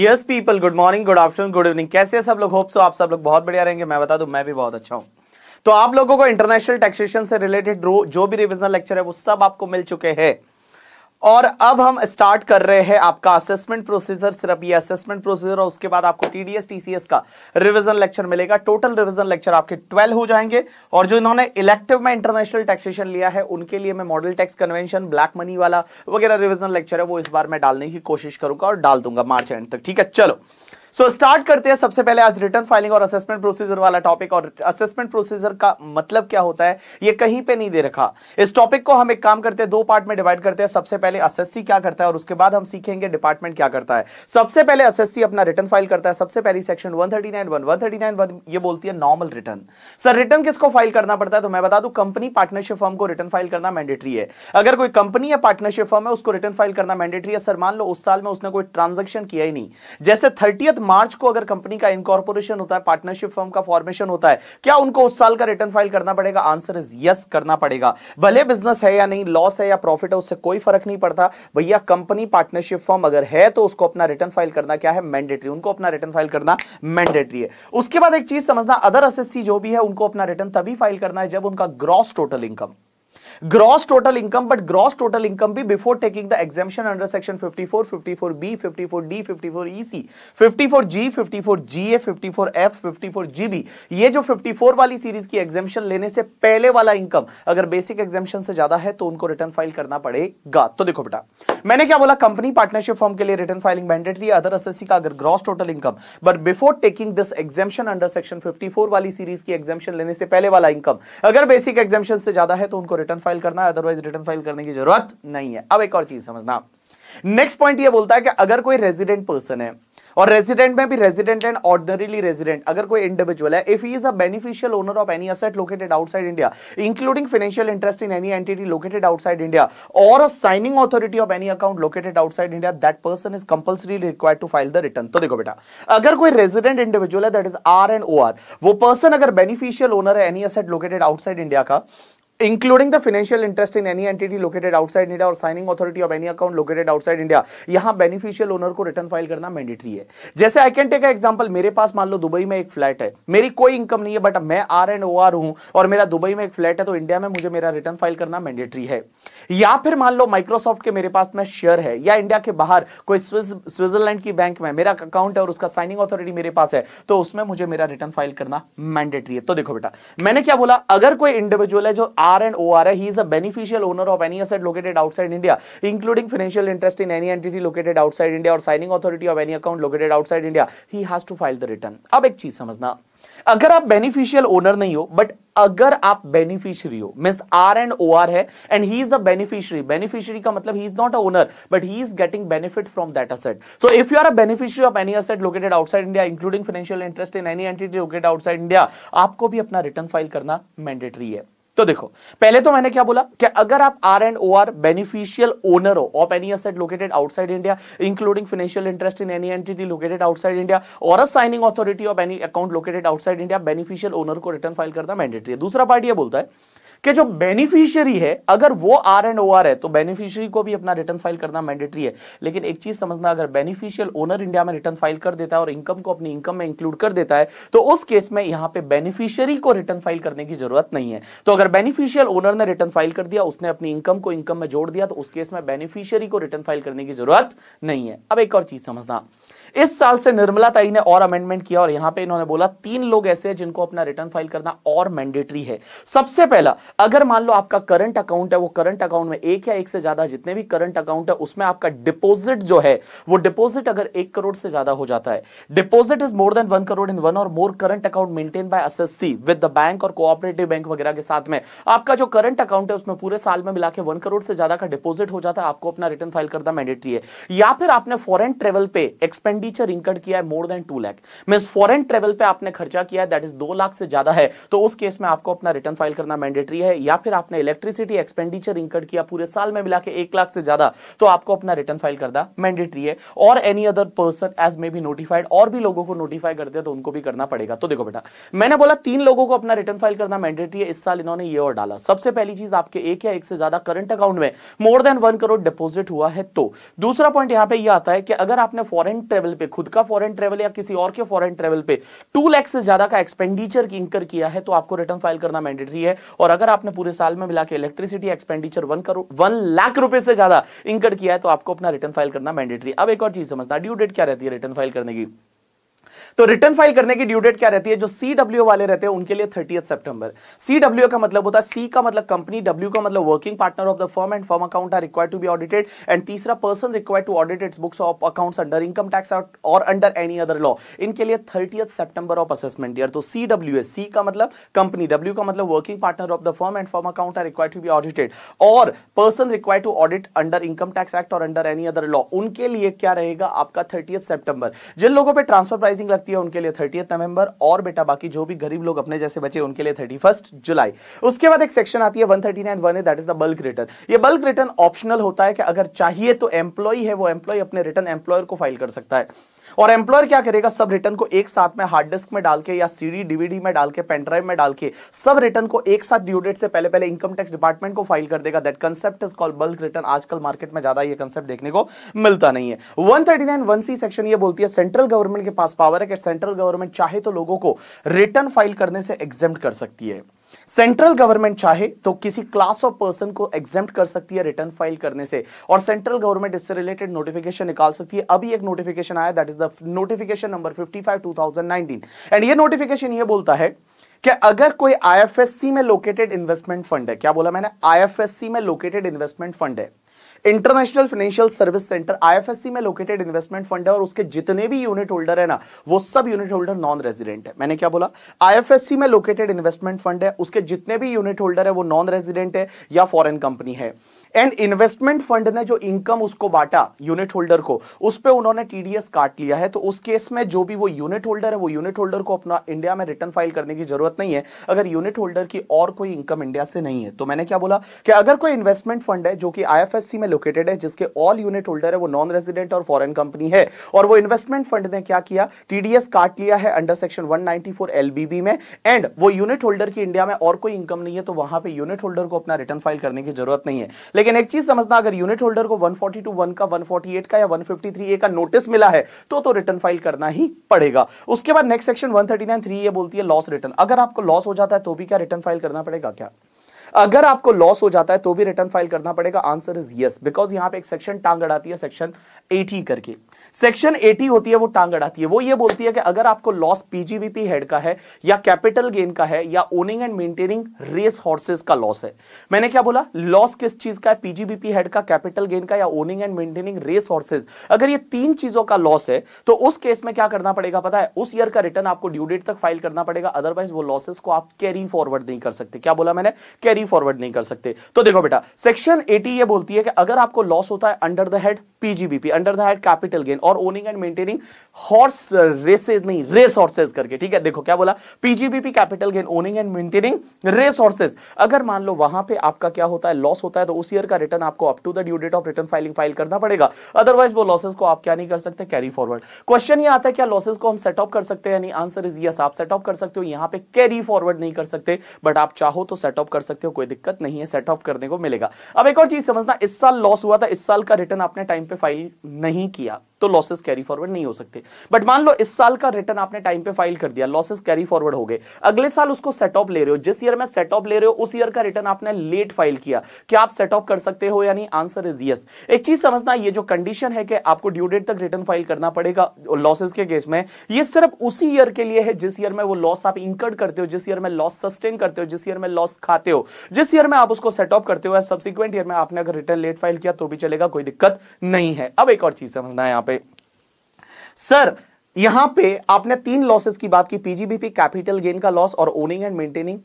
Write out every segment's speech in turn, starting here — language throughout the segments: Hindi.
yes people good morning good afternoon good evening कैसे सब लोग होप सो आप सब लोग बहुत बढ़िया रहेंगे मैं बता दूं मैं भी बहुत अच्छा हूं तो आप लोगों को इंटरनेशनल टैक्सेशन से रिलेटेड जो भी रिविजनल लेक्चर है वो सब आपको मिल चुके हैं और अब हम स्टार्ट कर रहे हैं आपका असेसमेंट प्रोसीजर सिर्फ ये असेसमेंट प्रोसीजर और उसके बाद आपको टीडीएस टीसीएस का रिवीजन लेक्चर मिलेगा टोटल रिवीजन लेक्चर आपके 12 हो जाएंगे और जो इन्होंने इलेक्टिव में इंटरनेशनल टैक्सेशन लिया है उनके लिए मैं model tax convention black money वाला वगैरह रिविजन लेक्चर है वो इस बार मैं डालने की कोशिश करूंगा और डाल दूंगा मार्च एंड तक ठीक है चलो सो so, स्टार्ट करते हैं सबसे पहले आज रिटर्न फाइलिंग और असेसमेंट प्रोसीजर वाला टॉपिक और असेसमेंट प्रोसीजर का मतलब क्या होता है ये कहीं पे नहीं दे रखा इस टॉपिक को हम एक काम करते हैं दो पार्ट में डिवाइड करते हैं सबसे पहले असेसी क्या करता है और उसके बाद हम सीखेंगे डिपार्टमेंट क्या करता है सबसे पहले असेसी अपना रिटर्न फाइल करता है सबसे पहले section one thirty nine one one thirty nine one ये बोलती है नॉर्मल रिटर्न सर रिटर्न किसको फाइल करना पड़ता है तो मैं बता दू कंपनी पार्टनरशिप फॉर्म को रिटर्न फाइल करना मैंडेटरी है अगर कोई कंपनी या पार्टनरशिप फॉर्म है उसको रिटर्न फाइल करना मैंडेटरी है सर मान लो उस साल में उसने कोई ट्रांजेक्शन किया ही नहीं जैसे थर्टियथ मार्च को अगर कंपनी का इनकॉर्पोरेशन होता है पार्टनरशिप फर्म का फॉर्मेशन होता है क्या उनको उस साल का रिटर्न फाइल करना पड़ेगा आंसर इज यस करना पड़ेगा भले बिजनेस है या नहीं लॉस है या प्रॉफिट है उससे कोई फर्क नहीं पड़ता भैया कंपनी पार्टनरशिप फर्म अगर है तो उसको अपना रिटर्न फाइल करना क्या है मैंडेटरी उनको अपना रिटर्न फाइल करना मैंडेटरी है उसके बाद एक चीज समझना अदर एस जो भी है उनको अपना रिटर्न तभी फाइल करना है जब उनका gross total income gross total income but gross total income भी before taking the exemption under section 54 54 B 54 D 54 EC 54 G 54 GA 54 F 54 GB ये जो 54 वाली सीरीज की एग्जामेशन लेने से पहले वाला इनकम अगर बेसिक एग्जामेशन से ज्यादा है तो उनको रिटर्न फाइल करना पड़ेगा तो देखो बेटा मैंने क्या बोला कंपनी पार्टनरशिप फॉर्म के लिए return filing mandatory other SSC का अगर gross total income but before taking this exemption under section 54 वाली सीरीज की एग्जामेशन लेने से पहले वाला इनकम अगर बेसिक एग्जामेशन से ज्यादा है तो उनको रिटर्न फाइल फाइल करना है अदरवाइज रिटर्न फाइल करने की जरूरत नहीं है अब एक और चीज समझना नेक्स्ट पॉइंट ये बोलता है कि अगर कोई रेजिडेंट पर्सन है और रेजिडेंट में भी रेजिडेंट एंड ऑर्डनरीली रेजिडेंट अगर कोई इंडिविजुअल है if he is a beneficial owner of any asset located outside India including financial interest in any entity located outside India और a signing authority of any account located outside India that person is compulsory required to file the return तो देखो बेटा अगर कोई रेजिडेंट इंडिविजुअल है that is R and O वो पर्सन अगर बेनिफिशियल ओनर है any asset located outside India का including the financial interest in any entity located outside India और signing authority of any account located outside India यहां बेनिफिशियल ओनर को रिटर्न फाइल करना मैंडेटरी है जैसे आई कैन टेक एग्जांपल मेरे पास मान लो दुबई में एक फ्लैट है मेरी कोई इनकम नहीं है बट मैं आर एंड ओ आर हूं और मेरा दुबई में एक फ्लैट है तो इंडिया में मुझे मेरा रिटर्न फाइल करना मैंडेटरी है या फिर मान लो माइक्रोसॉफ्ट के मेरे पास में शेयर है या इंडिया के बाहर कोई स्विट्जरलैंड की बैंक में मेरा अकाउंट है और उसका साइनिंग अथॉरिटी मेरे पास है तो उसमें मुझे मेरा रिटर्न फाइल करना मैंडेटरी है तो देखो बेटा मैंने क्या बोला अगर कोई इंडिविजुअल है जो R and O R He is a beneficial owner of any asset located outside India including financial interest in any entity located outside India और signing authority of any account located outside India he has to file the return अब एक चीज समझना अगर आप बेनिफिशियल ओनर नहीं हो बट अगर आप बेनिफिशियरी हो means R and O R है and he is a beneficiary beneficiary का मतलब he is not a owner but he is getting benefit from that asset तो if you are a beneficiary of any asset located outside India including financial interest in any entity located outside India आपको भी अपना रिटर्न फाइल करना मैंडेटरी है तो देखो पहले तो मैंने क्या बोला कि अगर आप R and O R beneficial owner हो of any asset located outside India including financial interest in any entity located outside India और a signing authority of any account located outside India beneficial owner को रिटर्न फाइल करना मैंडेटरी है दूसरा पार्ट यह बोलता है कि जो बेनिफिशियरी है अगर वो आर एंड ओ आर है तो बेनिफिशियरी को भी अपना रिटर्न फाइल करना मैंडेटरी है लेकिन एक चीज समझना अगर बेनिफिशियल ओनर इंडिया में रिटर्न फाइल कर देता है और इनकम को अपनी इनकम में इंक्लूड कर देता है तो उस केस में यहां पे बेनिफिशियरी को रिटर्न फाइल करने की जरूरत नहीं है तो अगर बेनिफिशियल ओनर ने रिटर्न फाइल कर दिया उसने अपनी इनकम को इनकम में जोड़ दिया तो उस केस में बेनिफिशियरी को रिटर्न फाइल करने की जरूरत नहीं है अब एक और चीज समझना इस साल से निर्मला ताई ने और अमेंडमेंट किया और यहां पे इन्होंने बोला तीन लोग ऐसे हैं जिनको अपना रिटर्न फाइल करना और मैंडेटरी है सबसे पहला अगर मान लो आपका करंट अकाउंट है वो करंट अकाउंट में एक या एक से ज्यादा जितने भी करंट अकाउंट है उसमें आपका डिपोजिट जो है वो डिपोजिट अगर एक करोड़ से ज्यादा हो जाता है deposit is more than one crore in one or more current account maintain by S SSC with the bank और कोऑपरेटिव बैंक वगैरह के साथ में आपका जो करंट अकाउंट है उसमें पूरे साल में मिला के वन करोड़ से ज्यादा का डिपोजिट हो जाता है आपको अपना रिटर्न फाइल करना मैंडेटरी है या फिर आपने फॉरन ट्रेवल पे एक्सपेंड एक्सपेंडिचर इनकर्ड किया है more than two lakh mean foreign travel पे आपने खर्चा किया है दैट इज दो लाख से ज्यादा है तो उस केस में आपको अपना रिटर्न फाइल करना मैंडेटरी है या फिर आपने इलेक्ट्रिसिटी एक्सपेंडिचर इनकर्ड किया पूरे साल में मिला के एक लाख से ज्यादा तो आपको अपना रिटर्न फाइल करना मैंडेटरी है और any other person as may be notified और भी लोगों को नोटिफाई करते हैं तो उनको भी करना पड़ेगा तो देखो बेटा मैंने बोला तीन लोगों को अपना रिटर्न फाइल करना मैंडेटरी है इस साल इन्होंने ये और डाला सबसे पहली चीज आपके एक या एक से ज्यादा करंट अकाउंट में more than one crore deposit हुआ है तो दूसरा पॉइंट यहां पर यह आता है कि अगर आपने फॉरन ट्रेवल ट्रेवल पे खुद का फॉरेन ट्रेवल या किसी और के फॉरेन ट्रेवल पे टू लैख से ज्यादा का एक्सपेंडिचर इंकर किया है तो आपको रिटर्न फाइल करना मैंडेटरी है और अगर आपने पूरे साल में मिला के electricity expenditure one crore one lakh रुपए से ज्यादा इंकर किया है तो आपको अपना रिटर्न फाइल करना मैंडेटरी अब एक और चीज समझना ड्यू डेट क्या रहती है रिटर्न फाइल करने की तो रिटर्न फाइल करने की ड्यू डेट क्या रहती है जो सी डब्ल्यू वाले रहते हैं उनके लिए थर्टी सेप्टेंबर सी डब्ल्यू का मतलब होता है सी का मतलब कंपनी डब्ल्यू का मतलब working partner of the firm and firm account are require to be audited and तीसरा person require to audit its books of accounts under income tax और अंडर एनी अदर लॉ इनके लिए thirty September of assessment year तो सी डब्ल्यू एस सी का मतलब कंपनी डब्ल्यू का मतलब working partner of the firm and firm account are require to be audited और person require to audit under income tax act और अंडर एनी अदर लॉ उनके लिए क्या रहेगा आपका थर्टी सेप्टेंबर जिन लोगों पर ट्रांसफर प्राइसिंग लगता सकती है उनके लिए थर्टी नवंबर और बेटा बाकी जो भी गरीब लोग अपने जैसे बचे उनके लिए थर्टी जुलाई उसके बाद एक सेक्शन आती है one thirty nine one that is the bulk return ये बल्क रिटर्न ऑप्शनल होता है कि अगर चाहिए तो एम्प्लॉय है वो एम्प्लॉय अपने रिटर्न एम्प्लॉयर को फाइल कर सकता है और एम्प्लॉयर क्या करेगा सब रिटर्न को एक साथ में हार्ड डिस्क में डाल के या सीडी डीवीडी में डाल के पेनड्राइव में डाल के सब रिटर्न को एक साथ ड्यू डेट से पहले पहले इनकम टैक्स डिपार्टमेंट को फाइल कर देगा that concept is called bulk return आजकल मार्केट में ज्यादा ये कंसेप्ट देखने को मिलता नहीं है वन सी सेक्शन ये बोलती है सेंट्रल गवर्नमेंट के पास पावर है कि सेंट्रल गवर्नमेंट चाहे तो लोगों को रिटर्न फाइल करने से एग्जेम्प्ट कर सकती है सेंट्रल गवर्नमेंट चाहे तो किसी क्लास ऑफ पर्सन को एग्जाम कर सकती है रिटर्न फाइल करने से और सेंट्रल गवर्नमेंट इससे रिलेटेड नोटिफिकेशन निकाल सकती है अभी एक नोटिफिकेशन आया that is the notification number 55 2019 and ये नोटिफिकेशन ये बोलता है कि अगर कोई आईएफएससी में लोकेटेड इन्वेस्टमेंट फंड है क्या बोला मैंने आईएफएससी में लोकेटेड इन्वेस्टमेंट फंड है international financial service centre IFSC में लोकेटेड इन्वेस्टमेंट फंड है और उसके जितने भी यूनिट होल्डर है ना वो सब यूनिट होल्डर नॉन रेजिडेंट है मैंने क्या बोला आईएफएससी में लोकेटेड इन्वेस्टमेंट फंड है उसके जितने भी यूनिट होल्डर है वो नॉन रेजिडेंट है या फॉरन कंपनी है एंड इन्वेस्टमेंट फंड ने जो इनकम उसको बांटा यूनिट होल्डर को उस पर उन्होंने टीडीएस काट लिया है तो उस केस में जो भी वो यूनिट होल्डर है वो यूनिट होल्डर को अपना इंडिया में रिटर्न फाइल करने की जरूरत नहीं है अगर यूनिट होल्डर की और कोई इनकम इंडिया से नहीं है तो मैंने क्या बोला कि अगर कोई इन्वेस्टमेंट फंड है जो कि आई में लोकेटेड है जिसके ऑल यूनिट होल्डर है वो नॉन रेजिडेंट और फॉरन कंपनी है और वो इन्वेस्टमेंट फंड ने क्या किया टीडीएस काट लिया है अंडर सेक्शन वन एलबीबी में एंड वो यूनिट होल्डर की इंडिया में और कोई इनकम नहीं है तो वहां पर यूनिट होल्डर को अपना रिटर्न फाइल करने की जरूरत नहीं है लेकिन एक चीज समझना अगर यूनिट होल्डर को वन फोर्टी टू वन का वन फोर्टी एट का या वन फिफ्टी थ्री ए का नोटिस मिला है तो तो रिटर्न फाइल करना ही पड़ेगा उसके बाद next section one thirty nine three ये बोलती है लॉस रिटर्न अगर आपको लॉस हो जाता है तो भी क्या रिटर्न फाइल करना पड़ेगा क्या अगर आपको लॉस हो जाता है तो भी रिटर्न फाइल करना पड़ेगा आंसर इज यस बिकॉज यहां पे एक सेक्शन टांग अड़ाती है सेक्शन 80 करके सेक्शन 80 होती है वो टांग अड़ाती है वो ये बोलती है कि अगर आपको लॉस पीजीबीपी हेड का है या कैपिटल गेन का है या owning and maintaining race horses का लॉस है मैंने क्या बोला लॉस किस चीज का है पीजीबीपी हेड का कैपिटल गेन का या owning and maintaining race horses अगर ये तीन चीजों का लॉस है तो उस केस में क्या करना पड़ेगा पता है उस ईयर का रिटर्न आपको ड्यू डेट तक फाइल करना पड़ेगा अदरवाइज वो लॉसेस को आप कैरी फॉरवर्ड नहीं कर सकते क्या बोला मैंने कैरी फॉरवर्ड नहीं कर सकते तो देखो बेटा सेक्शन एटी ये बोलती है कि अगर आपको लॉस होता है under the head PGBP under that capital gain और owning and maintaining horse races नहीं रेस हॉर्सेज करके ठीक है देखो क्या बोला PGBP capital gain owning and maintaining race horses अगर मान लो वहां पे आपका क्या होता है लॉस होता है तो उस ईयर का रिटर्न आपको up to the due date of return filing file करना पड़ेगा अदरवाइज वो लॉसेज को आप क्या नहीं कर सकते कैरी फॉरवर्ड क्वेश्चन ये आता है क्या लॉसेज को हम सेट ऑफ कर सकते हैं यानी आंसर इज यस आप सेट ऑफ कर सकते हो यहाँ पे कैरी फॉरवर्ड नहीं कर सकते बट आप चाहो तो सेट ऑफ कर सकते हो कोई दिक्कत नहीं है सेट ऑफ करने को मिलेगा अब एक और चीज समझना इस साल लॉस हुआ था इस साल का रिटर्न आपने टाइम पे फाइल नहीं किया तो लॉसेस कैरी फॉरवर्ड नहीं हो सकते बट मान लो इस साल का रिटर्न आपने टाइम पे फाइल कर दिया लॉसेस कैरी फॉरवर्ड हो गए अगले साल उसको सेटअप ले रहे हो जिस ईयर में सेटअप ले रहे हो उस ईयर का रिटर्न आपने लेट फाइल किया क्या आप सेटअप कर सकते हो यानी आंसर इज यस एक चीज समझना ये जो कंडीशन है कि आपको ड्यू डेट तक रिटर्न फाइल करना पड़ेगा लॉसेस के केस में ये सिर्फ उसी ईयर के लिए है जिस ईयर में वो लॉस आप इंकर्ड करते हो जिस ईयर में लॉस सस्टेन करते हो जिस ईयर में लॉस खाते हो जिस ईयर में आप उसको सेटअप करते हो सब्सिक्वेंट ईयर में आपने अगर रिटर्न लेट फाइल किया तो भी चलेगा कोई दिक्कत नहीं है अब एक और चीज समझना है यहाँ पे पे सर यहां पे आपने तीन लॉसेस की बात की पीजीबीपी कैपिटल गेन का लॉस और ओनिंग एंड मेंटेनिंग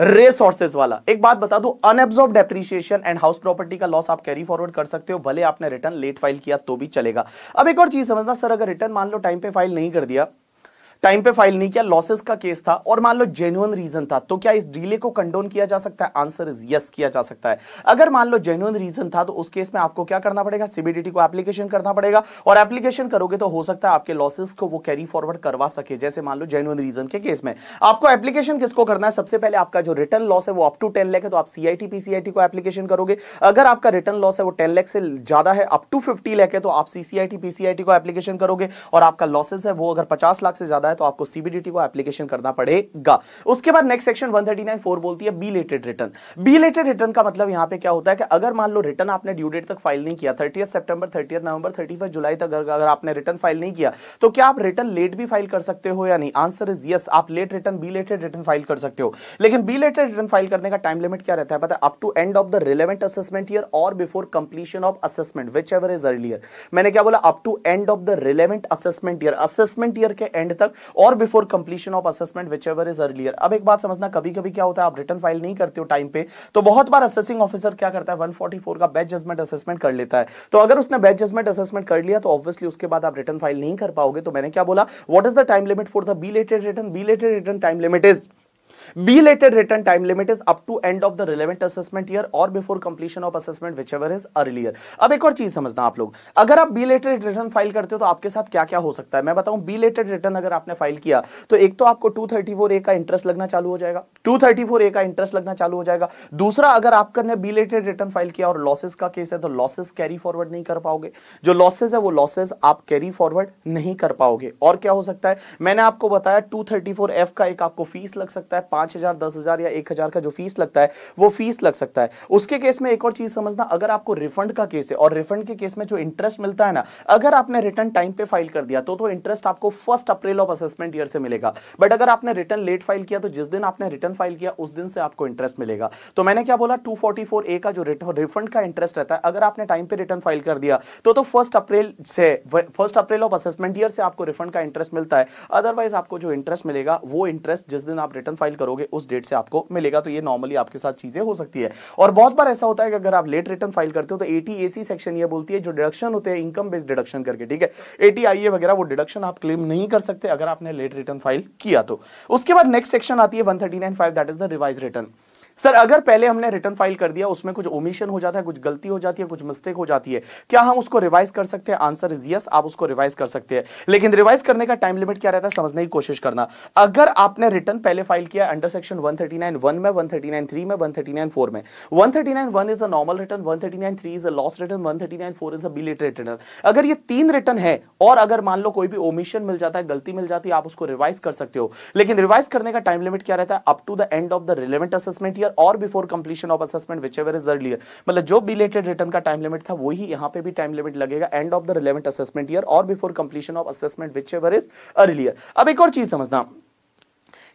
रेसोर्सेज वाला एक बात बता दू unabsorb depreciation and house property का लॉस आप कैरी फॉरवर्ड कर सकते हो भले आपने रिटर्न लेट फाइल किया तो भी चलेगा अब एक और चीज समझना सर अगर रिटर्न मान लो टाइम पे फाइल नहीं कर दिया टाइम पे फाइल नहीं किया लॉसेस का केस था और मान लो जेन्युन रीजन था तो क्या इस डीले को कंडोन किया जा सकता है आंसर इज यस किया जा सकता है अगर मान लो जेन्युन रीजन था तो उस केस में आपको क्या करना पड़ेगा सीबीडीटी को एप्लीकेशन करना पड़ेगा और एप्लीकेशन करोगे तो हो सकता है आपके लॉसेस को वो कैरी फॉरवर्ड करवा सके जैसे मान लो जेन्युन रीजन के केस में आपको एप्लीकेशन किसको करना है सबसे पहले आपका जो रिटर्न लॉस है वो अप टू टेन लैख है तो आप सीआईटी पीसीआईटी को एप्लीकेशन करोगे अगर आपका रिटर्न लॉस है वो टेन लैख से ज्यादा है अप टू फिफ्टी लैख है तो आप सीसीआईटी पीसीआईटी को एप्लीकेशन करोगे और आपका लॉसेस है वो अगर पचास लाख से ज्यादा है है तो आपको सीबीडीटी को एप्लीकेशन करना पड़ेगा उसके बाद नेक्स्ट सेक्शन 139 फोर बोलती है बी रिटर्न बी रिटर्न का मतलब यहां पे क्या होता है कि अगर मान लो रिटर्न आपने ड्यू डेट तक फाइल नहीं किया thirty September thirty November thirty July तक अगर आपने रिटर्न फाइल नहीं किया तो क्या आप रिटर्न लेट भी फाइल कर सकते हो या नहीं आंसर इज यस आप late return B return file कर सकते हो लेकिन बी रिटर्न फाइल करने का टाइम लिमिट क्या रहता है पता up to end of the relevant assessment year और before completion of assessment whichever is earlier मैंने क्या बोला up to end of the relevant assessment year assessment year के एंड तक और before completion of assessment whichever is earlier अब एक बात समझना कभी कभी क्या होता है आप रिटर्न फाइल नहीं करते हो टाइम पे तो बहुत बार असेसिंग ऑफिसर क्या करता है 144 का बैच जजमेंट असेसमेंट कर लेता है तो अगर उसने बैच जजमेंट असेसमेंट कर लिया तो ऑब्वियसली उसके बाद आप रिटर्न फाइल नहीं कर पाओगे तो मैंने क्या बोला what is the time limit for the belated return belated return time limit is belated return time limit is up to end of the relevant assessment year or before completion of assessment whichever is earlier अब एक और चीज समझना आप लोग अगर आप belated return फाइल करते हो तो आपके साथ क्या क्या हो सकता है मैं बताऊं belated return अगर आपने फाइल किया तो एक तो आपको 234 ए का इंटरेस्ट लगना चालू हो जाएगा 234 ए का इंटरेस्ट लगना चालू हो जाएगा दूसरा अगर आपने belated रिटर्न फाइल किया और लॉसेस का केस है तो लॉसेस कैरी फॉरवर्ड नहीं कर पाओगे जो लॉसेस है वो लॉसेस आप कैरी फॉरवर्ड नहीं कर पाओगे और क्या हो सकता है मैंने आपको बताया फोर एफ का एक आपको फीस लग सकता है है पांच हज़ार दस हज़ार या एक हज़ार का जो फीस लगता है वो फीस लग सकता है उसके केस में एक और चीज़ समझना अगर आपको रिफंड का केस है और रिफंड के केस में जो इंटरेस्ट मिलता है ना अगर आपने रिटर्न टाइम पे फाइल कर दिया तो तो इंटरेस्ट आपको first April of assessment year से मिलेगा बट अगर आपने रिटर्न लेट फाइल किया तो जिस दिन आपने रिटर्न फाइल किया उस दिन से आपको इंटरेस्ट मिलेगा तो मैंने क्या बोला टू ए का जो रिफंड का इंटरेस्ट रहता है अगर आपने टाइम पे रिटर्न फाइल कर दिया तो तो फर्स्ट अप्रैल से first April of assessment year से आपको रिफंड का इंटरेस्ट मिलता है अदरवाइज आपको जो इंटरेस्ट मिलेगा वो इंटरेस्ट जिस दिन आप रिटर्न फाइल फाइल करोगे उस डेट से आपको मिलेगा तो ये नॉर्मली आपके साथ चीजें हो सकती है और बहुत बार ऐसा होता है कि अगर आप लेट रिटर्न फाइल करते हो तो एटी एसी सेक्शन ये बोलती है जो डिडक्शन होते हैं इनकम बेस्ड डिडक्शन करके ठीक है एटी आई ए वगैरह वो डिडक्शन आप क्लेम नहीं कर सकते अगर आपने लेट रिटर्न फाइल किया तो उसके बाद नेक्स्ट सेक्शन आती है one thirty nine five that is the revise return sir अगर पहले हमने रिटर्न फाइल कर दिया उसमें कुछ ओमिशन हो जाता है कुछ गलती हो जाती है कुछ मिस्टेक हो जाती है क्या हम उसको रिवाइज कर सकते हैं आंसर इज यस आप उसको रिवाइज कर सकते हैं लेकिन रिवाइज करने का टाइम लिमिट क्या रहता है समझने की कोशिश करना अगर आपने रिटर्न पहले फाइल किया अंडर सेक्शन नाइन वन में 139 थ्री में नाइन फोर में nine one is a normal return 139 three is a loss return 139 4 is a belated return अगर ये तीन रिटर्न है और अगर मान लो कोई भी ओमिशन मिल जाता है गलती मिल जाती है आप उसको रिवाइज कर सकते हो लेकिन रिवाइज करने का टाइम लिमिट क्या रहता है up to the end of the relevant assessment year और before completion of assessment whichever is earlier मतलब जो बिलेटेड रिटर्न का टाइम लिमिट था वही यहाँ पे भी टाइम लिमिट लगेगा end of the relevant assessment year और before completion of assessment whichever is earlier अब एक और चीज समझना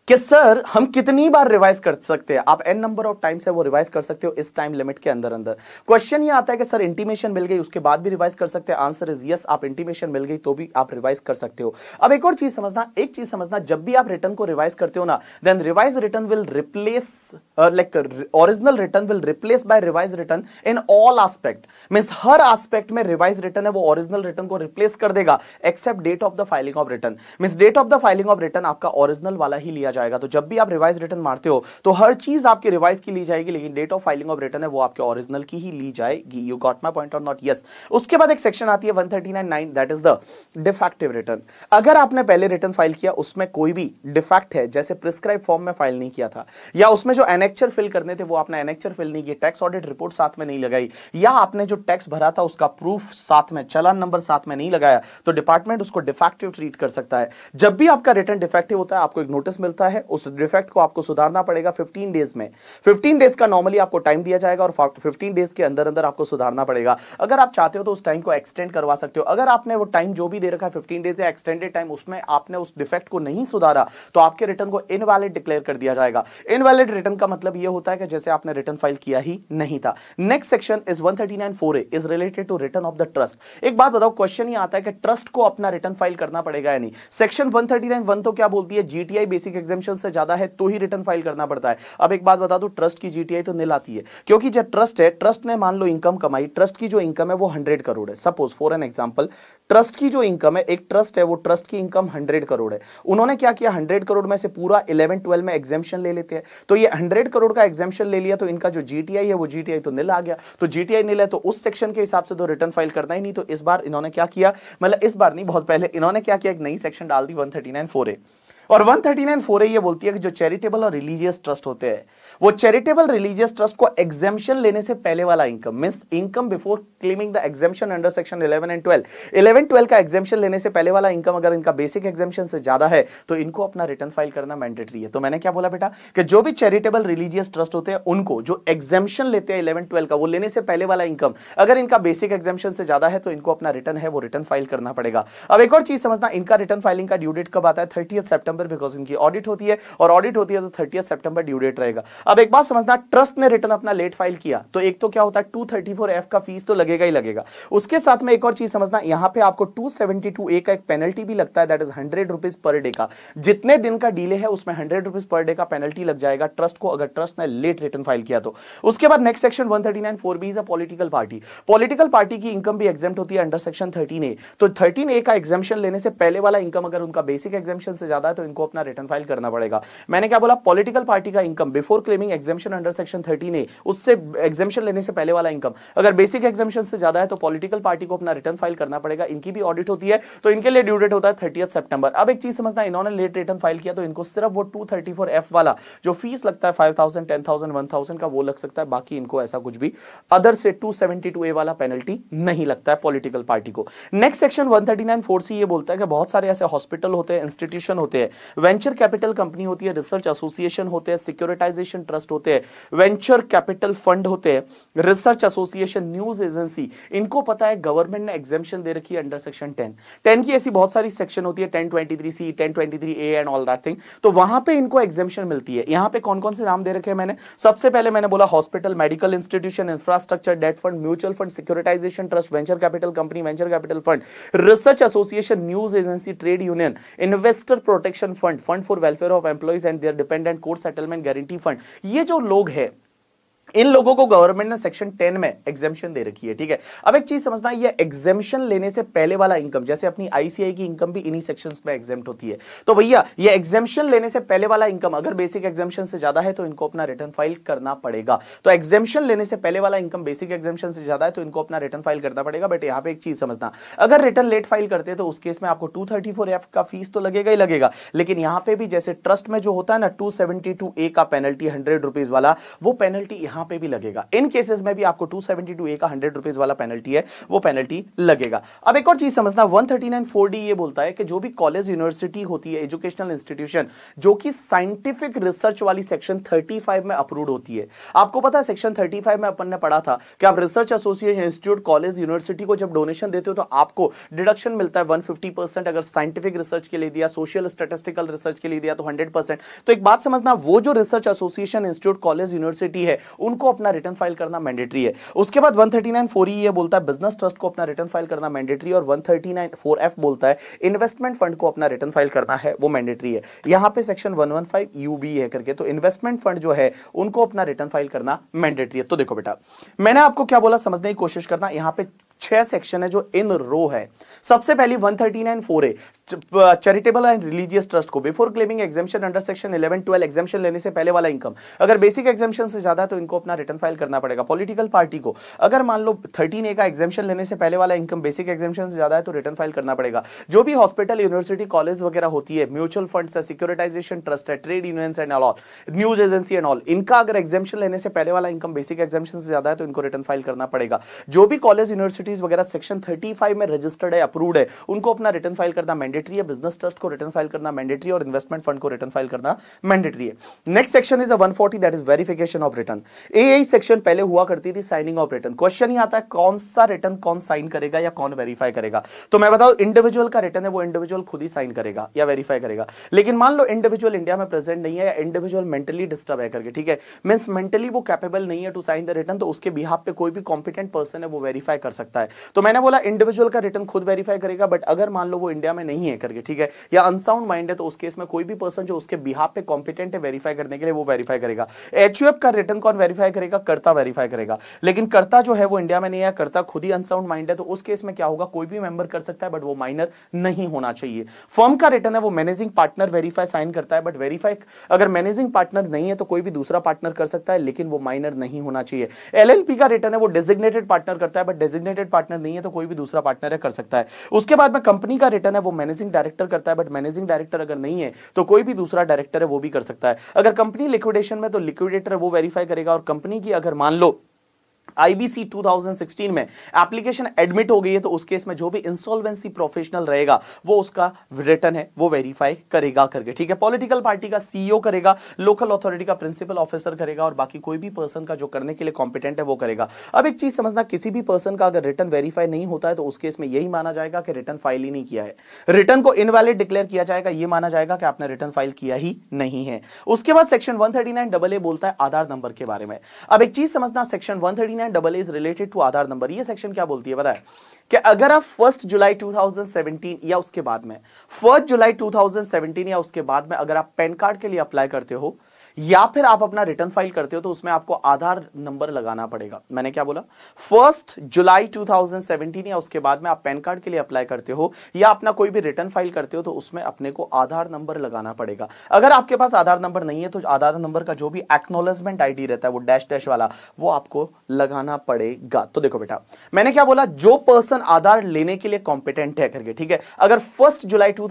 कि सर हम कितनी बार रिवाइज कर सकते हैं आप एन नंबर ऑफ टाइम्स है वो रिवाइज कर सकते हो इस टाइम लिमिट के अंदर अंदर क्वेश्चन ये आता है कि सर इंटीमेशन मिल गई उसके बाद भी रिवाइज कर सकते हैं आंसर इज यस आप इंटीमेशन मिल गई तो भी आप रिवाइज कर सकते हो अब एक और चीज समझना एक चीज समझना जब भी आप रिटर्न को रिवाइज करते हो ना then revise return will replace like original return will replace by revise return in all aspect means हर आस्पेक्ट में रिवाइज रिटर्न है वो ओरिजिनल रिटर्न को रिप्लेस कर देगा except date of the filing of return means date of the filing of return आपका ओरिजिनल वाला ही लिया दिया जाएगा तो जब भी आप रिवाइज रिटर्न मारते हो तो हर चीज आपके रिवाइज की ली जाएगी लेकिन date of filing of return है वो आपके ओरिजिनल की ही ली जाएगी you got my point of not yes उसके बाद एक सेक्शन आती है one thirty nine nine that is the defective return अगर आपने पहले रिटर्न फाइल किया उसमें कोई भी डिफेक्ट है जैसे प्रिस्क्राइब फॉर्म में फाइल नहीं किया था या उसमें जो एनेक्चर फिल करने थे वो आपने एनेक्चर फिल नहीं किया टैक्स ऑडिट रिपोर्ट साथ में नहीं लगाई या आपने जो टैक्स भरा था उसका प्रूफ साथ में चलान नंबर साथ में नहीं लगाया तो डिपार्टमेंट उसको डिफेक्टिव ट्रीट कर सकता है जब भी आपका रिटर्न डिफेक्टिव होता है आपको एक नोटिस मिलता है होता है उस डिफेक्ट को आपको सुधारना पड़ेगा 15 डेज में 15 डेज का नॉर्मली आपको टाइम दिया जाएगा और 15 डेज के अंदर अंदर आपको सुधारना पड़ेगा अगर आप चाहते हो तो उस टाइम को एक्सटेंड करवा सकते हो अगर आपने वो टाइम जो भी दे रखा है फिफ्टीन डेज या एक्सटेंडेड टाइम उसमें आपने उस डिफेक्ट को नहीं सुधारा तो आपके रिटर्न को इनवैलिड डिक्लेयर कर दिया जाएगा इनवैलिड रिटर्न का मतलब यह होता है कि जैसे आपने रिटर्न फाइल किया ही नहीं था next section is one is related to return of the trust एक बात बताओ क्वेश्चन ही आता है कि ट्रस्ट को अपना रिटर्न फाइल करना पड़ेगा या नहीं सेक्शन 139 वन तो क्या बोलती है जीटीआई बेसिक एग्जामेशन से ज्यादा है तो ही रिटर्न फाइल करना पड़ता है अब एक बात बता दो ट्रस्ट की जीटीआई तो नील आती है क्योंकि जब ट्रस्ट है ट्रस्ट ने मान लो इनकम कमाई ट्रस्ट की जो इनकम है वो हंड्रेड करोड़ है suppose for an example trust की जो इनकम है एक ट्रस्ट है वो ट्रस्ट की इनकम हंड्रेड करोड़ है उन्होंने क्या किया हंड्रेड करोड़ में से पूरा इलेवन ट्वेल्व में एग्जामेशन ले लेते हैं तो ये हंड्रेड करोड़ का एग्जामेशन ले लिया तो इनका जो जीटीआई है वो जीटीआई तो नील आ गया तो जीटीआई नील है तो उस सेक्शन के हिसाब से तो रिटर्न फाइल करना ही नहीं तो इस बार इन्होंने क्या किया मतलब इस बार नहीं बहुत पहले इन्होंने क्या किया एक नई सेक्शन डाल दी one thirty nine four A और 139 फोर ये बोलती है कि जो चैरिटेबल और रिलीजियस ट्रस्ट होते हैं वो चैरिटेबल रिलीजियस ट्रस्ट को एग्जेम्शन लेने से पहले वाला income mean income before claiming the exemption under section 11 and 12 11 12 का एग्जेम्शन लेने से पहले वाला इनकम अगर इनका बेसिक एग्जेम्शन से ज्यादा है तो इनको अपना रिटर्न फाइल करना मैंडेटरी है तो मैंने क्या बोला बेटा कि जो भी चैरिटेबल रिलीजियस ट्रस्ट होते हैं उनको जो एग्जेम्शन लेते हैं इलेवन ट्वेल्व का वो लेने से पहले वाला इनकम अगर इनका बेसिक एग्जेम्शन से ज्यादा है तो इनको अपना रिटर्न है वो रिटर्न फाइल करना पड़ेगा अब एक और चीज समझना इनका रिटर्न फाइलिंग का ड्यू डेट कब आता है थर्टी सेप्टेम्बर सितंबर बिकॉज इनकी ऑडिट होती है और ऑडिट होती है तो थर्टी सेप्टेंबर ड्यू डेट रहेगा अब एक बात समझना ट्रस्ट ने रिटर्न अपना लेट फाइल किया तो एक तो क्या होता है टू थर्टी फोर एफ का फीस तो लगेगा ही लगेगा उसके साथ में एक और चीज समझना यहां पे आपको टू सेवेंटी टू ए का एक पेनल्टी भी लगता है that is hundred rupees per day का जितने दिन का डीले है उसमें हंड्रेड रुपीज पर डे का पेनल्टी लग जाएगा ट्रस्ट को अगर ट्रस्ट ने लेट रिटर्न फाइल किया तो उसके बाद next section one thirty nine four B a political party political party की इनकम भी एग्जाम होती है अंडर सेक्शन थर्टीन ए तो थर्टीन ए का एग्जामेशन लेने से पहले वाला इनकम अगर उनका बेसिक एग्जामेशन से ज्यादा है तो इनको अपना रिटर्न फाइल करना पड़ेगा मैंने क्या बोला पॉलिटिकल पार्टी का income before claiming exemption under section thirteen A उससे एग्जामेशन लेने से पहले वाला इनकम अगर बेसिक एग्जामेशन से ज्यादा है तो पॉलिटिकल पार्टी को अपना रिटर्न फाइल करना पड़ेगा इनकी भी ऑडिट होती है तो इनके लिए ड्यू डेट होता है थर्टी सितंबर अब एक चीज समझना इन्होंने लेट रिटर्न फाइल किया तो इनको सिर्फ वो टू एफ वाला जो फीस लगता है फाइव थाउजेंड टेन का वो लग सकता है बाकी इनको ऐसा कुछ भी अदर से टू ए वाला पेनल्टी नहीं लगता है पॉलिटिकल पार्टी को next section one thirty nine four C ये बोलता है कि बहुत सारे ऐसे हॉस्पिटल होते हैं इंस्टीट्यूशन होते हैं वेंचर कैपिटल कंपनी होती है रिसर्च एसोसिएशन होते हैं सिक्योरिटाइजेशन ट्रस्ट होते हैं वेंचर कैपिटल फंड होते हैं रिसर्च एसोसिएशन न्यूज एजेंसी इनको पता है गवर्नमेंट ने एग्जामेशन दे रखी है अंडर सेक्शन टेन टेन की ऐसी बहुत सारी सेक्शन होती है ten twenty three C ten twenty three A and all that thing तो वहां पे इनको एग्जामेशन मिलती है यहाँ पे कौन कौन से नाम दे रखे हैं मैंने सबसे पहले मैंने बोला hospital medical institution infrastructure debt fund mutual fund securitization trust venture capital company venture capital fund research association news agency trade union investor protection protection fund fund for welfare of employees and their dependent court settlement guarantee fund ये जो लोग हैं इन लोगों को गवर्नमेंट ने सेक्शन 10 में एग्जेम्शन दे रखी है ठीक है अब एक चीज समझना ये एग्जेम्शन लेने से पहले वाला इनकम जैसे अपनी आईसीआई की इनकम भी इन्हीं सेक्शंस में एग्जेम्प्ट होती है तो भैया ये एग्जेम्शन लेने से पहले वाला इनकम अगर बेसिक एग्जेम्शन से ज्यादा है तो इनको अपना रिटर्न फाइल करना पड़ेगा तो एग्जेम्शन लेने से पहले वाला इनकम बेसिक एग्जेम्शन से ज्यादा है तो इनको अपना रिटर्न फाइल करना पड़ेगा बट यहाँ पे एक चीज समझना अगर रिटर्न लेट फाइल करते तो उस केस में आपको टू एफ का फीस तो लगेगा ही लगेगा लेकिन यहाँ पे भी जैसे ट्रस्ट में जो होता है ना टू ए का पेनल्टी हंड्रेड वाला वो पेनल्टी यहाँ यहां पे भी लगेगा इन केसेस में भी आपको 272 ए का हंड्रेड रुपीज वाला पेनल्टी है वो पेनल्टी लगेगा अब एक और चीज समझना 139 डी ये बोलता है कि जो भी कॉलेज यूनिवर्सिटी होती है एजुकेशनल इंस्टीट्यूशन जो कि साइंटिफिक रिसर्च वाली सेक्शन 35 में अप्रूव होती है आपको पता है सेक्शन 35 में अपन ने पढ़ा था कि आप research association institute college university को जब डोनेशन देते हो तो आपको डिडक्शन मिलता है 150 अगर साइंटिफिक रिसर्च के लिए दिया सोशल स्टेटिस्टिकल रिसर्च के लिए दिया तो हंड्रेड तो एक बात समझना वो जो research association institute college university है उनको अपना रिटर्न फाइल करना मैंडेटरी है उसके बाद 139 फोर ई ये बोलता है बिजनेस ट्रस्ट को अपना रिटर्न फाइल करना मैंडेटरी और 139 फोर एफ बोलता है इन्वेस्टमेंट फंड को अपना रिटर्न फाइल करना है वो मैंडेटरी है यहाँ पे सेक्शन 115 बी है करके तो इन्वेस्टमेंट फंड जो है उनको अपना रिटर्न फाइल करना मैंडेटरी है तो देखो बेटा मैंने आपको क्या बोला समझने की कोशिश करना यहाँ पे छह सेक्शन है जो इन रो है सबसे पहली 139 four A charitable and religious trust को before claiming exemption under section eleven twelve exemption लेने से पहले वाला इनकम अगर बेसिक एग्जामेशन से ज्यादा तो इनको अपना रिटर्न फाइल करना पड़ेगा पॉलिटिकल पार्टी को अगर मान लो थर्टीन ए का एग्जामेशन लेने से पहले वाला इनकम बेसिक एग्जामेशन से ज्यादा है तो रिटर्न फाइल करना पड़ेगा जो भी हॉस्पिटल यूनिवर्सिटी कॉलेज वगैरह होती है म्यूचुअल फंड है सिक्योरिटाइजेशन ट्रस्ट है trade unions and all news agency and all इनका अगर एग्जामेशन लेने से पहले वाला इनकम बेसिक एग्जामेशन से ज्यादा है तो इनको रिटर्न फाइल करना पड़ेगा जो भी कॉलेज यूनिवर्सिटीज वगैरह सेक्शन थर्टी में रजिस्टर्ड है अप्रूव है उनको अपना रिटर्न फाइल करना मैंडेट मैंडेटरी है बिजनेस ट्रस्ट को रिटर्न फाइल करना मैंडेटरी और इन्वेस्टमेंट फंड को रिटर्न फाइल करना मैंडेटरी है next section is a 140 that is verification of return A section पहले हुआ करती थी साइनिंग ऑफ रिटर्न क्वेश्चन ही आता है कौन सा रिटर्न कौन साइन करेगा या कौन वेरीफाई करेगा तो मैं बताऊं इंडिविजुअल का रिटर्न है वो इंडिविजुअल खुद ही साइन करेगा या वेरीफाई करेगा लेकिन मान लो इंडिविजुअल इंडिया में प्रेजेंट नहीं है या इंडिविजुअल मेंटली डिस्टर्ब है करके ठीक है मीन्स मेंटली वो कैपेबल नहीं है टू साइन द रिटर्न तो उसके बिहाफ पे कोई भी कॉम्पिटेंट पर्सन है वो वेरीफाई कर सकता है तो मैंने बोला इंडिविजुअल का रिटर्न खुद वेरीफाई करेगा बट अगर मान लो वो इंडिया में नहीं है नहीं है करके ठीक है या अनसाउंड माइंड है तो उस केस में कोई भी पर्सन जो उसके बिहार पे कॉम्पिटेंट है वेरीफाई करने के लिए वो वेरीफाई करेगा एच का रिटर्न कौन वेरीफाई करेगा करता वेरीफाई करेगा लेकिन करता जो है वो इंडिया में नहीं है करता खुद ही अनसाउंड माइंड है तो उस केस में क्या होगा कोई भी मेंबर कर सकता है बट वो माइनर नहीं होना चाहिए फर्म का रिटर्न है वो मैनेजिंग पार्टनर वेरीफाई साइन करता है बट वेरीफाई अगर मैनेजिंग पार्टनर नहीं है तो कोई भी दूसरा पार्टनर कर सकता है लेकिन वो माइनर नहीं होना चाहिए एलएलपी का रिटर्न है वो डेजिग्नेटेड पार्टनर करता है बट डेजिग्नेटेड पार्टनर नहीं है तो कोई भी दूसरा पार्टनर कर सकता है उसके बाद में कंपनी का रिटर्न है वो मैनेजिंग मैनेजिंग डायरेक्टर करता है बट मैनेजिंग डायरेक्टर अगर नहीं है तो कोई भी दूसरा डायरेक्टर है वो भी कर सकता है अगर कंपनी लिक्विडेशन में तो लिक्विडेटर वो वेरीफाई करेगा और कंपनी की अगर मान लो आईबीसी 2016 में एप्लीकेशन एडमिट हो गई है तो उस केस में जो भी इंसॉल्वेंसी प्रोफेशनल रहेगा वो उसका रिटर्न है वो वेरीफाई करेगा करके ठीक है पॉलिटिकल पार्टी का सीईओ e करेगा लोकल अथॉरिटी का प्रिंसिपल ऑफिसर करेगा और बाकी कोई भी पर्सन का जो करने के लिए कॉम्पिटेंट है वो करेगा अब एक चीज समझना किसी भी पर्सन का अगर रिटर्न वेरीफाई नहीं होता है तो उस केस में यही माना जाएगा कि रिटर्न फाइल ही नहीं किया है रिटर्न को इनवैलिड डिक्लेयर किया जाएगा यह माना जाएगा कि आपने रिटर्न फाइल किया ही नहीं है उसके बाद सेक्शन वन डबल ए बोलता है आधार नंबर के बारे में अब एक चीज समझना section one nine double is related to Aadhaar number ये सेक्शन क्या बोलती है बताए कि अगर आप फर्स्ट जुलाई 2017 या उसके बाद में फर्स्ट जुलाई 2017 या उसके बाद में अगर आप पैन कार्ड के लिए अप्लाई करते हो या फिर आप अपना रिटर्न फाइल करते हो तो उसमें आपको आधार नंबर लगाना पड़ेगा मैंने क्या बोला फर्स्ट जुलाई 2017 या उसके बाद में आप पैन कार्ड के लिए अप्लाई करते हो या अपना कोई भी रिटर्न फाइल करते हो तो उसमें अपने को आधार नंबर लगाना पड़ेगा अगर आपके पास आधार नंबर नहीं है तो आधार नंबर का जो भी एक्नोलेजमेंट आई रहता है वो डैश डैश वाला वो आपको लगाना पड़ेगा तो देखो बेटा मैंने क्या बोला जो पर्सन आधार लेने के लिए कॉम्पिटेंट है करके ठीक है अगर फर्स्ट जुलाई टू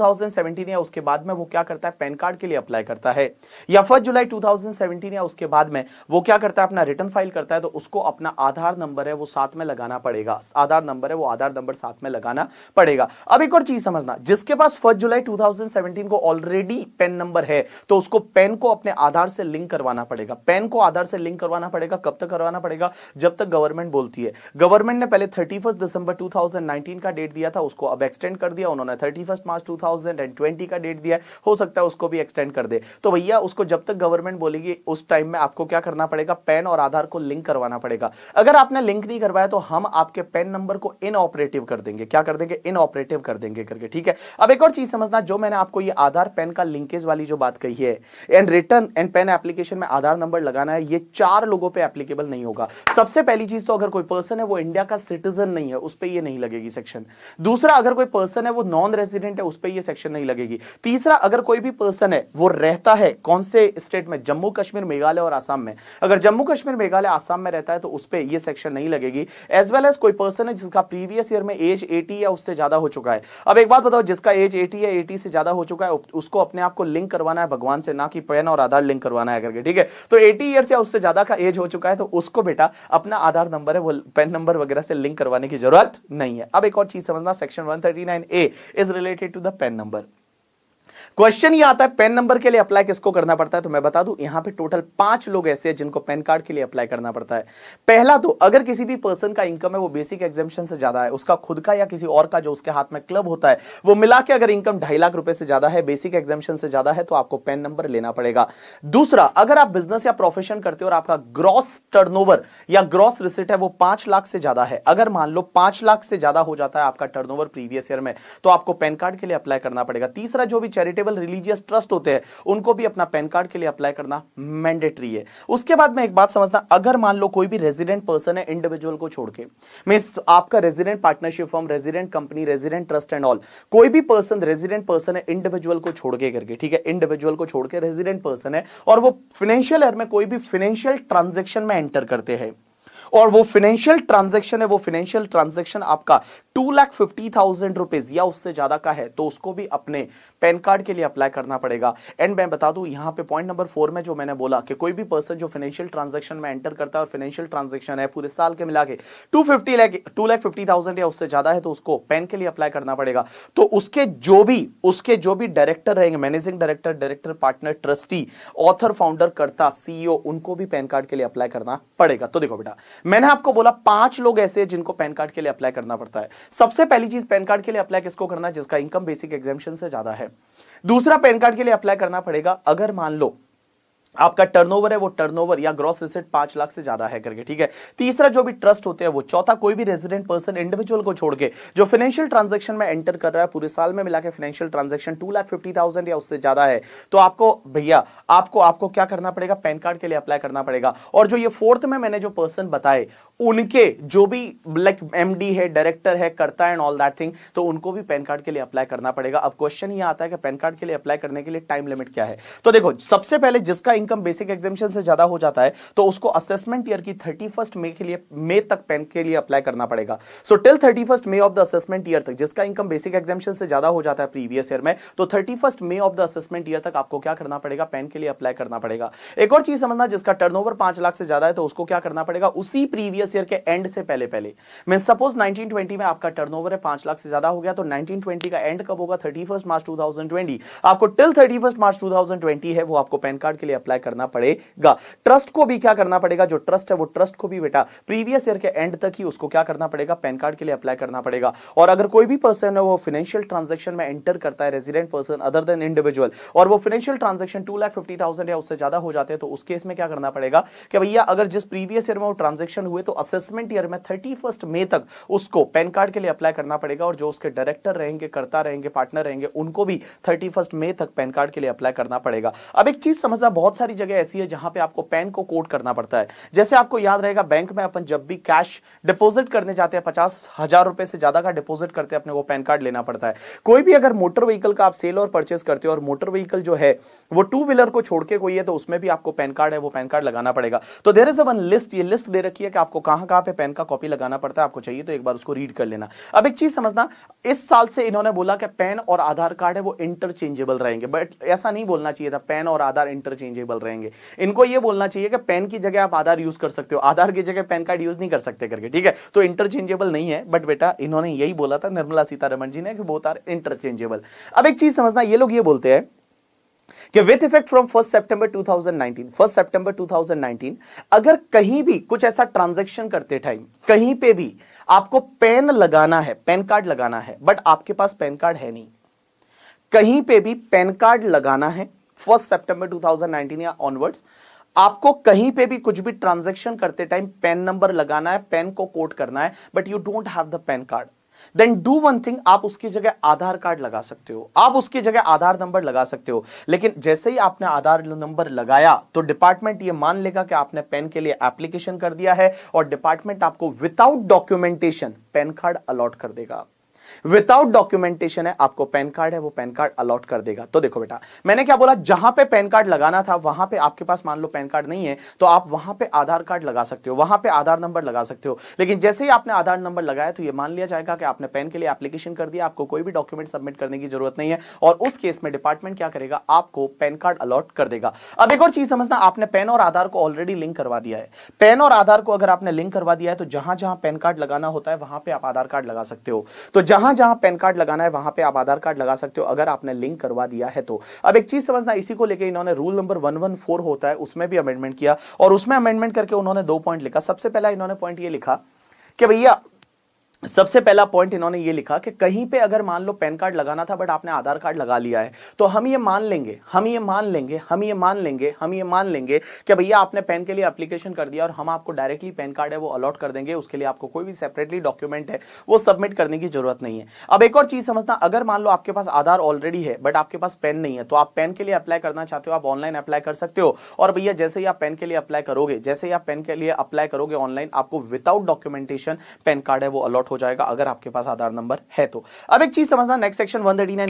या उसके बाद में वो क्या करता है पैन कार्ड के लिए अप्लाई करता है या फर्स्ट जुलाई 2017 या उसके बाद में वो क्या करता है अपना रिटर्न फाइल करता है तो उसको अपना आधार नंबर है वो साथ में लगाना पड़ेगा आधार नंबर है वो आधार नंबर साथ में लगाना पड़ेगा अब एक और चीज समझना जिसके पास फर्स्ट जुलाई 2017 को ऑलरेडी पेन नंबर है तो उसको पेन को अपने आधार से लिंक करवाना पड़ेगा पेन को आधार से लिंक करवाना पड़ेगा कब तक करवाना पड़ेगा जब तक गवर्नमेंट बोलती है गवर्नमेंट ने पहले थर्टी दिसंबर टू का डेट दिया था उसको अब एक्सटेंड कर दिया उन्होंने थर्टी मार्च टू का डेट दिया हो सकता है उसको भी एक्सटेंड कर दे तो भैया उसको जब तक गवर्नमेंट गवर्नमेंट बोलेगी उस टाइम में आपको क्या करना पड़ेगा पैन और आधार को लिंक करवाना पड़ेगा अगर आपने लिंक नहीं करवाया तो हम आपके पैन नंबर को इन ऑपरेटिव कर देंगे क्या कर देंगे इन ऑपरेटिव कर देंगे करके ठीक है अब एक और चीज समझना जो मैंने आपको ये आधार पैन का लिंकेज वाली जो बात कही है and return and PAN application में आधार नंबर लगाना है ये चार लोगों पर एप्लीकेबल नहीं होगा सबसे पहली चीज तो अगर कोई पर्सन है वो इंडिया का सिटीजन नहीं है उस पर यह नहीं लगेगी सेक्शन दूसरा अगर कोई पर्सन है वो नॉन रेजिडेंट है उस पर यह सेक्शन नहीं लगेगी तीसरा अगर कोई भी पर्सन है वो रहता है कौन से स्टेट स्टेट में जम्मू कश्मीर मेघालय और आसाम में अगर जम्मू कश्मीर मेघालय आसाम में रहता है तो उस पर यह सेक्शन नहीं लगेगी एज वेल एज कोई पर्सन है जिसका प्रीवियस ईयर में एज एटी या उससे ज्यादा हो चुका है अब एक बात बताओ जिसका एज एटी या एटी से ज्यादा हो चुका है उसको अपने आप को लिंक करवाना है भगवान से ना कि पेन और आधार लिंक करवाना है करके ठीक है तो एटी ईयर या उससे ज्यादा का एज हो चुका है तो उसको बेटा अपना आधार नंबर है वो पेन नंबर वगैरह से लिंक करवाने की जरूरत नहीं है अब एक और चीज समझना section 139 A is related to the PAN number question ये आता है पेन नंबर के लिए अप्लाई किसको करना पड़ता है तो मैं बता दूं यहां पे टोटल पांच लोग ऐसे हैं जिनको पैन कार्ड के लिए अप्लाई करना पड़ता है पहला तो अगर किसी भी पर्सन का इनकम है वो बेसिक एग्जामेशन से ज्यादा है उसका खुद का या किसी और का जो उसके हाथ में क्लब होता है वो मिला के अगर इनकम ढाई लाख रुपए से ज्यादा है बेसिक एग्जामेशन से ज्यादा है तो आपको पेन नंबर लेना पड़ेगा दूसरा अगर आप बिजनेस या प्रोफेशन करते हो और आपका ग्रॉस टर्न या ग्रॉस रिसिट है वो पांच लाख से ज्यादा है अगर मान लो पांच लाख से ज्यादा हो जाता है आपका टर्न प्रीवियस ईयर में तो आपको पेन कार्ड के लिए अप्लाई करना पड़ेगा तीसरा जो भी चैरिटी चैरिटेबल रिलीजियस ट्रस्ट होते हैं उनको भी अपना पैन कार्ड के लिए अप्लाई करना मैंडेटरी है उसके बाद मैं एक बात समझना अगर मान लो कोई भी रेजिडेंट पर्सन है इंडिविजुअल को छोड़ के मीन्स आपका resident partnership form resident company resident trust and all कोई भी पर्सन रेजिडेंट पर्सन है इंडिविजुअल को छोड़ के करके ठीक है इंडिविजुअल को छोड़ के रेजिडेंट पर्सन है और वो फाइनेंशियल ईयर में कोई भी फाइनेंशियल ट्रांजेक्शन में एंटर करते हैं और वो फाइनेंशियल ट्रांजेक्शन है वो फाइनेंशियल ट्रांजेक्शन आपका two lakh fifty thousand rupees या उससे ज्यादा का है तो उसको भी अपने पैन कार्ड के लिए अप्लाई करना पड़ेगा एंड मैं बता दू यहाँ पे पॉइंट नंबर फोर में जो मैंने बोला कि कोई भी पर्सन जो फाइनेंशियल ट्रांजेक्शन में एंटर करता है और फाइनेंशियल ट्रांजेक्शन है पूरे साल के मिला के two fifty lakh two lakh fifty thousand या उससे ज्यादा है तो उसको पैन के लिए अप्लाई करना पड़ेगा तो उसके जो भी उसके जो भी डायरेक्टर रहेंगे managing director director partner trustee author founder करता सीईओ उनको भी पैन कार्ड के लिए अप्लाई करना पड़ेगा तो देखो बेटा मैंने आपको बोला पांच लोग ऐसे जिनको पैन कार्ड के लिए अप्लाई करना पड़ता है सबसे पहली चीज पैन कार्ड के लिए अप्लाई किसको करना जिसका इनकम बेसिक एग्जामेशन से ज्यादा है दूसरा पैन कार्ड के लिए अप्लाई करना पड़ेगा अगर मान लो आपका टर्नओवर है वो टर्नओवर या ग्रॉस रिसेट पांच लाख से ज्यादा है करके ठीक है तीसरा जो भी ट्रस्ट होते हैं वो चौथा कोई भी रेजिडेंट पर्सन इंडिविजुअल को छोड़ के जो फाइनेंशियल ट्रांजेक्शन में एंटर कर रहा है पूरे साल में मिला के financial transaction two lakh fifty thousand या उससे ज्यादा है तो आपको भैया आपको आपको क्या करना पड़ेगा पैन कार्ड के लिए अप्लाई करना पड़ेगा और जो ये फोर्थ में मैंने जो पर्सन बताए उनके जो भी लाइक एम है डायरेक्टर है करता एंड ऑल दैट थिंग तो उनको भी पैन कार्ड के लिए अप्लाई करना पड़ेगा अब क्वेश्चन ये आता है कि पैन कार्ड के लिए अप्लाई करने के लिए टाइम लिमिट क्या है तो देखो सबसे पहले जिसका इनकम बेसिक एग्जामेशन से ज़्यादा हो जाता है तो उसको असेसमेंट ईयर की थर्टी फर्स्ट मे के लिए मे तक पेन के लिए अप्लाई करना पड़ेगा so till thirty first May of the assessment year तक जिसका इनकम बेसिक एग्जामेशन से ज़्यादा हो जाता है प्रीवियस ईयर में तो thirty first May of the assessment year तक आपको क्या करना पड़ेगा पेन के लिए अप्लाई करना पड़ेगा एक और चीज़ समझना जिसका टर्न ओवर लाख से ज़्यादा है तो उसको क्या करना पड़ेगा उसी प्रीवियस ईयर के एंड से पहले पहले मैं सपोज नाइनटीन में आपका टर्न है पांच लाख से ज्यादा हो गया तो नाइनटीन का एंड कब होगा थर्टी मार्च टू आपको टिल थर्टी मार्च टू है वो आपको पैन कार्ड के लिए अप्लाई करना पड़ेगा ट्रस्ट को भी क्या करना पड़ेगा जो ट्रस्ट है वो ट्रस्ट को भी बेटा प्रीवियस ईयर के एंड तक ही उसको क्या करना पड़ेगा पैन कार्ड के लिए अप्लाई करना पड़ेगा और अगर कोई भी पर्सन है वो फाइनेंशियल ट्रांजेक्शन में एंटर करता है resident person other than individual और वो financial transaction two lakh fifty thousand या उससे ज्यादा हो जाते हैं तो उस केस में क्या करना पड़ेगा कि भैया अगर जिस प्रीवियस ईयर में वो ट्रांजेक्शन हुए तो असेसमेंट ईयर में थर्टी फर्स्ट मे तक उसको पैन कार्ड के लिए अप्लाई करना पड़ेगा और जो उसके डायरेक्टर रहेंगे करता रहेंगे पार्टनर रहेंगे उनको भी थर्टी मई तक पैन कार्ड के लिए अप्लाई करना पड़ेगा अब एक चीज समझना बहुत सारी जगह ऐसी है जहां पे आपको पैन को कोड करना पड़ता है जैसे आपको याद रहेगा बैंक में अपन जब भी कैश डिपॉजिट करने जाते हैं पचास हजार रुपए से ज्यादा का डिपॉजिट करते हैं अपने को पैन कार्ड लेना पड़ता है कोई भी अगर मोटर व्हीकल का आप सेल और परचेस करते हो और मोटर व्हीकल जो है वो टू व्हीलर को छोड़ के कोई है तो उसमें भी आपको पैन कार्ड है वो पैन कार्ड लगाना पड़ेगा तो देर इज वन लिस्ट ये लिस्ट दे रखी है कि आपको कहां कहां पे पैन का कॉपी लगाना पड़ता है आपको चाहिए तो एक बार उसको रीड कर लेना अब एक चीज समझना इस साल से इन्होंने बोला कि पैन और आधार कार्ड है वो इंटरचेंजेबल रहेंगे बट ऐसा नहीं बोलना चाहिए था पैन और आधार इंटरचेंजेबल अवेलेबल रहेंगे इनको ये बोलना चाहिए कि पेन की जगह आप आधार यूज कर सकते हो आधार की जगह पैन कार्ड यूज नहीं कर सकते करके ठीक है तो इंटरचेंजेबल नहीं है बट बेटा इन्होंने यही बोला था निर्मला सीतारमन जी ने कि बोथ आर इंटरचेंजेबल अब एक चीज समझना ये लोग ये बोलते हैं कि विथ इफेक्ट फ्रॉम फर्स्ट सितंबर 2019 फर्स्ट सितंबर 2019 अगर कहीं भी कुछ ऐसा ट्रांजैक्शन करते टाइम कहीं पे भी आपको पैन लगाना है पैन कार्ड लगाना है बट आपके पास पैन कार्ड है नहीं कहीं पे भी पैन कार्ड लगाना है फर्स्ट सितंबर 2019 या ऑनवर्ड्स आपको कहीं पे भी कुछ भी ट्रांजेक्शन करते टाइम पेन नंबर लगाना है पेन को कोट करना है but you don't have the PAN card then do one thing आप उसकी जगह आधार कार्ड लगा सकते हो आप उसकी जगह आधार नंबर लगा सकते हो लेकिन जैसे ही आपने आधार नंबर लगाया तो डिपार्टमेंट ये मान लेगा कि आपने पेन के लिए एप्लीकेशन कर दिया है और डिपार्टमेंट आपको without documentation PAN card allot कर देगा विदाउट डॉक्यूमेंटेशन है आपको पैन कार्ड है वो पैन कार्ड अलॉट कर देगा तो देखो बेटा मैंने क्या बोला जहां पे पैन कार्ड लगाना था वहां पे आपके पास मान लो पैन कार्ड नहीं है तो आप वहां पे आधार कार्ड लगा सकते हो वहां पे आधार नंबर लगा सकते हो लेकिन जैसे ही आपने आधार नंबर लगाया तो ये मान लिया जाएगा कि आपने पैन के लिए एप्लीकेशन कर दिया आपको कोई भी डॉक्यूमेंट सबमिट करने की जरूरत नहीं है और उस केस में डिपार्टमेंट क्या करेगा आपको पैन कार्ड अलॉट कर देगा अब एक और चीज समझना आपने पैन और आधार को ऑलरेडी लिंक करवा दिया है पैन और आधार को अगर आपने लिंक करवा दिया है तो जहां जहां पैन कार्ड लगाना होता है वहां पर आप आधार कार्ड लगा सकते हो तो जहां जहां जहां पैन कार्ड लगाना है वहां पे आप आधार कार्ड लगा सकते हो अगर आपने लिंक करवा दिया है तो अब एक चीज समझना इसी को लेकर इन्होंने रूल नंबर 114 होता है उसमें भी अमेंडमेंट किया और उसमें अमेंडमेंट करके उन्होंने दो पॉइंट लिखा सबसे पहला इन्होंने पॉइंट ये लिखा कि भैया सबसे पहला पॉइंट इन्होंने ये लिखा कि कहीं पे अगर मान लो पैन कार्ड लगाना था बट आपने आधार कार्ड लगा लिया है तो हम ये मान लेंगे हम ये मान लेंगे हम ये मान लेंगे हम ये मान लेंगे कि भैया आपने पैन के लिए एप्लीकेशन कर दिया और हम आपको डायरेक्टली पैन कार्ड है वो अलॉट कर देंगे उसके लिए आपको कोई भी सेपरेटली डॉक्यूमेंट है वो सबमिट करने की जरूरत नहीं है अब एक और चीज़ समझना अगर मान लो आपके पास आधार ऑलरेडी है बट आपके पास पेन नहीं है तो आप पेन के लिए अप्लाई करना चाहते हो आप ऑनलाइन अप्लाई कर सकते हो और भैया जैसे ही आप पेन के लिए अप्लाई करोगे जैसे ही आप पेन के लिए अप्लाई करोगे ऑनलाइन आपको विदाउट डॉक्यूमेंटेशन पैन कार्ड है वो अलॉट हो जाएगा अगर आपके पास आधार नंबर है तो अब एक चीज समझना next section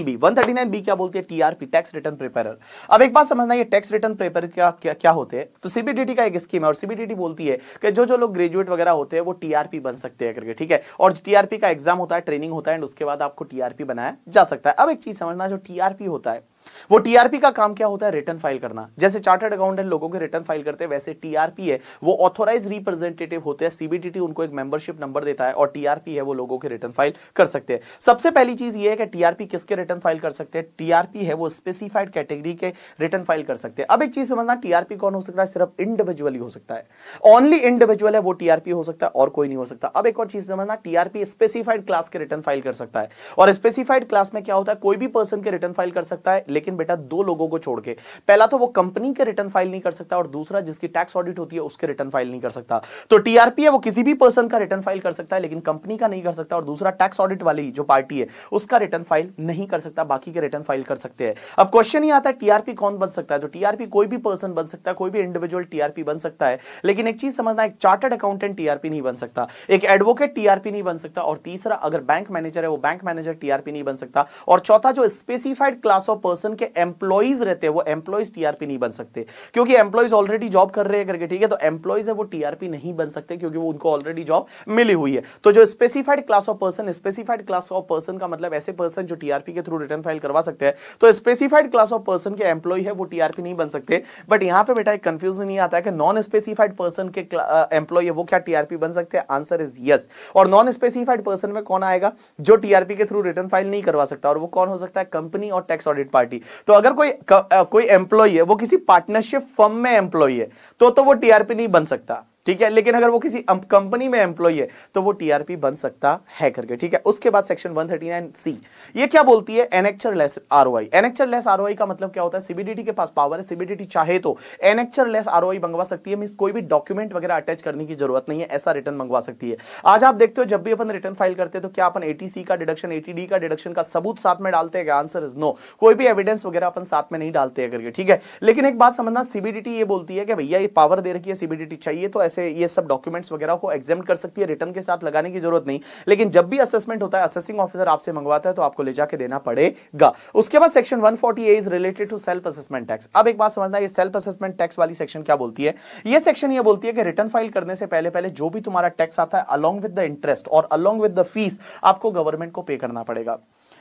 B 139b B क्या बोलती है टीआरपी टैक्स रिटर्न प्रिपेयर अब एक बात समझना ये टैक्स रिटर्न प्रिपेयर क्या क्या होते हैं तो सीबीडीटी का एक स्कीम है और सीबीडीटी बोलती है कि जो जो लोग ग्रेजुएट वगैरह होते हैं वो टीआरपी बन सकते हैं करके ठीक है और टीआरपी का एग्जाम होता है ट्रेनिंग होता है एंड उसके बाद आपको टीआरपी बनाया जा सकता है अब एक चीज समझना जो टीआरपी होता है वो टीआरपी का काम क्या होता है रिटर्न फाइल करना जैसे चार्टर्ड अकाउंटेंट लोगों के रिटर्न फाइल करते हैं वैसे टीआरपी है वो ऑथोराइज रिप्रेजेंटेटिव होते हैं सीबीडीटी उनको एक मेंबरशिप नंबर देता है और टीआरपी है वो लोगों के रिटर्न फाइल कर सकते हैं सबसे पहली चीज ये है कि टीआरपी किसके रिटर्न फाइल कर सकते हैं टीआरपी है वो स्पेसिफाइड कैटेगरी के रिटर्न फाइल कर सकते हैं अब एक चीज समझना टीआरपी कौन हो सकता है सिर्फ इंडिविजुअल हो सकता है ओनली इंडिविजुअल है वो टीआरपी हो सकता है और कोई नहीं हो सकता अब एक और चीज समझना टीआरपी स्पेसिफाइड क्लास के रिटर्न फाइल कर सकता है और स्पेसिफाइड क्लास में क्या होता है कोई भी पर्सन के रिटर्न फाइल कर सकता है लेकिन बेटा दो लोगों को छोड़ के पहला तो वो कंपनी के रिटर्न फाइल नहीं कर सकता और दूसरा जिसकी टैक्स ऑडिट होती है उसके रिटर्न फाइल नहीं कर सकता तो टीआरपी है वो किसी भी पर्सन का रिटर्न फाइल कर सकता है लेकिन कंपनी का नहीं कर सकता और दूसरा टैक्स ऑडिट वाली जो पार्टी है उसका रिटर्न फाइल नहीं कर सकता बाकी के रिटर्न फाइल कर सकते हैं अब क्वेश्चन ही आता है टीआरपी कौन बन सकता है तो टीआरपी कोई भी पर्सन बन सकता है कोई भी इंडिविजुअल टीआरपी बन सकता है लेकिन एक चीज समझना एक चार्टर्ड अकाउंटेंट टीआरपी नहीं बन सकता एक एडवोकेट टीआरपी नहीं बन सकता और तीसरा अगर बैंक मैनेजर है वो बैंक मैनेजर टीआरपी नहीं बन सकता और चौथा जो specified class of person person के एम्प्लॉयज रहते हैं वो एम्प्लॉयज टीआरपी नहीं बन सकते क्योंकि एम्प्लॉयज ऑलरेडी जॉब कर रहे हैं करके ठीक है तो एम्प्लॉयज है वो टीआरपी नहीं बन सकते क्योंकि वो उनको ऑलरेडी जॉब मिली हुई है तो जो specified class of person specified class of person का मतलब ऐसे पर्सन जो टीआरपी के थ्रू रिटर्न फाइल करवा सकते हैं तो स्पेसिफाइड क्लास ऑफ पर्सन के एम्प्लॉय है वो टीआरपी नहीं बन सकते बट यहां पर बेटा एक कंफ्यूजन नहीं आता है कि नॉन स्पेसिफाइड पर्सन के एम्प्लॉय है वो क्या टीआरपी बन सकते हैं आंसर इज यस और नॉन स्पेसिफाइड पर्सन में कौन आएगा जो टीआरपी के थ्रू रिटर्न फाइल नहीं करवा सकता और वो कौन हो सकता है कंपनी और टैक्स ऑडिट पार्टी पार्टी तो अगर कोई कोई एम्प्लॉय है वो किसी पार्टनरशिप फर्म में एम्प्लॉय है तो तो वो टीआरपी नहीं बन सकता ठीक है लेकिन अगर वो किसी कंपनी में एम्प्लॉय है तो वो टीआरपी बन सकता है करके ठीक है उसके बाद सेक्शन 139 सी ये क्या बोलती है annexure less ROI annexure less ROI का मतलब क्या होता है सीबीडीटी के पास पावर है सीबीडीटी चाहे तो एनेक्चर लेस आरओआई मंगवा सकती है मीन कोई भी डॉक्यूमेंट वगैरह अटैच करने की जरूरत नहीं है ऐसा रिटर्न मंगवा सकती है आज आप देखते हो जब भी अपन रिटर्न फाइल करते हैं तो क्या अपन एटीसी का डिडक्शन एटीडी का डिडक्शन का सबूत साथ में डालते हैं आंसर इज नो कोई भी एविडेंस वगैरह अपन साथ में नहीं डालते हैं करके ठीक है लेकिन एक बात समझना सीबीडीटी ये बोलती है कि भैया ये पावर दे रखी है सीबीडीटी चाहिए तो ऐसे से ये सब डॉक्यूमेंट्स वगैरह को एग्जाम कर सकती है रिटर्न के साथ लगाने की जरूरत नहीं लेकिन जब भी असेसमेंट होता है असेसिंग ऑफिसर आपसे मंगवाता है तो आपको ले जाके देना पड़ेगा उसके बाद section one A is related to self assessment tax अब एक बात समझना ये सेल्फ असेसमेंट टैक्स वाली सेक्शन क्या बोलती है ये सेक्शन ये बोलती है कि रिटर्न फाइल करने से पहले पहले जो भी तुम्हारा टैक्स आता है अलॉन्ग विद द इंटरेस्ट और अलॉन्ग विद द फीस आपको गवर्नमेंट को पे करना पड़ेगा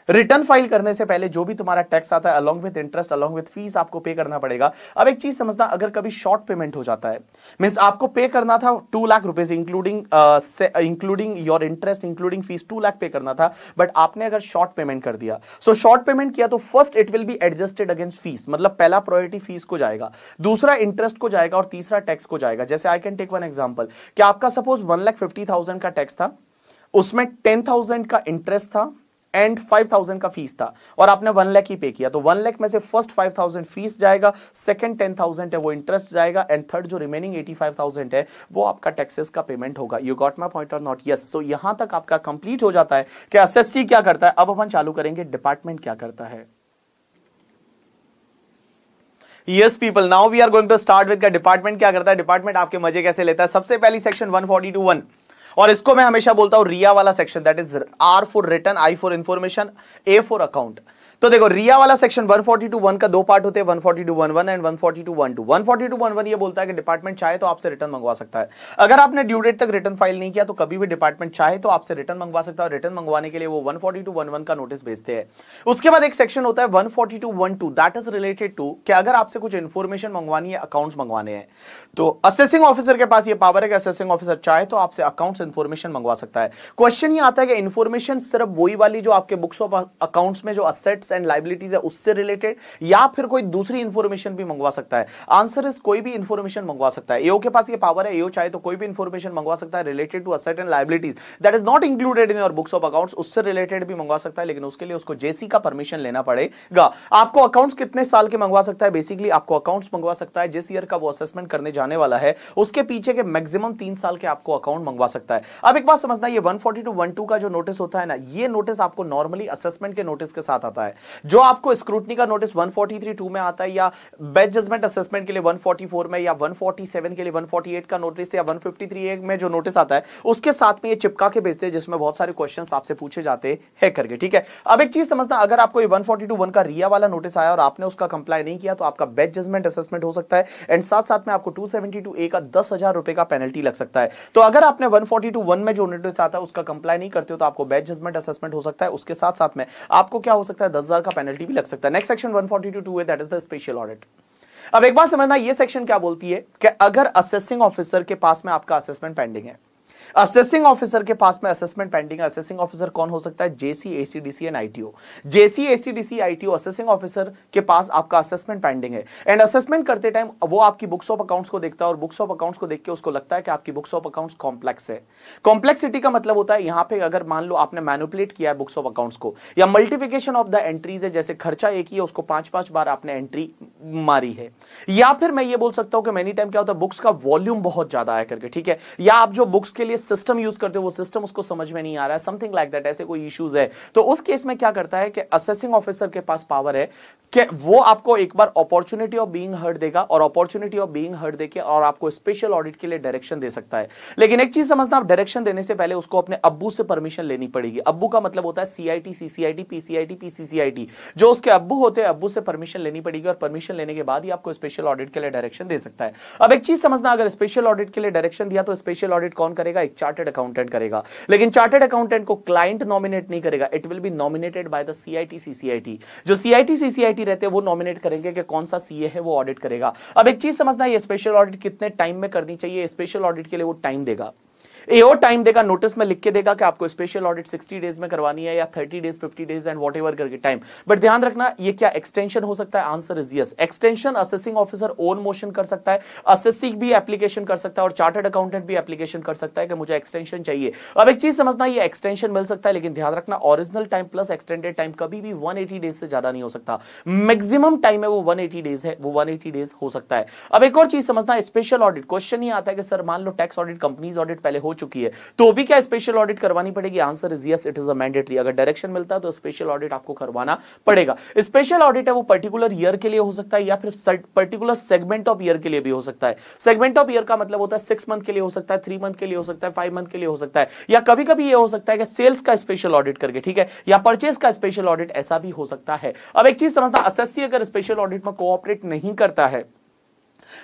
रिटर्न फाइल करने से पहले जो भी तुम्हारा टैक्स आता है along with interest along with fees आपको पे करना पड़ेगा अब एक चीज समझना अगर कभी शॉर्ट पेमेंट हो जाता है मीन्स आपको पे करना था two lakh rupees including including your interest including fees two lakh pay करना था बट आपने अगर शॉर्ट पेमेंट कर दिया सो शॉर्ट पेमेंट किया तो first it will be adjusted against fees मतलब पहला प्रायोरिटी फीस को जाएगा दूसरा इंटरेस्ट को जाएगा और तीसरा टैक्स को जाएगा जैसे I can take one example क्या आपका suppose one lakh fifty thousand का टैक्स था उसमें टेन थाउजेंड का इंटरेस्ट था एंड फाइव थाउजेंड का फीस था और आपने वन लैख ही पे किया तो वन लैख में से फर्स्ट फाइव थाउजेंड फीस जाएगा सेकंड टेन थाउजेंड है वो इंटरेस्ट जाएगा एंड थर्ड जो रिमेनिंग एटी फाइव थाउजेंड है वो आपका टैक्सेस का पेमेंट होगा यू गॉट माई पॉइंट और नॉट यस सो यहां तक आपका कंप्लीट हो जाता है कि एस क्या करता है अब अपन चालू करेंगे डिपार्टमेंट क्या करता है yes people now we are going to start with का डिपार्टमेंट क्या करता है डिपार्टमेंट आपके मजे कैसे लेता है सबसे पहली सेक्शन 142 वन और इसको मैं हमेशा बोलता हूं रिया वाला section that is R for return I for information A for account तो देखो रिया वाला सेक्शन 142 1 का दो पार्ट होते हैं 142 11 एंड ये बोलता है कि डिपार्टमेंट चाहे तो आपसे रिटर्न मंगवा सकता है अगर आपने ड्यू डेट तक रिटर्न फाइल नहीं किया तो कभी भी डिपार्टमेंट चाहे तो आपसे रिटर्न मंगवा सकता है रिटर्न मंगवाने के लिए वो 142 11 का नोटिस भेजते हैं उसके बाद एक सेक्शन होता है 142 दैट इज रिलेटेड टू कि अगर आपसे कुछ इंफॉर्मेशन मंगवानी है अकाउंट्स मंगवाने हैं तो असेसिंग ऑफिसर के पास ये पावर है कि असेसिंग ऑफिसर चाहे तो आपसे अकाउंट्स इंफॉर्मेशन मंगवा सकता है क्वेश्चन ये आता है कि इंफॉर्मेशन सिर्फ वही वाली जो आपके बुक्स ऑफ अकाउंट्स में जो असेट्स एसेट्स एंड लाइबिलिटीज है उससे रिलेटेड या फिर कोई दूसरी इंफॉर्मेशन भी मंगवा सकता है आंसर इज कोई भी इंफॉर्मेशन मंगवा सकता है एओ के पास ये पावर है एओ चाहे तो कोई भी इंफॉर्मेशन मंगवा सकता है related to asset and liabilities that is not included in your books of accounts उससे रिलेटेड भी मंगवा सकता है लेकिन उसके लिए उसको जेसी का परमिशन लेना पड़ेगा आपको अकाउंट्स कितने साल के मंगवा सकता है बेसिकली आपको अकाउंट्स मंगवा सकता है जिस ईयर का वो असेसमेंट करने जाने वाला है उसके पीछे के मैक्सिमम तीन साल के आपको अकाउंट मंगवा सकता है अब एक बात समझना ये 140 टू 12 का जो नोटिस होता है ना ये नोटिस आपको नॉर्मली असेसमेंट के नोटिस के साथ आता है जो आपको स्क्रूटनी का नोटिस 143.2 में आता है या बेस्ट जजमेंट असेसमेंट के लिए 144 में या 147 के लिए 148 का नोटिस या 153 में जो नोटिस आता है उसके साथ में ये चिपका के भेजते हैं जिसमें बहुत सारे क्वेश्चन आपसे पूछे जाते हैं करके ठीक है अब एक चीज समझना अगर आपको वन ये वन का रिया वाला नोटिस आया और आपने उसका कंप्लाई नहीं किया तो आपका बेस्ट जजमेंट असेसमेंट हो सकता है एंड साथ साथ में आपको टू ए का दस हजार रुपए का पेनल्टी लग सकता है तो अगर आपने वन वन में जो नोटिस आता है उसका कंप्लाई नहीं करते हो तो आपको बेस्ट जजमेंट असेसमेंट हो सकता है उसके साथ साथ में आपको क्या हो सकता है दस हजार का पेनल्टी भी लग सकता है नेक्स्ट सेक्शन फोर्टी टू है that is the special audit अब एक बात समझना ये सेक्शन क्या बोलती है कि अगर असेसिंग ऑफिसर के पास में आपका असेसमेंट पेंडिंग है असेसिंग ऑफिसर के पास में असेसमेंट पेंडिंग है असेसिंग ऑफिसर कौन हो सकता है JC ACDC and ITO JC ACDC ITO assessing officer के पास आपका असेसमेंट पेंडिंग है एंड असेसमेंट करते टाइम वो आपकी बुक्स ऑफ अकाउंट्स को देखता है और बुक्स ऑफ अकाउंट्स को देख के उसको लगता है कि आपकी बुक्स ऑफ अकाउंट्स कॉम्प्लेक्स है कॉम्प्लेक्सिटी का मतलब होता है यहां पे अगर मान लो आपने मैनुपुलेट किया है बुक्स ऑफ अकाउंट्स को या मल्टीफिकेशन ऑफ द एंट्रीज है जैसे खर्चा एक ही है उसको पांच पांच बार आपने एंट्री मारी है या फिर मैं ये बोल सकता हूं कि मेनी टाइम क्या होता है बुक्स का वॉल्यूम बहुत ज्यादा आया करके ठीक है या आप जो बुक्स के लिए ये सिस्टम यूज करते हो वो सिस्टम उसको समझ में नहीं आ रहा है समथिंग लाइक दैट ऐसे कोई इश्यूज है तो उस केस में क्या करता है कि असेसिंग ऑफिसर के पास पावर है कि वो आपको एक बार अपॉर्चुनिटी ऑफ बीइंग हर्ड देगा और अपॉर्चुनिटी ऑफ बीइंग हर्ड देके और आपको स्पेशल ऑडिट के लिए डायरेक्शन दे सकता है लेकिन एक चीज समझना आप डायरेक्शन देने से पहले उसको अपने अब्बू से परमिशन लेनी पड़ेगी अब्बू का मतलब होता है सीआईटी सीसीआईटी पीसीआईटी पीसीसीआईटी जो उसके अब्बू होते हैं अब्बू से परमिशन लेनी पड़ेगी और परमिशन लेने के बाद ही आपको स्पेशल ऑडिट के लिए डायरेक्शन दे सकता है अब एक चीज समझना अगर स्पेशल ऑडिट के लिए डायरेक्शन दिया तो स्पेशल ऑडिट कौन करेगा एक चार्टेड अकाउंटेंट करेगा लेकिन चार्टेड अकाउंटेंट को क्लाइंट नॉमिनेट नहीं करेगा it will be nominated by the CIT CCIT जो सीआईटी सीसीआईटी रहते हैं वो नॉमिनेट करेंगे कि कौन सा सीए है वो ऑडिट करेगा अब एक चीज समझना है स्पेशल ऑडिट कितने टाइम में करनी चाहिए स्पेशल ऑडिट के लिए वो टाइम देगा एओ और टाइम देगा नोटिस में लिख के देगा कि आपको स्पेशल ऑडिट 60 डेज में करवानी है या 30 डेज 50 डेज एंड वॉट करके टाइम बट ध्यान रखना ये क्या एक्सटेंशन हो सकता है answer is yes extension assessing officer own motion कर सकता है असेसिंग भी एप्लीकेशन कर सकता है और चार्टर्ड अकाउंटेंट भी एप्लीकेशन कर सकता है कि मुझे एक्सटेंशन चाहिए अब एक चीज समझना ये एक्सटेंशन मिल सकता है लेकिन ध्यान रखना original time plus extended time कभी भी वन डेज से ज्यादा नहीं हो सकता मैक्सिमम टाइम है वो वन डेज है वो वन डेज हो सकता है अब एक और चीज समझना स्पेशल ऑडिट क्वेश्चन ही आता है कि सर मान लो टैक्स ऑडिट कंपनीज ऑडिट पहले हो चुकी है तो भी क्या स्पेशल ऑडिट करवानी पड़ेगी answer is yes it is a अगर डायरेक्शन मिलता है तो स्पेशल ऑडिट आपको करवाना पड़ेगा स्पेशल ऑडिट है वो पर्टिकुलर ईयर के लिए हो सकता है या फिर पर्टिकुलर सेगमेंट ऑफ ईयर के लिए भी हो सकता है सेगमेंट ऑफ ईयर का मतलब होता है सिक्स मंथ के लिए हो सकता है थ्री मंथ के लिए हो सकता है फाइव मंथ के लिए हो सकता है या कभी कभी ये हो सकता है कि सेल्स का स्पेशल ऑडिट करके ठीक है या परचेस का स्पेशल ऑडिट ऐसा भी हो सकता है अब एक चीज समझता असेसी अगर स्पेशल ऑडिट में कोऑपरेट नहीं करता है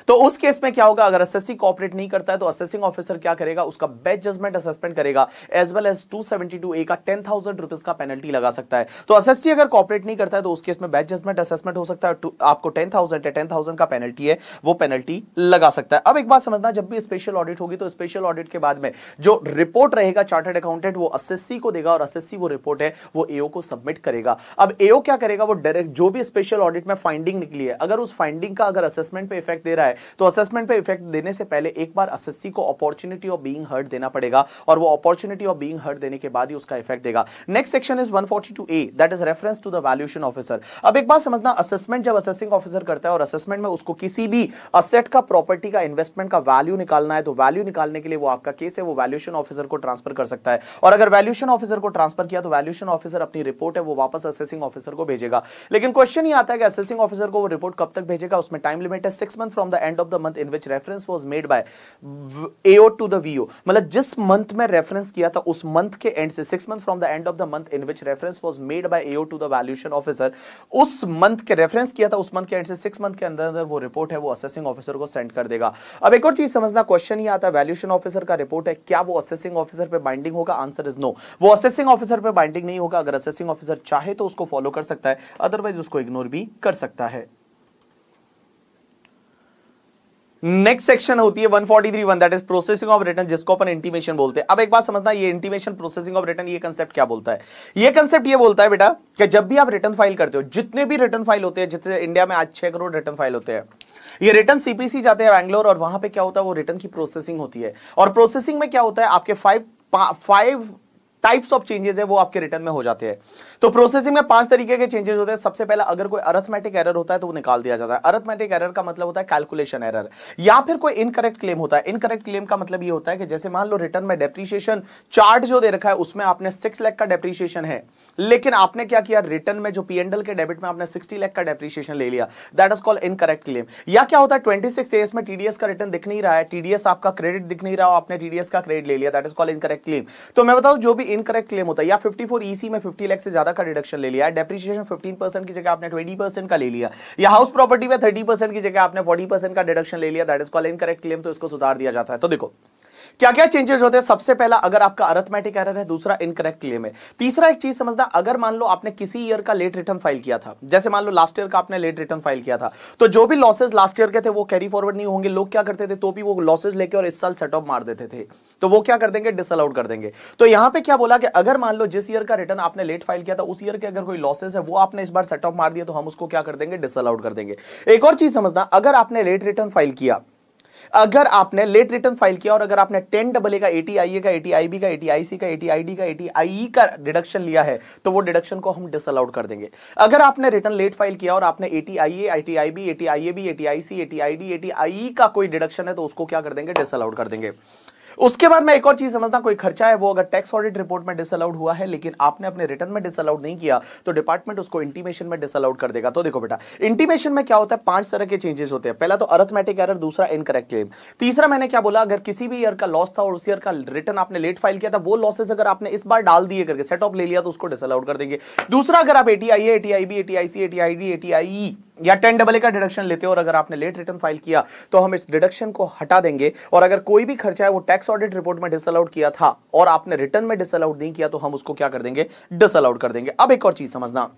तो उस केस में क्या होगा अगर असेसिंग कॉपरेट नहीं करता है तो असेसिंग ऑफिसर क्या करेगा उसका बेस्ट जजमेंट असेसमेंट करेगा as well as two A का टेन थाउजेंड रुपीज का पेनल्टी लगा सकता है तो असेसी अगर कॉपरेट नहीं करता है तो उस केस में बेस्ट जजमेंट असेसमेंट हो सकता है आपको टेन थाउजेंड टेन थाउजेंड का पेनल्टी है वो पेनल्टी लगा सकता है अब एक बात समझना जब भी स्पेशल ऑडिट होगी तो स्पेशल ऑडिट के बाद में जो रिपोर्ट रहेगा चार्टर्ड अकाउंटेंट वो असेसी को देगा और असेसी वो रिपोर्ट है वो एओ को सबमिट करेगा अब एओ क्या करेगा वो डायरेक्ट जो भी स्पेशल ऑडिट में फाइंडिंग निकली है अगर उस फाइंडिंग का अगर असेसमेंट पे इफेक्ट दे रहा है रहा है तो असेसमेंट पे इफेक्ट देने से पहले एक बार असेसी को अपॉर्चुनिटी ऑफ बीइंग हर्ट देना पड़ेगा और वो अपॉर्चुनिटी ऑफ बीइंग हर्ट देने के बाद ही उसका इफेक्ट देगा next section is 142 A that is reference to the valuation officer अब एक बार समझना असेसमेंट जब असेसिंग ऑफिसर करता है और असेसमेंट में उसको किसी भी असेट का प्रॉपर्टी का इन्वेस्टमेंट का वैल्यू निकालना है तो वैल्यू निकालने के लिए वो आपका केस है वो वैल्यूएशन ऑफिसर को ट्रांसफर कर सकता है और अगर वैल्यूएशन ऑफिसर को ट्रांसफर किया तो वैल्यूएशन ऑफिसर अपनी रिपोर्ट है वो वापस असेसिंग ऑफिसर को भेजेगा लेकिन क्वेश्चन ही आता है कि असेसिंग ऑफिसर को वो रिपोर्ट कब तक भेजेगा उसमें टाइम लिमिट है six month from the end of the month in which reference was made by AO to the VO मतलब जिस मंथ में रेफरेंस किया था उस मंथ के एंड से six month from the end of the month in which reference was made by AO to the valuation officer उस मंथ के रेफरेंस किया था उस मंथ के एंड से सिक्स मंथ के अंदर अंदर वो रिपोर्ट है वो असेसिंग ऑफिसर को सेंड कर देगा अब एक और चीज समझना क्वेश्चन ही आता है वैल्यूशन ऑफिसर का रिपोर्ट है क्या वो असेसिंग ऑफिसर पे बाइंडिंग होगा आंसर इज नो वो असेसिंग ऑफिसर पे बाइंडिंग नहीं होगा अगर असेसिंग ऑफिसर चाहे तो उसको फॉलो कर सकता है अदरवाइज उसको इग्नोर भी कर सकता है नेक्स्ट सेक्शन होती है 143 that is processing of return जिसको अपन इंटीमेशन बोलते हैं अब एक बात समझना ये इंटीमेशन प्रोसेसिंग ऑफ रिटर्न ये कंसेप्ट क्या बोलता है ये कंसेप्ट ये बोलता है बेटा कि जब भी आप रिटर्न फाइल करते हो जितने भी रिटर्न फाइल होते हैं जितने इंडिया में आज छह करोड़ रिटर्न फाइल होते हैं ये रिटर्न सीपीसी जाते हैं बैंगलोर और वहां पर क्या होता है वो रिटर्न की प्रोसेसिंग होती है और प्रोसेसिंग में क्या होता है आपके five five types of changes है वो आपके रिटर्न में हो जाते हैं तो प्रोसेसिंग में पांच तरीके के चेंजेस होते हैं सबसे पहले अगर कोई अरथमेटिक एरर होता है तो वो निकाल दिया जाता है अरथमेटिक एरर का मतलब होता है कैलकुलेशन एरर या फिर कोई इनकरेक्ट क्लेम होता है इनकरेक्ट क्लेम का मतलब ये होता है कि जैसे मान लो रिटर्न में डेप्रीशिएशन चार्ट जो दे रखा है उसमें आपने सिक्स लैख का डेप्रीशिएशन है लेकिन आपने क्या किया रिटर्न में जो पीएनडल के डेबिट में आपने सिक्सटी लैख का डेप्रीशिएशन ले लिया that is called incorrect claim या क्या होता है ट्वेंटी सिक्स एस में टीडीएस का रिटर्न दिख नहीं रहा है टीडीएस आपका क्रेडिट दिख नहीं रहा हो आपने टीडीएस का क्रेडिट ले लिया that is called incorrect claim तो मैं बताऊं जो भी इनकरेक्ट क्लेम होता है या 54 ईसी e में 50 लाख से ज्यादा का डिडक्शन ले लिया डेप्रिसिएशन 15 परसेंट की जगह आपने 20 परसेंट का ले लिया या हाउस प्रॉपर्टी में 30 परसेंट की जगह आपने 40 परसेंट का डिडक्शन ले लिया that is call incorrect claim तो इसको सुधार दिया जाता है तो देखो क्या क्या चेंजेस होते हैं सबसे पहला अगर आपका अरथमेटिक एरर है दूसरा इनकरेक्ट क्लेम है तीसरा एक चीज समझना अगर मान लो आपने किसी ईयर का लेट रिटर्न फाइल किया था जैसे मान लो लास्ट ईयर का आपने लेट रिटर्न फाइल किया था तो जो भी लॉसेज लास्ट ईयर के थे वो कैरी फॉरवर्ड नहीं होंगे लोग क्या करते थे तो भी वो लॉसेज लेकर और इस साल सेट ऑफ मार देते थे तो वो क्या कर देंगे डिसअलाउड कर देंगे तो यहां पे क्या बोला कि अगर मान लो जिस ईयर का रिटर्न आपने लेट फाइल किया था उस ईयर के अगर कोई लॉसेस है वो आपने इस बार सेट ऑफ मार दिया तो हम उसको क्या कर देंगे डिसअलाउड कर देंगे एक और चीज समझना अगर आपने लेट रिटर्न फाइल किया अगर आपने लेट रिटर्न फाइल किया और अगर आपने टेन डबल ए का आई एटीआईए का आई एटीआईबी का आई एटीआईसी का एटीआईडी का ई का डिडक्शन लिया है तो वो डिडक्शन को हम डिसअलाउड कर देंगे अगर आपने रिटर्न लेट फाइल किया और आपने I I I I I A A T B B C eighty IA ITIB eighty IAB eighty IC I E का कोई डिडक्शन है तो उसको क्या कर देंगे डिसअलाउड कर देंगे उसके बाद मैं एक और चीज समझता कोई खर्चा है वो अगर टैक्स ऑडिट रिपोर्ट में डिसअलाउड हुआ है लेकिन आपने अपने रिटर्न में डिसअलाउड नहीं किया तो डिपार्टमेंट उसको इंटीमेशन में डिसअलाउड कर देगा तो देखो बेटा इंटीमेशन में क्या होता है पांच तरह के चेंजेस होते हैं पहला तो अर्थमेटिक एरर दूसरा इनकरेक्ट क्लेम तीसरा मैंने क्या बोला अगर किसी भी ईयर का लॉस था और उस ईयर का रिटर्न आपने लेट फाइल किया था वो लॉसेस अगर आपने इस बार डाल दिए करके सेट ऑफ ले लिया तो उसको डिसअलाउड कर देंगे दूसरा अगर आप eighty I eighty IB eighty IC eighty ID eighty I या टेन डबल ए का डिडक्शन लेते हो और अगर आपने लेट रिटर्न फाइल किया तो हम इस डिडक्शन को हटा देंगे और अगर कोई भी खर्चा है वो टैक्स ऑडिट रिपोर्ट में डिसअलाउड किया था और आपने रिटर्न में डिसअलाउड नहीं किया तो हम उसको क्या कर देंगे डिसअलाउड कर देंगे अब एक और चीज समझना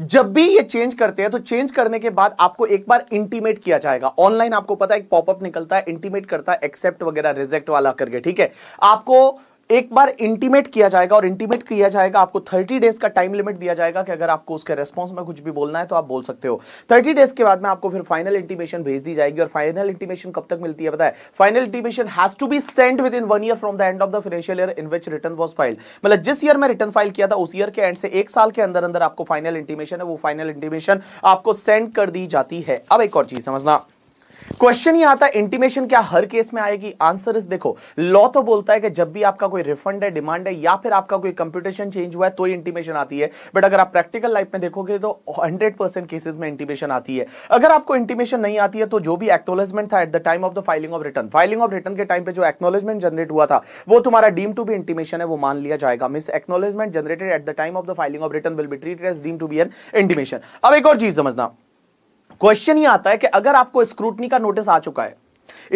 जब भी ये चेंज करते हैं तो चेंज करने के बाद आपको एक बार इंटीमेट किया जाएगा ऑनलाइन आपको पता है एक पॉपअप निकलता है इंटीमेट करता है एक्सेप्ट वगैरह रिजेक्ट वाला करके ठीक है आपको एक बार इंटीमेट किया जाएगा और इंटीमेट किया जाएगा आपको 30 डेज का टाइम लिमिट दिया जाएगा कि अगर आपको उसके रेस्पॉन्स में कुछ भी बोलना है तो आप बोल सकते हो 30 डेज के बाद में आपको फिर फाइनल इंटीमेशन भेज दी जाएगी और फाइनल इंटीमेशन कब तक मिलती है बताए final intimation has to be send within one year from the end of the financial year in which return was file मतलब जिस ईयर में रिटर्न फाइल किया था उस ईयर के एंड से एक साल के अंदर अंदर आपको फाइनल इंटीमेशन है वो फाइनल इंटीमेशन आपको सेंड कर दी जाती है अब एक और चीज समझना क्वेश्चन ही आता है इंटीमेशन क्या हर केस में आएगी आंसर इस देखो लॉ तो बोलता है कि जब भी आपका कोई रिफंड है डिमांड है या फिर आपका कोई कंप्यूटेशन चेंज हुआ है तो इंटीमेशन आती है बट अगर आप प्रैक्टिकल लाइफ में देखोगे तो हंड्रेड परसेंट केसेज में इंटीमेशन आती है अगर आपको इंटीमेशन नहीं आती है तो जो भी एक्नोलेजमेंट था at the time of the filing of return filing of return के टाइम पर जो एक्नोलेजमेंट जनरेट हुआ था वो तुम्हारा डीम टू बी इंटीमेशन है वो मान लिया जाएगा miss acknowledgement generated at the time of the filing of return will be treat as deem to be an intimation अब एक और चीज समझना क्वेश्चन ये आता है कि अगर आपको स्क्रूटनी का नोटिस आ चुका है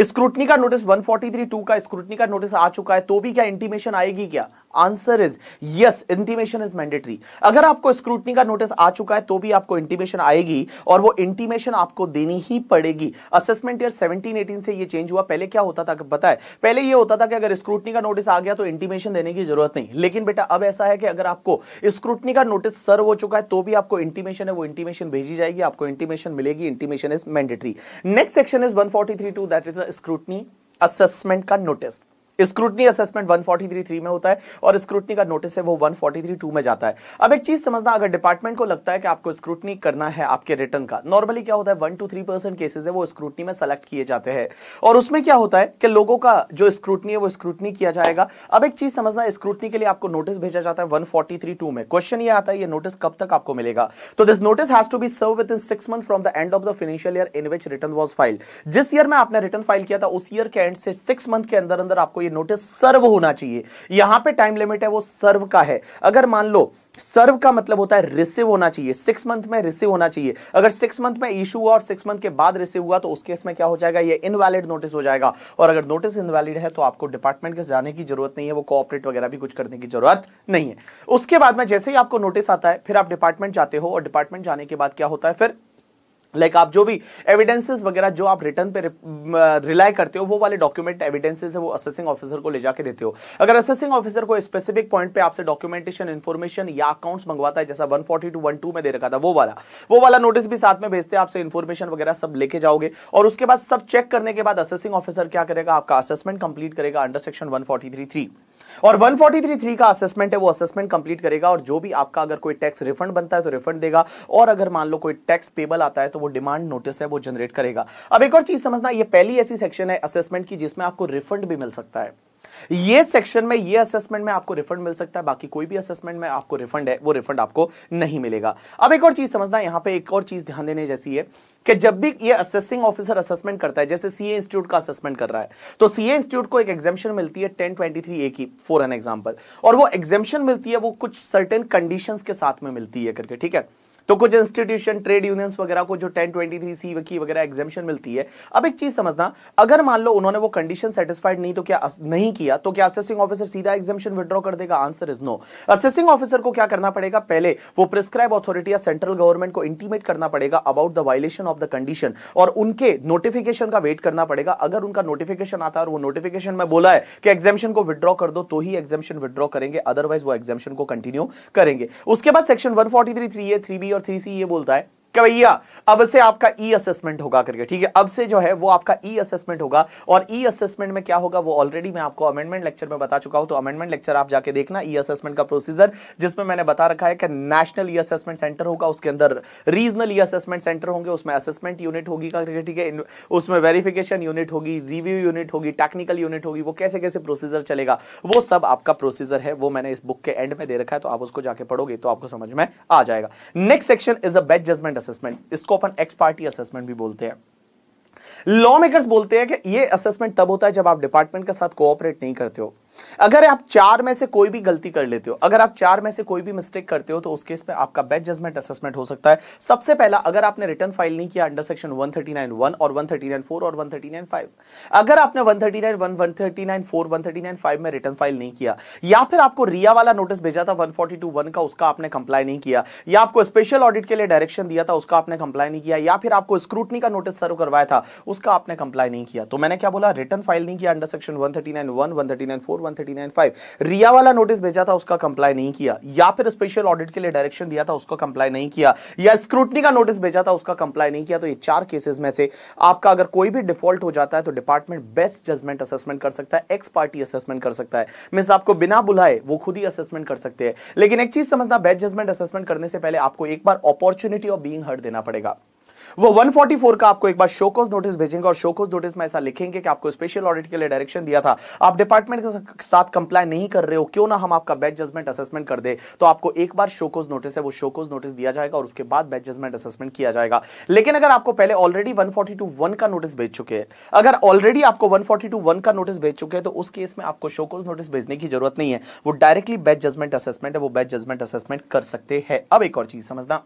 स्क्रूटनी का नोटिस 1432 का स्क्रूटनी का नोटिस आ चुका है तो भी क्या इंटीमेशन आएगी क्या answer is yes intimation is mandatory अगर आपको स्क्रूटनी का नोटिस आ चुका है तो भी आपको इंटीमेशन आएगी और वो इंटीमेशन आपको देनी ही पड़ेगी असेसमेंट ईयर 17 18 से ये चेंज हुआ पहले क्या होता था बताए पहले ये होता था कि अगर स्क्रूटनी का नोटिस आ गया तो इंटीमेशन देने की जरूरत नहीं लेकिन बेटा अब ऐसा है कि अगर आपको स्क्रूटनी का नोटिस सर्व हो चुका है तो भी आपको इंटीमेशन है वो इंटीमेशन भेजी जाएगी आपको इंटीमेशन मिलेगी intimation is mandatory next section is one forty three two that metrical scrutiny assessment का नोटिस स्क्रूटनी असेसमेंट 1433 में होता है और स्क्रूटनी का नोटिस है वो 1432 में जाता है अब एक चीज समझना अगर डिपार्टमेंट को लगता है कि आपको स्क्रूटनी करना है आपके रिटर्न का नॉर्मली क्या होता है one two three percent cases है वो स्क्रूटनी में सेलेक्ट किए जाते हैं और उसमें क्या होता है कि लोगों का जो स्क्रूटनी है वो स्क्रूटनी किया जाएगा अब एक चीज समझना स्क्रूटनी के लिए आपको नोटिस भेजा जाता है वन में क्वेश्चन ये आता है ये नोटिस कब तक आपको मिलेगा तो this notice has to be serve within six month from the end of the financial year in which return was file जिस ईयर में आपने रिटर्न फाइल किया था उस ईयर के एंड से सिक्स मंथ के अंदर अंदर आपको ये नोटिस सर्व होना चाहिए यहां पे टाइम लिमिट है वो सर्व का है अगर मान लो सर्व का मतलब होता है रिसीव होना चाहिए सिक्स मंथ में रिसीव होना चाहिए अगर सिक्स मंथ में इशू हुआ और सिक्स मंथ के बाद रिसीव हुआ तो उस केस में क्या हो जाएगा ये इनवैलिड नोटिस हो जाएगा और अगर नोटिस इनवैलिड है तो आपको डिपार्टमेंट के जाने की जरूरत नहीं है वो कोऑपरेट वगैरह भी कुछ करने की जरूरत नहीं है उसके बाद में जैसे ही आपको नोटिस आता है फिर आप डिपार्टमेंट जाते हो और डिपार्टमेंट जाने के बाद क्या होता है फिर लाइक like आप जो भी एविडेंसेस वगैरह जो आप रिटर्न पे रिलाई करते हो वो वाले डॉक्यूमेंट एविडेंसेस है वो असेसिंग ऑफिसर को ले जाके देते हो अगर असेसिंग ऑफिसर को स्पेसिफिक पॉइंट पे आपसे डॉक्यूमेंटेशन इन्फॉर्मेशन या अकाउंट्स मंगवाता है जैसा फोर्टी टू 12 में दे रखा था वो वाला वो वाला नोटिस भी साथ में भेजते हैं आपसे इन्फॉर्मेशन वगैरह सब लेके जाओगे और उसके बाद सब चेक करने के बाद असेसिंग ऑफिसर क्या करेगा आपका असेसमेंट कंप्लीट करेगा अंडर सेक्शन वन और 143.3 का असेसमेंट है वो असेसमेंट कंप्लीट करेगा और जो भी आपका अगर कोई टैक्स रिफंड बनता है तो रिफंड देगा और अगर मान लो कोई टैक्स पेबल आता है तो वो डिमांड नोटिस है वो जनरेट करेगा अब एक और चीज समझना ये पहली ऐसी सेक्शन है असेसमेंट की जिसमें आपको रिफंड भी मिल सकता है ये सेक्शन में ये असेसमेंट में आपको रिफंड मिल सकता है बाकी कोई भी असेसमेंट में आपको रिफंड है वो रिफंड आपको नहीं मिलेगा अब एक और चीज समझना यहां पे एक और चीज ध्यान देने जैसी है कि जब भी ये असेसिंग ऑफिसर असेसमेंट करता है जैसे सीए इंस्टीट्यूट का असेसमेंट कर रहा है तो सीए इंस्टीट्यूट को एक एग्जामेशन मिलती है टेन ट्वेंटी थ्री ए की फॉर एन एग्जाम्पल और वो एग्जामेशन मिलती है वो कुछ सर्टेन कंडीशंस के साथ में मिलती है करके ठीक है तो कुछ इंस्टीट्यूशन ट्रेड यूनियंस वगैरह को जो टेन ट्वेंटी थ्री सी की वगैरह एग्जामेशन मिलती है अब एक चीज समझना अगर मान लो उन्होंने वो कंडीशन सेटिस्फाइड नहीं तो क्या नहीं किया तो क्या असेसिंग ऑफिसर सीधा एग्जामेशन विद्रॉ कर देगा answer is no assessing officer को क्या करना पड़ेगा पहले वो प्रिस्क्राइब अथॉरिटी या सेंट्रल गवर्नमेंट को इंटीमेट करना पड़ेगा about the violation of the condition और उनके नोटिफिकेशन का वेट करना पड़ेगा अगर उनका नोटिफिकेशन आता है और वो नोटिफिकेशन में बोला है कि एग्जामेशन को विड्रॉ कर दो तो ही एग्जामेशन विद्रॉ करेंगे अदरवाइज वो एग्जामेशन को कंटिन्यू करेंगे उसके बाद section one forty three three A three B और थ्री ये बोलता है क्या भैया अब से आपका ई असेसमेंट होगा करके ठीक है अब से जो है वो आपका ई असेसमेंट होगा और ई असेसमेंट में क्या होगा वो ऑलरेडी मैं आपको अमेंडमेंट लेक्चर में बता चुका हूं तो अमेंडमेंट लेक्चर आप जाके देखना ई असेसमेंट का प्रोसीजर जिसमें मैंने बता रखा है कि नेशनल ई असेसमेंट सेंटर होगा उसके अंदर रीजनल ई असेसमेंट सेंटर होंगे उसमें असेसमेंट यूनिट होगी करके ठीक है उसमें वेरिफिकेशन यूनिट होगी रिव्यू यूनिट होगी टेक्निकल यूनिट होगी वो कैसे कैसे प्रोसीजर चलेगा वो सब आपका प्रोसीजर है वो मैंने इस बुक के एंड में दे रखा है तो आप उसको जाके पढ़ोगे तो आपको समझ में आ जाएगा next section is a best judgement assessment इसको अपन एक्स पार्टी असेसमेंट भी बोलते हैं लॉ मेकर्स बोलते हैं कि ये असेसमेंट तब होता है जब आप डिपार्टमेंट के साथ कोऑपरेट नहीं करते हो अगर आप चार में से कोई भी गलती कर लेते हो अगर आप चार में से कोई भी मिस्टेक करते हो तो उस केस में आपका बेस्ट जजमेंट असेसमेंट हो सकता है सबसे पहला अगर आपने रिटर्न फाइल नहीं किया अंडर सेक्शन 139.1 और 139.4 और 139.5 अगर आपने 139.1 139.4 139.5 में रिटर्न फाइल नहीं किया या फिर आपको रिया वाला नोटिस भेजा था वन 142.1 का उसका आपने कंप्लाई नहीं किया या आपको स्पेशल ऑडिट के लिए डायरेक्शन दिया था उसका आपने कंप्लाई नहीं किया या फिर आपको स्क्रूटनी का नोटिस सर्व करवाया था उसका आपने कंप्लाई नहीं किया तो मैंने क्या बोला रिटर्न फाइल नहीं किया under section one thirty nine 139.4 139.5 रिया वाला नोटिस भेजा था उसका कंप्लाई नहीं किया या फिर स्पेशल ऑडिट के लिए डायरेक्शन दिया था उसका कंप्लाई नहीं किया या स्क्रूटनी का नोटिस भेजा था उसका कंप्लाई नहीं किया तो ये चार केसेस में से आपका अगर कोई भी डिफॉल्ट हो जाता है तो डिपार्टमेंट बेस्ट जजमेंट असेसमेंट कर सकता है एक्स पार्टी असेसमेंट कर सकता है मीन आपको बिना बुलाए वो खुद ही असेसमेंट कर सकते हैं लेकिन एक चीज समझना बेस्ट जजमेंट असेसमेंट करने से पहले आपको एक बार अपॉर्चुनिटी ऑफ बींग हर्ट देना पड़ेगा वो 144 का आपको एक बार शोकोज नोटिस भेजेंगे और शोकोज नोटिस में ऐसा लिखेंगे कि आपको स्पेशल ऑडिट के लिए डायरेक्शन दिया था आप डिपार्टमेंट के साथ कंप्लाई नहीं कर रहे हो क्यों ना हम आपका बैच जजमेंट असेसमेंट कर दे तो आपको एक बार शोकोज नोटिस है वो शोकोज नोटिस दिया जाएगा और उसके बाद बैच जजमेंट असेसमेंट किया जाएगा लेकिन अगर आपको पहले ऑलरेडी वन फोर्टी का नोटिस भेज चुके हैं अगर ऑलरेडी आपको वन फोर्टी का नोटिस भेज चुके हैं तो उस केस में आपको शोकोज नोटिस भेजने की जरूरत नहीं है वो डायरेक्टली बैच जजमेंट असेसमेंट है वो बैच जजमेंट असेसमेंट कर सकते हैं अब एक और चीज समझना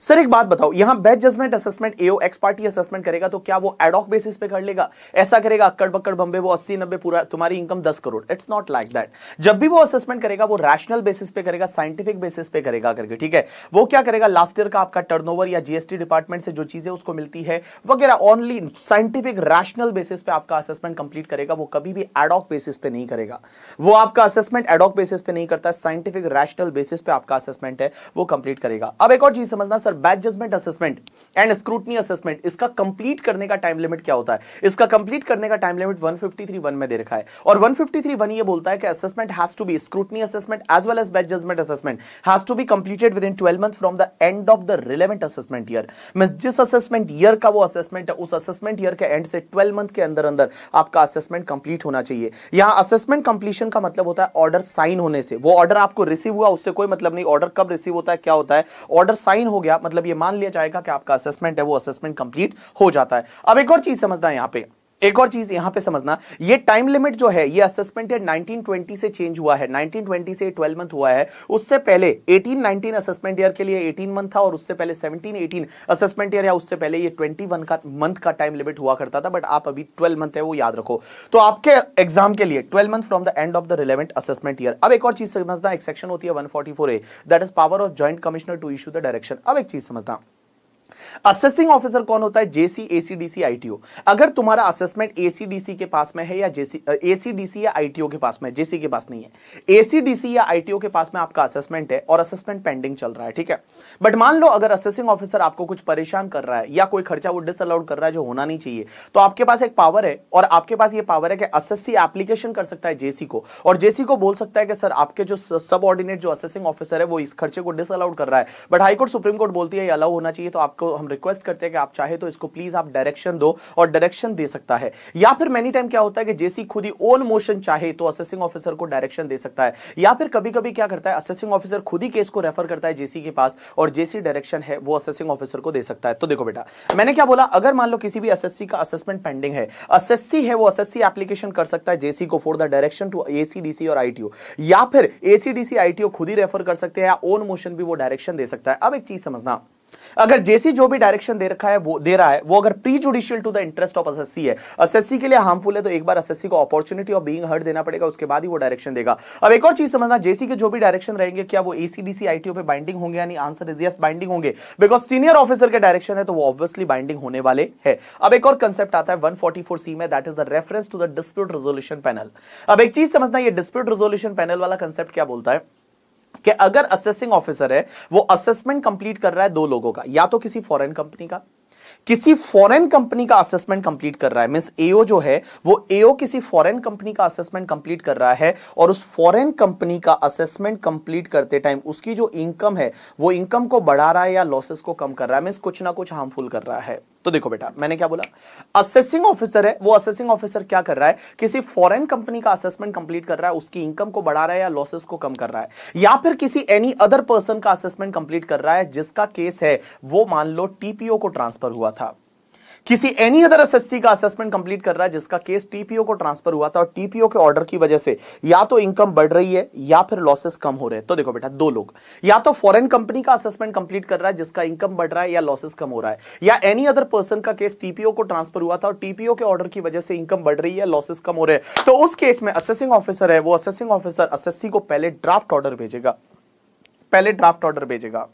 सर एक बात बताओ यहां best judgement assessment AO ex parte assessment करेगा तो क्या वो एडॉक बेसिस पे कर लेगा ऐसा करेगा अक्कड़ बक्कड़ बम्बे वो अस्सी नब्बे पूरा तुम्हारी इनकम दस crore it's not like that जब भी वो असेसमेंट करेगा वो रैशनल बेसिस पे करेगा साइंटिफिक बेसिस पे करेगा करके ठीक है वो क्या करेगा लास्ट ईयर का आपका टर्न या जीएसटी डिपार्टमेंट से जो चीजें उसको मिलती है वगैरह ओनली साइंटिफिक रैशनल बेसिस पे आपका असेसमेंट कंप्लीट करेगा वो कभी भी एडॉक बेसिस पे नहीं करेगा वो आपका असेसमेंट एडॉक बेसिस पे नहीं करता साइंटिफिक रैशनल बेसिस पे आपका असेसमेंट है वो कंप्लीट करेगा अब एक और चीज समझना सर पर best judgement assessment and scrutiny assessment इसका कंप्लीट करने का टाइम लिमिट क्या होता है इसका कंप्लीट करने का टाइम लिमिट 1531 में दे रखा है और 1531 ये बोलता है कि assessment has to be scrutiny assessment as well as best judgement assessment has to be completed within 12 month from the end of the relevant assessment year means जिस असेसमेंट ईयर का वो असेसमेंट है उस असेसमेंट ईयर के एंड से 12 मंथ के अंदर अंदर आपका असेसमेंट कंप्लीट होना चाहिए यहां असेसमेंट कंप्लीशन का मतलब होता है ऑर्डर साइन होने से वो ऑर्डर आपको रिसीव हुआ उससे कोई मतलब नहीं ऑर्डर कब रिसीव होता है क्या होता है ऑर्डर साइन हो गया मतलब ये मान लिया जाएगा कि आपका असेसमेंट है वो असेसमेंट कंप्लीट हो जाता है अब एक और चीज समझना है यहाँ पे एक और चीज यहां पे समझना ये टाइम लिमिट जो है ये असेसमेंट है 1920 से चेंज हुआ है 1920 से 12 मंथ हुआ है उससे पहले 18 19 असेसमेंट ईयर के लिए 18 मंथ था और उससे पहले 17 18 असेसमेंट ईयर या उससे पहले ये 21 का मंथ का टाइम लिमिट हुआ करता था बट आप अभी 12 मंथ है वो याद रखो तो आपके एग्जाम के लिए 12 month from the end of the relevant assessment year अब एक और चीज समझना एक सेक्शन होती है 144 A that is power of joint commissioner to issue the direction अब एक चीज समझना असेसिंग ऑफिसर कौन होता है जेसी एसीडीसी आईटीओ अगर तुम्हारा असेसमेंट एसीडीसी के पास में है या जेसी एसीडीसी या आईटीओ के पास में जेसी के पास नहीं है एसीडीसी या आईटीओ के पास में आपका असेसमेंट है और असेसमेंट पेंडिंग चल रहा है ठीक है बट मान लो अगर असेसिंग ऑफिसर आपको कुछ परेशान कर रहा है या कोई खर्चा वो डिसअलाउड कर रहा है जो होना नहीं चाहिए तो आपके पास एक पावर है और आपके पास ये पावर है कि असेसी एप्लीकेशन कर सकता है जेसी को और जेसी को बोल सकता है कि सर आपके जो सबऑर्डिनेट जो असेसिंग ऑफिसर है वो इस खर्चे को डिसअलाउड कर रहा है बट हाईकोर्ट सुप्रीम कोर्ट बोलती है अलाउ होना चाहिए तो आपको हम रिक्वेस्ट करते हैं कि आप चाहे तो इसको प्लीज आप डायरेक्शन दो और डायरेक्शन दे सकता है या फिर मेनी टाइम क्या होता है कि जेसी खुद ही ओन मोशन चाहे तो असेसिंग ऑफिसर को डायरेक्शन दे सकता है या फिर कभी कभी क्या करता है असेसिंग ऑफिसर खुद ही केस को रेफर करता है जेसी के पास और जेसी डायरेक्शन है वो असेसिंग ऑफिसर को दे सकता है तो देखो बेटा मैंने क्या बोला अगर मान लो किसी भी एसएससी का असेसमेंट पेंडिंग है एसएससी है वो एसएससी एप्लीकेशन कर सकता है जेसी को for the direction to ACDC और आईटीओ या फिर एसीडीसी आईटीओ खुद ही रेफर कर सकते हैं या ओन मोशन भी वो डायरेक्शन दे सकता है अब एक चीज समझना अगर जेसी जो भी डायरेक्शन दे रखा है वो दे रहा है वो अगर prejudicial to the interest of as है असेसी के लिए हार्मफुल है तो एक बार असेसी को अपॉर्चुनिटी ऑफ बीइंग हर्ट देना पड़ेगा उसके बाद ही वो डायरेक्शन देगा अब एक और चीज समझना जेसी के जो भी डायरेक्शन रहेंगे क्या वो एसीडीसी आईटीओ पे बाइंडिंग होंगे यानी आंसर इज यस बाइंडिंग होंगे बिकॉज सीनियर ऑफिसर के डायरेक्शन है तो वो ऑब्वियसली बाइंडिंग होने वाले है अब एक और कंसेप्ट आता है वन सी में that is the reference to the dispute resolution panel अब एक चीज समझना ये डिस्प्यूट रेजोल्यूशन पैनल वाला कंसेप्ट क्या बोलता है कि अगर असेसिंग ऑफिसर है वो असेसमेंट कंप्लीट कर रहा है दो लोगों का या तो किसी फॉरेन कंपनी का किसी फॉरेन कंपनी का असेसमेंट कंप्लीट कर रहा है मीन एओ जो है वो एओ किसी फॉरेन कंपनी का असेसमेंट कंप्लीट कर रहा है और उस फॉरेन कंपनी का असेसमेंट कंप्लीट करते टाइम उसकी जो इनकम है वो इनकम को बढ़ा रहा है या लॉसेस को कम कर रहा है मीन कुछ ना कुछ हार्मफुल कर रहा है तो देखो बेटा मैंने क्या बोला असेसिंग ऑफिसर है वो असेसिंग ऑफिसर क्या कर रहा है किसी फॉरेन कंपनी का असेसमेंट कंप्लीट कर रहा है उसकी इनकम को बढ़ा रहा है या लॉसेस को कम कर रहा है या फिर किसी एनी अदर पर्सन का असेसमेंट कंप्लीट कर रहा है जिसका केस है वो मान लो टीपीओ को ट्रांसफर हुआ था किसी एनी अदर एसएससी का असेसमेंट कंप्लीट कर रहा है जिसका केस टीपीओ को ट्रांसफर हुआ था और टीपीओ के ऑर्डर की वजह से या तो इनकम बढ़ रही है या फिर लॉसेस कम हो रहे हैं तो देखो बेटा दो लोग या तो फॉरेन कंपनी का असेसमेंट कंप्लीट कर रहा है जिसका इनकम बढ़ रहा है या लॉसेस कम हो रहा है या एनी अदर पर्सन का केस टीपीओ को ट्रांसफर हुआ था और टीपीओ के ऑर्डर की वजह से इनकम बढ़ रही है लॉसेस कम हो रहे हैं तो उस केस में असेसिंग ऑफिसर है वो असेसिंग ऑफिसर असएससी को पहले ड्राफ्ट ऑर्डर भेजेगा पहले ड्राफ्ट ऑर्डर भेजेगा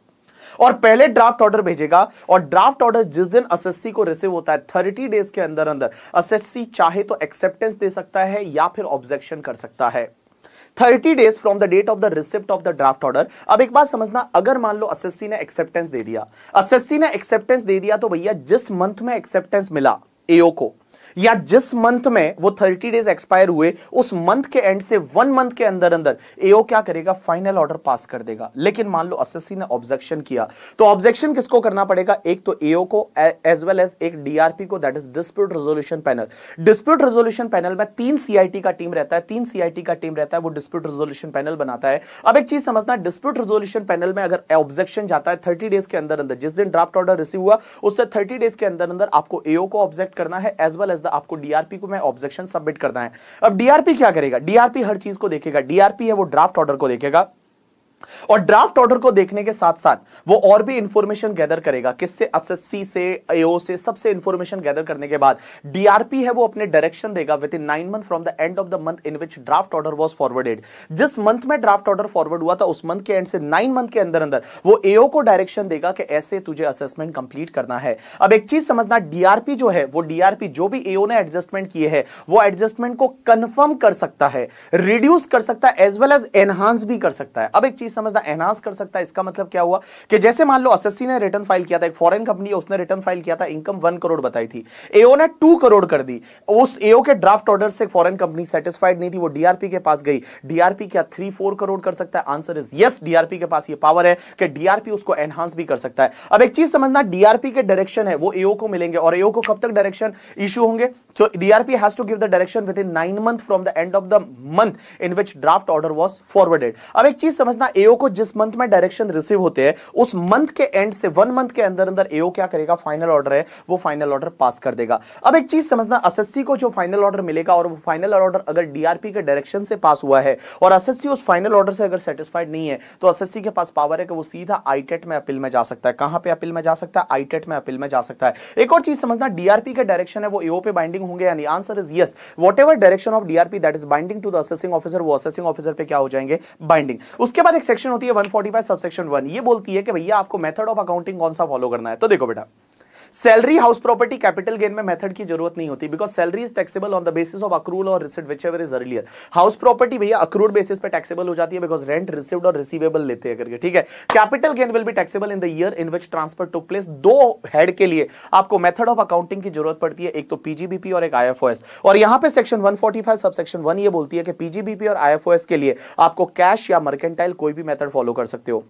और पहले ड्राफ्ट ऑर्डर भेजेगा और ड्राफ्ट ऑर्डर जिस दिन एसएससी को रिसीव होता है थर्टी डेज के अंदर अंदर एसएससी चाहे तो एक्सेप्टेंस दे सकता है या फिर ऑब्जेक्शन कर सकता है 30 days from the date of the receipt of the draft order अब एक बात समझना अगर मान लो एसएससी ने एक्सेप्टेंस दे दिया एसएससी ने एक्सेप्टेंस दे दिया तो भैया जिस मंथ में एक्सेप्टेंस मिला एओ को या जिस मंथ में वो थर्टी डेज एक्सपायर हुए उस मंथ के एंड से वन मंथ के अंदर अंदर एओ क्या करेगा फाइनल ऑर्डर पास कर देगा लेकिन मान लो असेसी ने ऑब्जेक्शन किया तो ऑब्जेक्शन किसको करना पड़ेगा एक तो एओ को एज वेल एज एक डीआरपी को that is dispute resolution panel dispute resolution panel में तीन सीआईटी का टीम रहता है तीन सीआईटी का टीम रहता है वो डिस्प्यूट रेजोल्यूशन पैनल बनाता है अब एक चीज समझना डिस्प्यूट रेजोल्यूशन पैनल में अगर ऑब्जेक्शन जाता है थर्टी डेज के अंदर अंदर जिस दिन ड्राफ्ट ऑर्डर रिसीव हुआ उससे थर्टी डेज के अंदर अंदर आपको एओ को ऑब्जेक्ट करना है एज वेल एज द आपको डीआरपी को मैं ऑब्जेक्शन सबमिट करना है अब डीआरपी क्या करेगा डीआरपी हर चीज को देखेगा डीआरपी है वो ड्राफ्ट ऑर्डर को देखेगा और ड्राफ्ट ऑर्डर को देखने के साथ साथ वो और भी इंफॉर्मेशन गैदर करेगा किससे एसएससी से एओ से सबसे इंफॉर्मेशन गैदर करने के बाद डीआरपी है वो अपने डायरेक्शन देगा within nine month from the end of the month in which draft order was forwarded जिस मंथ में ड्राफ्ट ऑर्डर फॉरवर्ड हुआ था उस मंथ के एंड से नाइन मंथ के अंदर अंदर वो एओ को डायरेक्शन देगा कि ऐसे तुझे असेसमेंट कंप्लीट करना है अब एक चीज समझना डीआरपी जो है वो डीआरपी जो भी एओ ने एडजस्टमेंट किए है वो एडजस्टमेंट को कंफर्म कर सकता है रिड्यूस कर सकता है एज वेल एज एनहांस भी कर सकता है अब एक चीज चीज समझना एनहांस कर सकता है इसका मतलब क्या हुआ कि जैसे मान लो एसएससी ने रिटर्न फाइल किया था एक फॉरेन कंपनी उसने रिटर्न फाइल किया था इनकम वन करोड़ बताई थी एओ ने टू करोड़ कर दी उस एओ के ड्राफ्ट ऑर्डर से फॉरेन कंपनी सेटिस्फाइड नहीं थी वो डीआरपी के पास गई डीआरपी क्या थ्री फोर करोड़ कर सकता है आंसर इज यस डीआरपी के पास ये पावर है कि डीआरपी उसको एनहांस भी कर सकता है अब एक चीज समझना डीआरपी के डायरेक्शन है वो एओ को मिलेंगे और एओ को कब तक डायरेक्शन इशू होंगे so DRP has to give the direction within nine month from the end of the month in which draft order was forwarded अब एक चीज समझना एओ को जिस मंथ में डायरेक्शन रिसीव होते हैं उस मंथ के एंड से वन मंथ के अंदर अंदर एओ क्या करेगा फाइनल ऑर्डर है वो फाइनल ऑर्डर पास कर देगा अब एक चीज समझना एस को जो फाइनल ऑर्डर मिलेगा और वो फाइनल ऑर्डर अगर डीआरपी के डायरेक्शन से पास हुआ है और एस उस फाइनल ऑर्डर से अगर सेटिस्फाइड नहीं है तो एस के पास पावर है कि वो सीधा आईटेट e में अपील में जा सकता है कहां पर अपील में जा सकता है आईटेट e में अपील में जा सकता है एक और चीज समझना डीआरपी के डायरेक्शन है वो एओ पे बाइंडिंग होंगे यानी answer is yes what direction of DRP that is binding to the assessing officer वो असेसिंग ऑफिसर पे क्या हो जाएंगे बाइंडिंग उसके बाद एक सेक्शन होती है 145 सबसेक्शन 1 ये बोलती है कि भैया आपको मेथड ऑफ अकाउंटिंग कौन सा फॉलो करना है तो देखो बेटा salary house property capital gain में मेथड की जरूरत नहीं होती because salary is taxable on the basis of accrual और receipt whichever is earlier house property भैया अक्रूड बेसिस पे टैक्सेबल हो जाती है बिकॉज रेंट रिसिव्ड और रिसीवेबल लेते हैं करके ठीक है capital gain will be taxable in the year in which transfer to place दो हेड के लिए आपको मेथड ऑफ अकाउंटिंग की जरूरत पड़ती है एक तो पीजीबीपी और एक आईएफओएस और यहां पे सेक्शन 145 सब सेक्शन 1 ये बोलती है कि पीजीबीपी और आईएफओएस के लिए आपको कैश या मर्केंटाइल कोई भी मेथड फॉलो कर सकते हो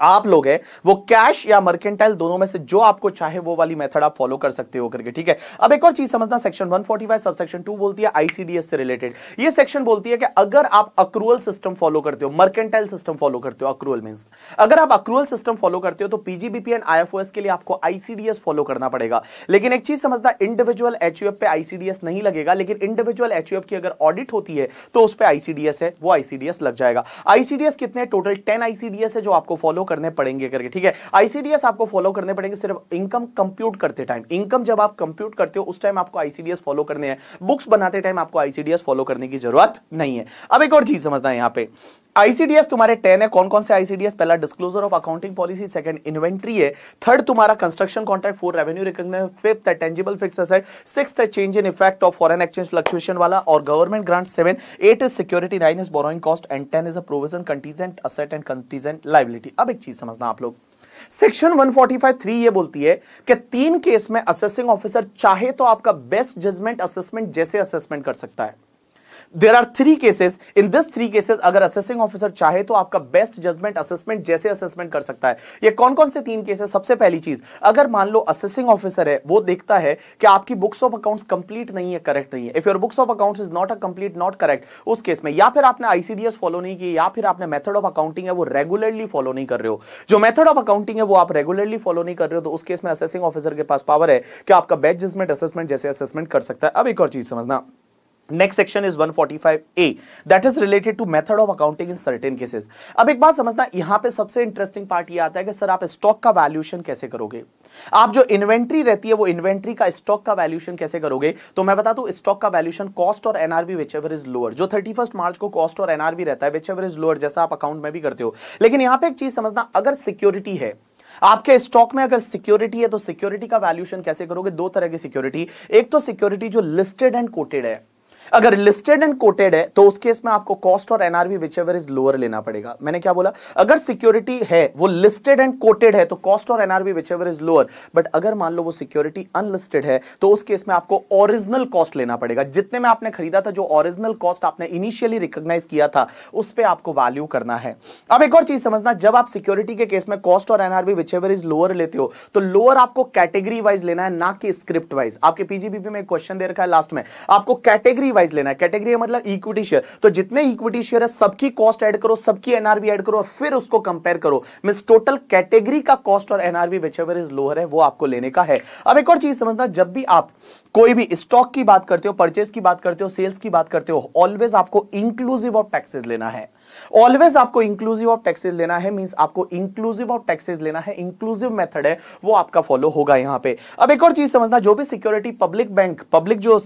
आप लोग हैं वो कैश या मर्केंटाइल दोनों में से जो आपको चाहे वो वाली मेथड आप फॉलो कर सकते हो करके ठीक है अब एक और चीज समझना सेक्शन 145 सब सेक्शन 2 बोलती है आईसीडीएस से रिलेटेड ये सेक्शन बोलती है कि अगर आप अक्रूअल सिस्टम फॉलो करते हो मर्केंटाइल सिस्टम फॉलो करते हो अक्रूअल मीन अगर आप अक्रूअल सिस्टम फॉलो करते हो तो पीजीबीपी एंड आईएफओएस के लिए आपको आईसीडीएस फॉलो करना पड़ेगा लेकिन एक चीज समझना इंडिविजुअल एचयूएफ पे आईसीडीएस नहीं लगेगा लेकिन इंडिविजुअल एचयूएफ की अगर ऑडिट होती है तो उस पर आईसीडीएस है वो आईसीडीएस लग जाएगा आईसीडीएस कितने टोटल टेन आईसीडीएस है जो आपको फॉलो फॉलो करने पड़ेंगे करके ठीक है आईसीडीएस आपको फॉलो करने पड़ेंगे सिर्फ इनकम कंप्यूट करते टाइम इनकम जब आप कंप्यूट करते हो उस टाइम आपको आईसीडीएस फॉलो करने हैं बुक्स बनाते टाइम आपको आईसीडीएस फॉलो करने की जरूरत नहीं है अब एक और चीज समझना है यहाँ पे आईसीडीएस तुम्हारे टेन है कौन कौन से आईसीडीएस पहला disclosure of accounting policy second inventory है थर्ड तुम्हारा construction contract four revenue recognition fifth है टेंजिबल फिक्स असेट सिक्स्थ है change in effect of foreign exchange fluctuation वाला और government grant seven eight is security nine is borrowing cost and ten is a provision contingent asset and contingent liability अब एक चीज समझना आप लोग सेक्शन 145 थ्री ये बोलती है कि तीन केस में असेसिंग ऑफिसर चाहे तो आपका बेस्ट जजमेंट असेसमेंट जैसे असेसमेंट कर सकता है there are three cases in this three cases अगर असेसिंग ऑफिसर चाहे तो आपका बेस्ट जजमेंट असेसमेंट जैसे असेसमेंट कर सकता है ये कौन कौन से तीन केसेस सबसे पहली चीज अगर मान लो असेसिंग ऑफिसर है वो देखता है कि आपकी बुक्स ऑफ अकाउंट्स कंप्लीट नहीं है करेक्ट नहीं है if your books of account is not a complete not correct उस केस में या फिर आपने आईसीडीएस फॉलो नहीं की या फिर आपने मेथड ऑफ अकाउंटिंग है वो रेगुलरली फॉलो नहीं कर रहे हो जो मेथड ऑफ अकाउंटिंग है वो आप रेगुलरली फॉलो नहीं कर रहे हो तो उस केस में असेसिंग ऑफिसर के पास पावर है कि आपका बेस्ट जजमेंट असेसमेंट जैसे असेसमेंट कर सकता है अब एक और चीज समझना next section is 145 A that is related to method of accounting in certain cases अब एक बात समझना यहां पे सबसे इंटरेस्टिंग पार्ट ये आता है कि सर आप स्टॉक का वैल्यूएशन कैसे करोगे आप जो इन्वेंट्री रहती है वो इन्वेंट्री का स्टॉक का वैल्यूएशन कैसे करोगे तो मैं बता दू स्टॉक का वैल्यूएशन कॉस्ट और NRV whichever is lower जो थर्टी मार्च को कॉस्ट और एनआरबी रहता है विच एवर इज लोअर जैसा आप अकाउंट में भी करते हो लेकिन यहां पर एक चीज समझना अगर सिक्योरिटी है आपके स्टॉक में अगर सिक्योरिटी है तो सिक्योरिटी का वैल्यूएशन कैसे करोगे दो तरह की सिक्योरिटी एक तो सिक्योरिटी जो लिस्टेड एंड कोटेड है अगर लिस्टेड एंड कोटेड है तो उस केस में आपको कॉस्ट और NRV whichever is lower लेना पड़ेगा मैंने क्या बोला अगर सिक्योरिटी है वो लिस्टेड एंड कोटेड है तो कॉस्ट और NRV whichever is lower but अगर मान लो वो सिक्योरिटी अनलिस्टेड है तो उस केस में आपको ओरिजिनल कॉस्ट लेना पड़ेगा जितने में आपने खरीदा था जो ओरिजिनल कॉस्ट आपने इनिशियली रिकॉग्नाइज किया था उस पर आपको वैल्यू करना है अब एक और चीज समझना जब आप सिक्योरिटी के केस में कॉस्ट और NRV whichever is lower लेते हो तो लोअर आपको कैटेगरी वाइज लेना है ना कि स्क्रिप्ट वाइज आपके पीजीबीपी में क्वेश्चन दे रखा है लास्ट में आपको कैटेगरी वाइज वाइज लेना है कैटेगरी है मतलब इक्विटी शेयर तो जितने इक्विटी शेयर है सबकी कॉस्ट ऐड करो सबकी एनआरवी ऐड करो और फिर उसको कंपेयर करो मीन टोटल कैटेगरी का कॉस्ट और NRV whichever is lower है वो आपको लेने का है अब एक और चीज समझना जब भी आप कोई भी स्टॉक की बात करते हो परचेज की बात करते हो सेल्स की बात करते हो ऑलवेज आपको इंक्लूसिव ऑफ टैक्सेस लेना है ऑलवेज आपको इंक्लूसिव ऑफ टैक्सेस लेना है मींस आपको इंक्लूसिव ऑफ टैक्सेस लेना है इंक्लूसिव मेथड है वो आपका फॉलो होगा यहां पे अब एक और चीज समझना जो भी सिक्योरिटी पब्लिक बैंक पब्लिक जो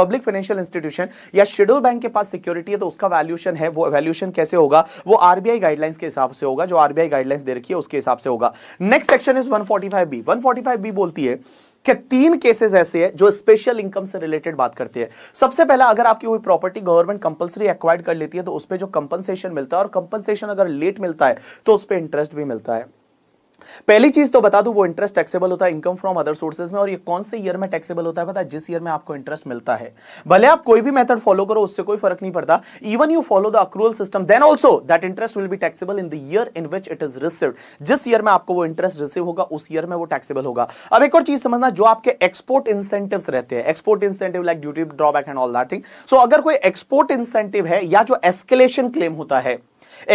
पब्लिक फाइनेंशियल इंस्टीट्यूशन या शेड्यूल बैंक के पास सिक्योरिटी है तो उसका वैल्यूएशन है वो वैल्यूएशन कैसे होगा वो आरबीआई गाइडलाइंस के हिसाब से होगा जो आरबीआई गाइडलाइंस दे रखी है उसके हिसाब से होगा next section is 145 B 145 B बोलती है कि तीन केसेस ऐसे हैं जो स्पेशल इनकम से रिलेटेड बात करती है सबसे पहला अगर आपकी कोई प्रॉपर्टी गवर्नमेंट कंपलसरी एक्वायर्ड कर लेती है तो उस पर जो कंपनसेशन मिलता है और कंपनसेशन अगर लेट मिलता है तो उस पर इंटरेस्ट भी मिलता है पहली चीज तो बता दू वो इंटरेस्ट टैक्सेबल होता है इनकम फ्रॉम अदर सोर्सेज में और ये कौन से ईयर में टैक्सेबल होता है पता जिस ईयर में आपको इंटरेस्ट मिलता है भले आप कोई भी मेथड फॉलो करो उससे कोई फर्क नहीं पड़ता even you follow the accrual system then also that interest will be taxable in the year in which it is received जिस ईयर में आपको वो इंटरेस्ट रिसीव होगा उस ईयर में वो टैक्सेबल होगा अब एक और चीज समझना जो आपके एक्सपोर्ट इंसेंटिव रहते हैं export incentive like duty drawback and all that thing so अगर कोई एक्सपोर्ट इंसेंटिव है या जो एस्केलेशन क्लेम होता है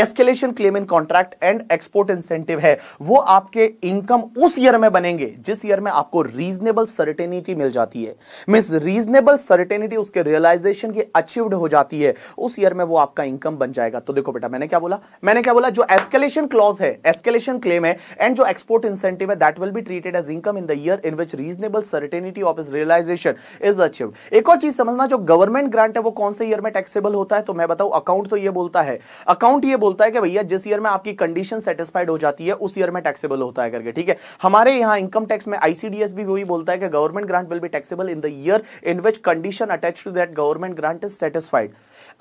escalation claim in contract and export incentive है वो आपके इनकम उस ईयर में बनेंगे जिस ईयर में आपको रीजनेबल सर्टेनिटी मिल जाती है मीन्स रीजनेबल सर्टेनिटी उसके रियलाइजेशन की अचीव्ड हो जाती है उस ईयर में वो आपका इनकम बन जाएगा तो देखो बेटा मैंने क्या बोला मैंने क्या बोला जो एस्केलेशन क्लॉज है एस्केलेशन क्लेम है एंड जो एक्सपोर्ट इंसेंटिव है that will be treated as income in the year in which reasonable certainty of is realisation is achieve एक और चीज समझना जो गवर्नमेंट ग्रांट है वो कौन से ईयर में टैक्सेबल होता है तो मैं बताऊं अकाउंट तो ये बोलता है अकाउंट कोर्ट ये बोलता है कि भैया जिस ईयर में आपकी कंडीशन सेटिस्फाइड हो जाती है उस ईयर में टैक्सेबल होता है करके ठीक है हमारे यहाँ इनकम टैक्स में आईसीडीएस भी वही बोलता है कि government grant will be taxable in the year in which condition attach to that government grant is satisfied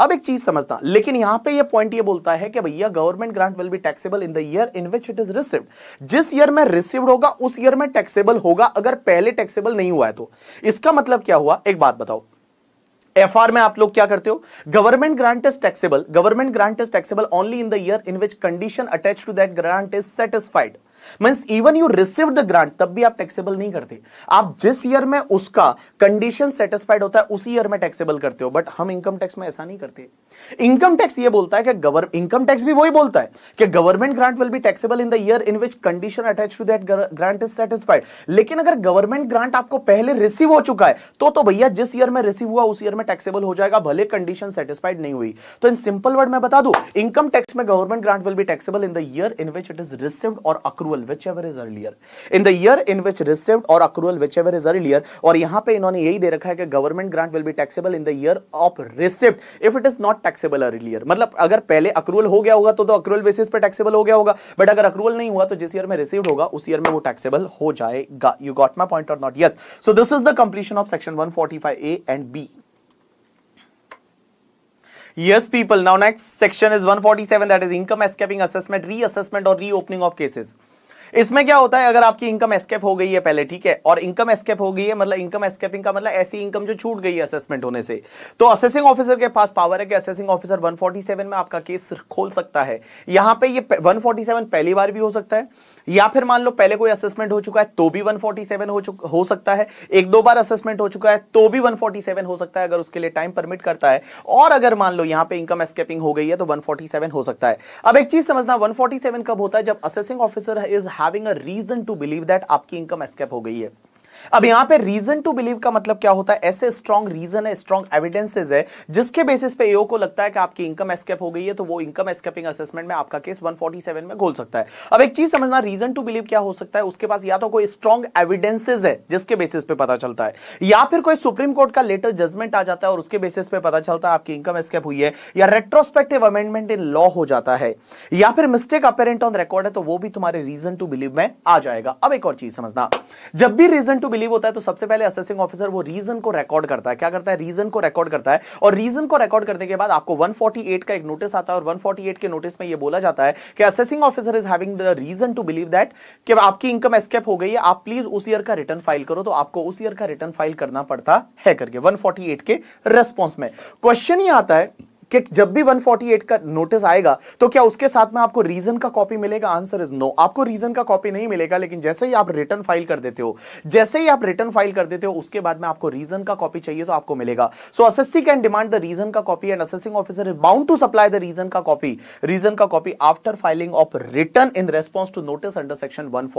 अब एक चीज समझता लेकिन यहां पे ये पॉइंट ये बोलता है कि भैया government grant will be taxable in the year in which it is received जिस ईयर में रिसीव्ड होगा उस ईयर में टैक्सेबल होगा अगर पहले टैक्सेबल नहीं हुआ है तो इसका मतलब क्या हुआ एक बात बताओ एफ में आप लोग क्या करते हो government grant is taxable government grant is taxable only in the year in which condition attach to that grant is satisfied mean even you receive the grant तब भी आप टैक्सेबल नहीं करते आप जिस ईयर में उसका कंडीशन सेटिस्फाइड होता है उसी ईयर में टैक्सेबल करते हो बट हम इनकम टैक्स में ऐसा नहीं करते इनकम टैक्स ये बोलता है कि इनकम टैक्स भी वही बोलता है कि government grant will be taxable in the year in which condition attach to that grant is satisfied लेकिन अगर गवर्नमेंट ग्रांट आपको पहले रिसीव हो चुका है तो तो भैया जिस ईयर में रिसीव हुआ उस ईयर में टैक्सेबल हो जाएगा भले कंडीशन सेटिस्फाइड नहीं हुई तो इन सिंपल वर्ड में बता दू इनकम टैक्स में government grant will be taxable in the year in which it is receive और accrual accrual whichever is earlier in the year in which received or accrual whichever is earlier और यहां पे इन्होंने यही दे रखा है कि government grant will be taxable in the year of receipt if it is not taxable earlier मतलब अगर पहले अक्रूवल हो गया होगा तो, तो बेसिस पे टैक्सेबल हो गया होगा बट अगर अक्रूवल नहीं हुआ तो जिस ईयर में रिसीव्ड होगा उस ईयर में वो टैक्सेबल हो जाएगा यू गॉट माई पॉइंट और not yes so this is the completion of section 145 A and B yes people now next section is 147 that is income escaping assessment reassessment or reopening of cases इसमें क्या होता है अगर आपकी इनकम एस्केप हो गई है पहले ठीक है और इनकम एस्केप हो गई है मतलब इनकम एस्केपिंग का मतलब ऐसी इनकम जो छूट गई है असेसमेंट होने से तो असेसिंग ऑफिसर के पास पावर है कि असेसिंग ऑफिसर 147 में आपका केस खोल सकता है यहां पे ये 147 पहली बार भी हो सकता है या फिर मान लो पहले कोई असेसमेंट हो चुका है तो भी 147 हो चुका हो सकता है एक दो बार असेसमेंट हो चुका है तो भी 147 हो सकता है अगर उसके लिए टाइम परमिट करता है और अगर मान लो यहां पे इनकम एस्केपिंग हो गई है तो 147 हो सकता है अब एक चीज समझना 147 कब होता है जब assessing officer is having a reason to believe that आपकी इनकम एस्केप हो गई है अब यहां पे रीजन टू बिलीव का मतलब क्या होता है ऐसे स्ट्रॉन्ग रीजन है स्ट्रॉन्ग एविडेंसेज है जिसके बेसिस पे एओ को लगता है कि आपकी इनकम एस्केप हो गई है तो वो इनकम एस्केपिंग असेसमेंट में आपका केस 147 में खोल सकता है अब एक चीज समझना रीजन टू बिलीव क्या हो सकता है उसके पास या तो कोई स्ट्रॉन्ग एविडेंसेज है जिसके बेसिस पे पता चलता है या फिर कोई सुप्रीम कोर्ट का लेटर जजमेंट आ जाता है और उसके बेसिस पे पता चलता है आपकी इनकम एस्केप हुई है या रेट्रोस्पेक्टिव अमेंडमेंट इन लॉ हो जाता है या फिर मिस्टेक अपेरेंट ऑन रिकॉर्ड है तो वो भी तुम्हारे रीजन टू बिलीव में आ जाएगा अब एक और चीज समझना जब भी रीजन टू बिलीव होता है तो सबसे पहले असेसिंग ऑफिसर वो रीजन को रिकॉर्ड करता है क्या करता है रीजन को रिकॉर्ड करता है और रीजन को रिकॉर्ड करने के बाद आपको 148 का एक नोटिस आता है और 148 के नोटिस में ये बोला जाता है कि assessing officer is having the reason to believe that कि आपकी इनकम एस्केप हो गई है आप प्लीज उस ईयर का रिटर्न फाइल करो तो आपको उस ईयर का रिटर्न फाइल करना पड़ता है करके 148 के रेस्पॉन्स में क्वेश्चन ये आता है कि जब भी 148 का नोटिस आएगा तो क्या उसके साथ में आपको रीजन का कॉपी मिलेगा आंसर इज नो आपको रीजन का कॉपी नहीं मिलेगा लेकिन जैसे ही आप रिटर्न फाइल कर देते हो जैसे ही आप रिटर्न फाइल कर देते हो उसके बाद में आपको रीजन का कॉपी चाहिए तो आपको मिलेगा so assessee can demand the reason का copy and assessing officer is bound to supply the reason का कॉपी रीजन का copy after filing of return in response to notice under section one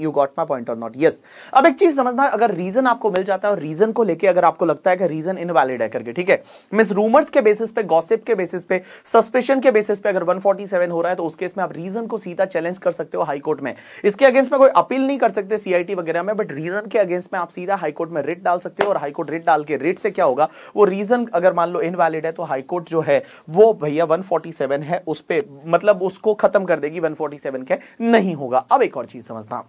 you got my point of not yes अब एक चीज समझना अगर रीजन आपको मिल जाता है और रीजन को लेकर अगर आपको लगता है कि रीजन इनवैलिड है करके ठीक है मिस रूमर्स के बेसिस पे पे गॉसिप के बेसिस पे सस्पेशन के बेसिस पे अगर 147 हो रहा है तो उस केस में आप रीजन को सीधा चैलेंज कर सकते हो हाई कोर्ट में इसके अगेंस्ट में कोई अपील नहीं कर सकते सीआईटी वगैरह में बट रीजन के अगेंस्ट में आप सीधा हाई कोर्ट में रिट डाल सकते हो और हाई कोर्ट रिट डाल के रिट से क्या होगा वो रीजन अगर मान लो इनवैलिड है तो हाई कोर्ट जो है वो भैया 147 है उस पे मतलब उसको खत्म कर देगी 147 के नहीं होगा अब एक और चीज समझना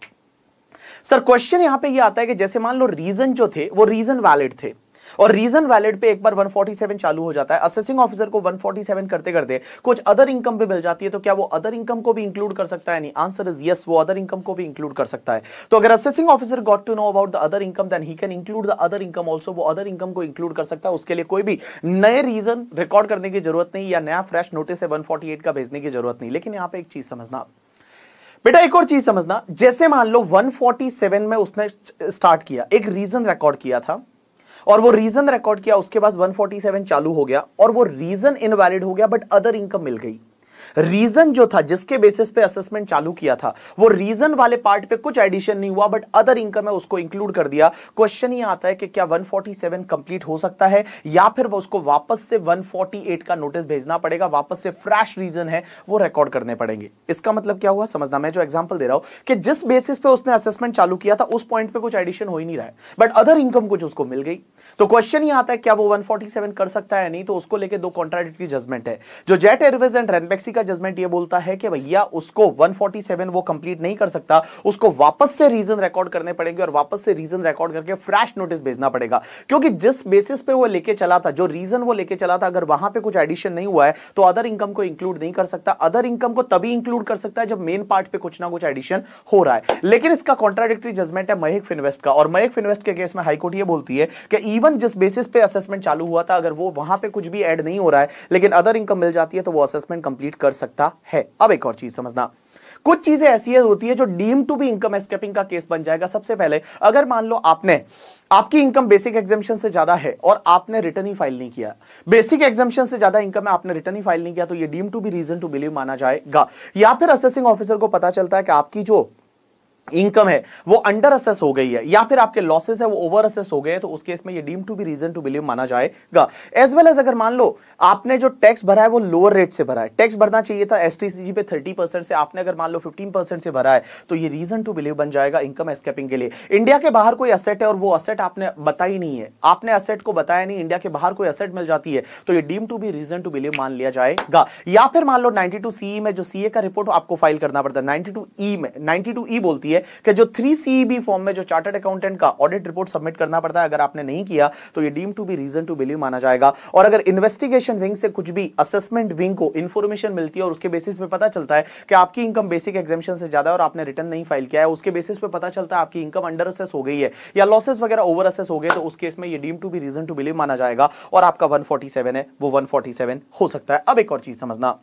सर क्वेश्चन यहां पे ये यह आता है कि जैसे मान लो रीजन जो थे वो रीजन वैलिड थे और रीजन वैलिड पे एक बार 147 चालू हो जाता है असेसिंग ऑफिसर को 147 करते करते कुछ अदर इनकम पे मिल जाती है तो क्या वो अदर इनकम को भी इंक्लूड कर सकता है नहीं आंसर इज यस वो अदर इनकम को भी इंक्लूड कर सकता है तो अगर assessing officer got to know about the other income then he can include the other income also वो अदर इनकम को इंक्लूड कर सकता है उसके लिए कोई भी नए रीजन रिकॉर्ड करने की जरूरत नहीं या नया फ्रेश नोटिस है 148 का भेजने की जरूरत नहीं लेकिन यहां पर एक चीज समझना बेटा एक और चीज समझना जैसे मान लो 147 में उसने स्टार्ट किया एक रीजन रिकॉर्ड किया था और वो रीजन रिकॉर्ड किया उसके बाद 147 चालू हो गया और वो रीजन इनवैलिड हो गया बट अदर इनकम मिल गई रीजन जो था जिसके बेसिस पे असेसमेंट चालू किया था वो रीजन वाले पार्ट पे कुछ एडिशन नहीं हुआ बट अदर इनकम है उसको इंक्लूड कर दिया क्वेश्चन ये आता है कि क्या 147 कंप्लीट हो सकता है या फिर वो उसको वापस से 148 का नोटिस भेजना पड़ेगा वापस से फ्रेश रीजन है वो रिकॉर्ड करने पड़ेंगे इसका मतलब क्या हुआ समझना मैं जो एग्जाम्पल दे रहा हूं कि जिस बेसिस पे उसने असेसमेंट चालू किया था उस पॉइंट पे कुछ एडिशन हो ही नहीं रहा है बट अदर इनकम कुछ उसको मिल गई तो क्वेश्चन ये आता है क्या वो 147 कर सकता है नहीं तो उसको लेके दो कॉन्ट्राडिक्टी जजमेंट है जो जेट एयरवेज एंड रेनबेक्सी का का जजमेंट ये बोलता है कि भैया उसको 147 वो कंप्लीट नहीं कर सकता उसको वापस से रीजन रिकॉर्ड करने पड़ेंगे और वापस से रीजन रिकॉर्ड करके फ्रेश नोटिस भेजना पड़ेगा क्योंकि जिस बेसिस पे वो लेके चला था जो रीजन वो लेके चला था अगर वहां पे कुछ एडिशन नहीं हुआ है तो अदर इनकम को इंक्लूड नहीं कर सकता अदर इनकम को तभी इंक्लूड कर सकता है जब मेन पार्ट पे कुछ ना कुछ एडिशन हो रहा है लेकिन इसका कॉन्ट्राडिक्टी जजमेंट है महेक फिनवेस्ट का और महेक फिनवेस्ट के केस में हाईकोर्ट यह बोलती है कि इवन जिस बेसिस पे असेसमेंट चालू हुआ था अगर वो वहां पे कुछ भी एड नहीं हो रहा है लेकिन अदर इनकम मिल जाती है तो वो असेसमेंट कंप्लीट कर कर सकता है अब एक और चीज समझना कुछ चीजें ऐसी है होती है जो deem to be income escaping का केस बन जाएगा सबसे पहले अगर मान लो आपने आपकी इनकम बेसिक एग्जामेशन से ज्यादा है और आपने रिटर्न ही फाइल नहीं किया बेसिक एग्जामेशन से ज्यादा इनकम है आपने रिटर्न ही फाइल नहीं किया तो ये deem to be reason to believe माना जाएगा या फिर असेसिंग ऑफिसर को पता चलता है कि आपकी जो इनकम है वो अंडर असेस हो गई है या फिर आपके लॉसेस है वो ओवर असेस हो गए तो उस केस में ये deem to be reason to believe माना जाएगा एज वेल एज अगर मान लो आपने जो टैक्स भरा है वो लोअर रेट से भरा है टैक्स भरना चाहिए था एस पे थर्टी से आपने अगर मान लो फिफ्टीन से भरा है तो ये रीजन टू बिलीव बन जाएगा इनकम एस्केपिंग के लिए इंडिया के बाहर कोई असेट है और वो असेट आपने बताई नहीं है आपने असेट को बताया नहीं इंडिया के बाहर कोई असेट मिल जाती है तो ये deem to be reason to believe मान लिया जाएगा या फिर मान लो नाइनटी टू e में जो सीए का रिपोर्ट आपको फाइल करना पड़ता है नाइनटी टू ई में नाइनटी टू ई बोलती है है कि जो थ्री सी फॉर्म में जो चार्टर्ड अकाउंटेंट का ऑडिट रिपोर्ट सबमिट करना पड़ता है अगर आपने नहीं किया तो ये deem to be reason to believe माना जाएगा और अगर इन्वेस्टिगेशन विंग से कुछ भी असेसमेंट विंग को इन्फॉर्मेशन मिलती है और उसके बेसिस पे पता चलता है कि आपकी इनकम बेसिक एग्जामेशन से ज्यादा और आपने रिटर्न नहीं फाइल किया है उसके बेसिस पे पता चलता है आपकी इनकम अंडर असेस हो गई है या लॉसेस वगैरह ओवर असेस हो गए तो उस केस में ये deem to be reason to believe माना जाएगा और आपका वन है वो वन हो सकता है अब एक और चीज समझना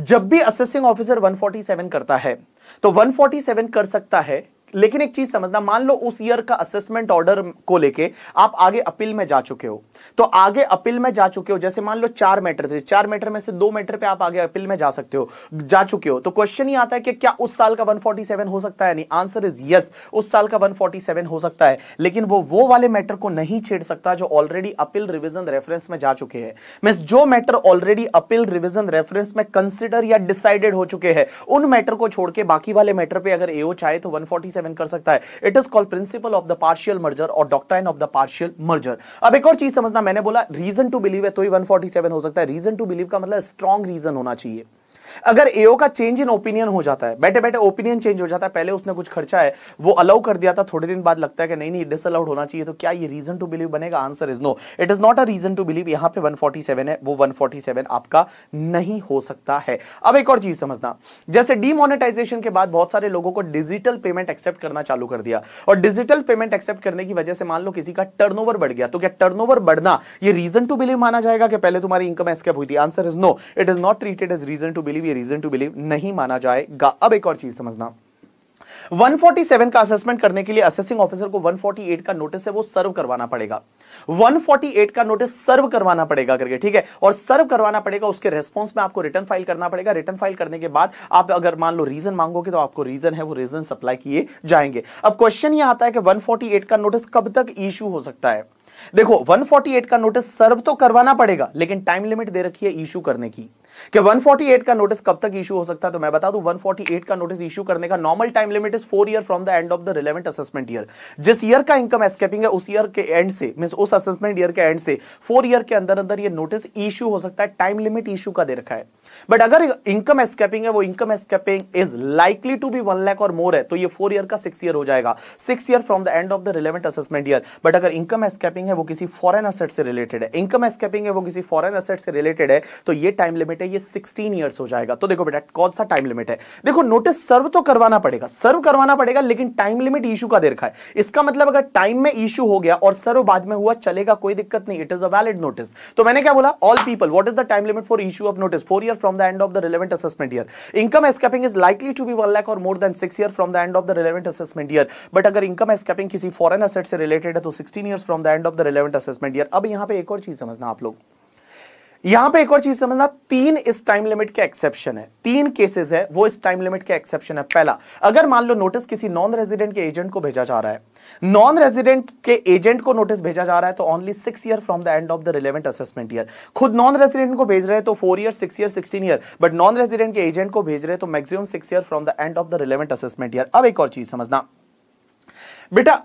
जब भी असिस्टिंग ऑफिसर 147 करता है तो 147 कर सकता है लेकिन एक चीज समझना मान लो उस ईयर का असेसमेंट ऑर्डर को लेके आप आगे अपील में जा चुके हो तो आगे अपील में जा चुके हो जैसे मान लो चार मैटर थे चार मैटर में से दो मैटर पे आप आगे अपील में जा सकते हो जा चुके हो तो क्वेश्चन ही आता है कि क्या उस साल का 147 हो सकता है नहीं आंसर इज यस उस साल का 147 हो सकता है लेकिन वो वो वाले मैटर को नहीं छेड़ सकता जो ऑलरेडी अपील रिविजन रेफरेंस में जा चुके हैं मीन जो matter already appeal revision reference में कंसिडर या डिसाइडेड हो चुके हैं उन मैटर को छोड़ के बाकी वाले मैटर पर अगर एओ चाहे तो वन सेवन कर सकता है it is called principle of the partial merger और doctrine of the partial merger अब एक और चीज समझना मैंने बोला रीजन टू बिलीव है तो ही 147 हो सकता है रीजन टू बिलीव का मतलब स्ट्रॉन्ग रीजन होना चाहिए अगर एओ का चेंज इन ओपिनियन हो जाता है बैठे बैठे ओपिनियन चेंज हो जाता है पहले उसने कुछ खर्चा है वो अलाउ कर दिया था थोड़े दिन बाद लगता है कि नहीं नहीं डिस अलाउड होना चाहिए तो क्या ये रीजन टू बिलीव बनेगा answer is no it is not a reason to believe यहां पे 147 है वो 147 आपका नहीं हो सकता है अब एक और चीज समझना जैसे डीमोनेटाइजेशन के बाद बहुत सारे लोगों को डिजिटल पेमेंट एक्सेप्ट करना चालू कर दिया और डिजिटल पेमेंट एक्सेप्ट करने की वजह से मान लो किसी का टर्न बढ़ गया तो क्या टर्न बढ़ना ये रीजन टू बिलीव माना जाएगा कि पहले तुम्हारी इनकम एस्केप हुई थी answer is no it is not treated as reason to believe be reason to believe नहीं माना जाएगा अब एक और चीज समझना 147 का असेसमेंट करने के लिए असेसिंग ऑफिसर को 148 का नोटिस है वो सर्व करवाना पड़ेगा 148 का नोटिस सर्व करवाना पड़ेगा करके ठीक है और सर्व करवाना पड़ेगा उसके रेस्पॉन्स में आपको रिटर्न फाइल करना पड़ेगा रिटर्न फाइल करने के बाद आप अगर मान लो रीजन मांगोगे तो आपको रीजन है वो रीजन सप्लाई किए जाएंगे अब क्वेश्चन यह आता है कि वन का नोटिस कब तक इश्यू हो सकता है देखो 148 का नोटिस सर्व तो करवाना पड़ेगा लेकिन टाइम लिमिट दे रखी है इशू करने की कि 148 का नोटिस कब तक इशू हो सकता है तो मैं बता दूं 148 का नोटिस इशू करने का normal time limit is four year from the end of the relevant assessment year जिस ईयर का इनकम एस्केपिंग है उस ईयर के एंड से मीन उस असेसमेंट ईयर के एंड से फोर ईयर के अंदर अंदर यह नोटिस इशू हो सकता है टाइम लिमिट इशू का दे रखा है बट अगर इनकम एस्केपिंग है वो income escaping is likely to be one lakh or more है तो ये फोर ईयर का सिक्स ईयर हो जाएगा six year from the end of the relevant assessment year but अगर इनकम एस्केपिंग है वो किसी फॉरन असेट से रिलेटेड है इनकम एस्केपिंग है वो किसी फॉरन असेट से रिलेटेड है तो ये टाइम लिमिट है ये सिक्सटीन ईयर्स हो जाएगा तो देखो बेटा कौन सा टाइम लिमिट है देखो नोटिस सर्व तो करवाना पड़ेगा सर्व करवाना पड़ेगा लेकिन टाइम लिमिट इशू का दे रखा है इसका मतलब अगर टाइम में इशू हो गया और सर्व बाद में हुआ चलेगा कोई दिक्कत नहीं it is a valid notice तो मैंने क्या बोला all people what is the time limit for issue of notice four year from the end of the relevant assessment year income escaping is likely to be 1 lakh or more than 6 year from the end of the relevant assessment year but अगर income escaping किसी foreign asset से related है तो 16 years from the end of the relevant assessment year अब यहां पे एक और चीज समझना आप लोग यहां पे एक और चीज समझना तीन इस टाइम लिमिट के एक्सेप्शन है तीन केसेस है वो इस टाइम लिमिट के एक्सेप्शन है पहला अगर मान लो नोटिस किसी नॉन रेजिडेंट के एजेंट को भेजा जा रहा है नॉन रेजिडेंट के एजेंट को नोटिस भेजा जा रहा है तो only six year from the end of the relevant assessment year खुद नॉन रेजिडेंट को भेज रहे हैं तो four year six year sixteen year but non resident के एजेंट को भेज रहे तो maximum six year from the end of the relevant assessment year अब एक और चीज समझना बेटा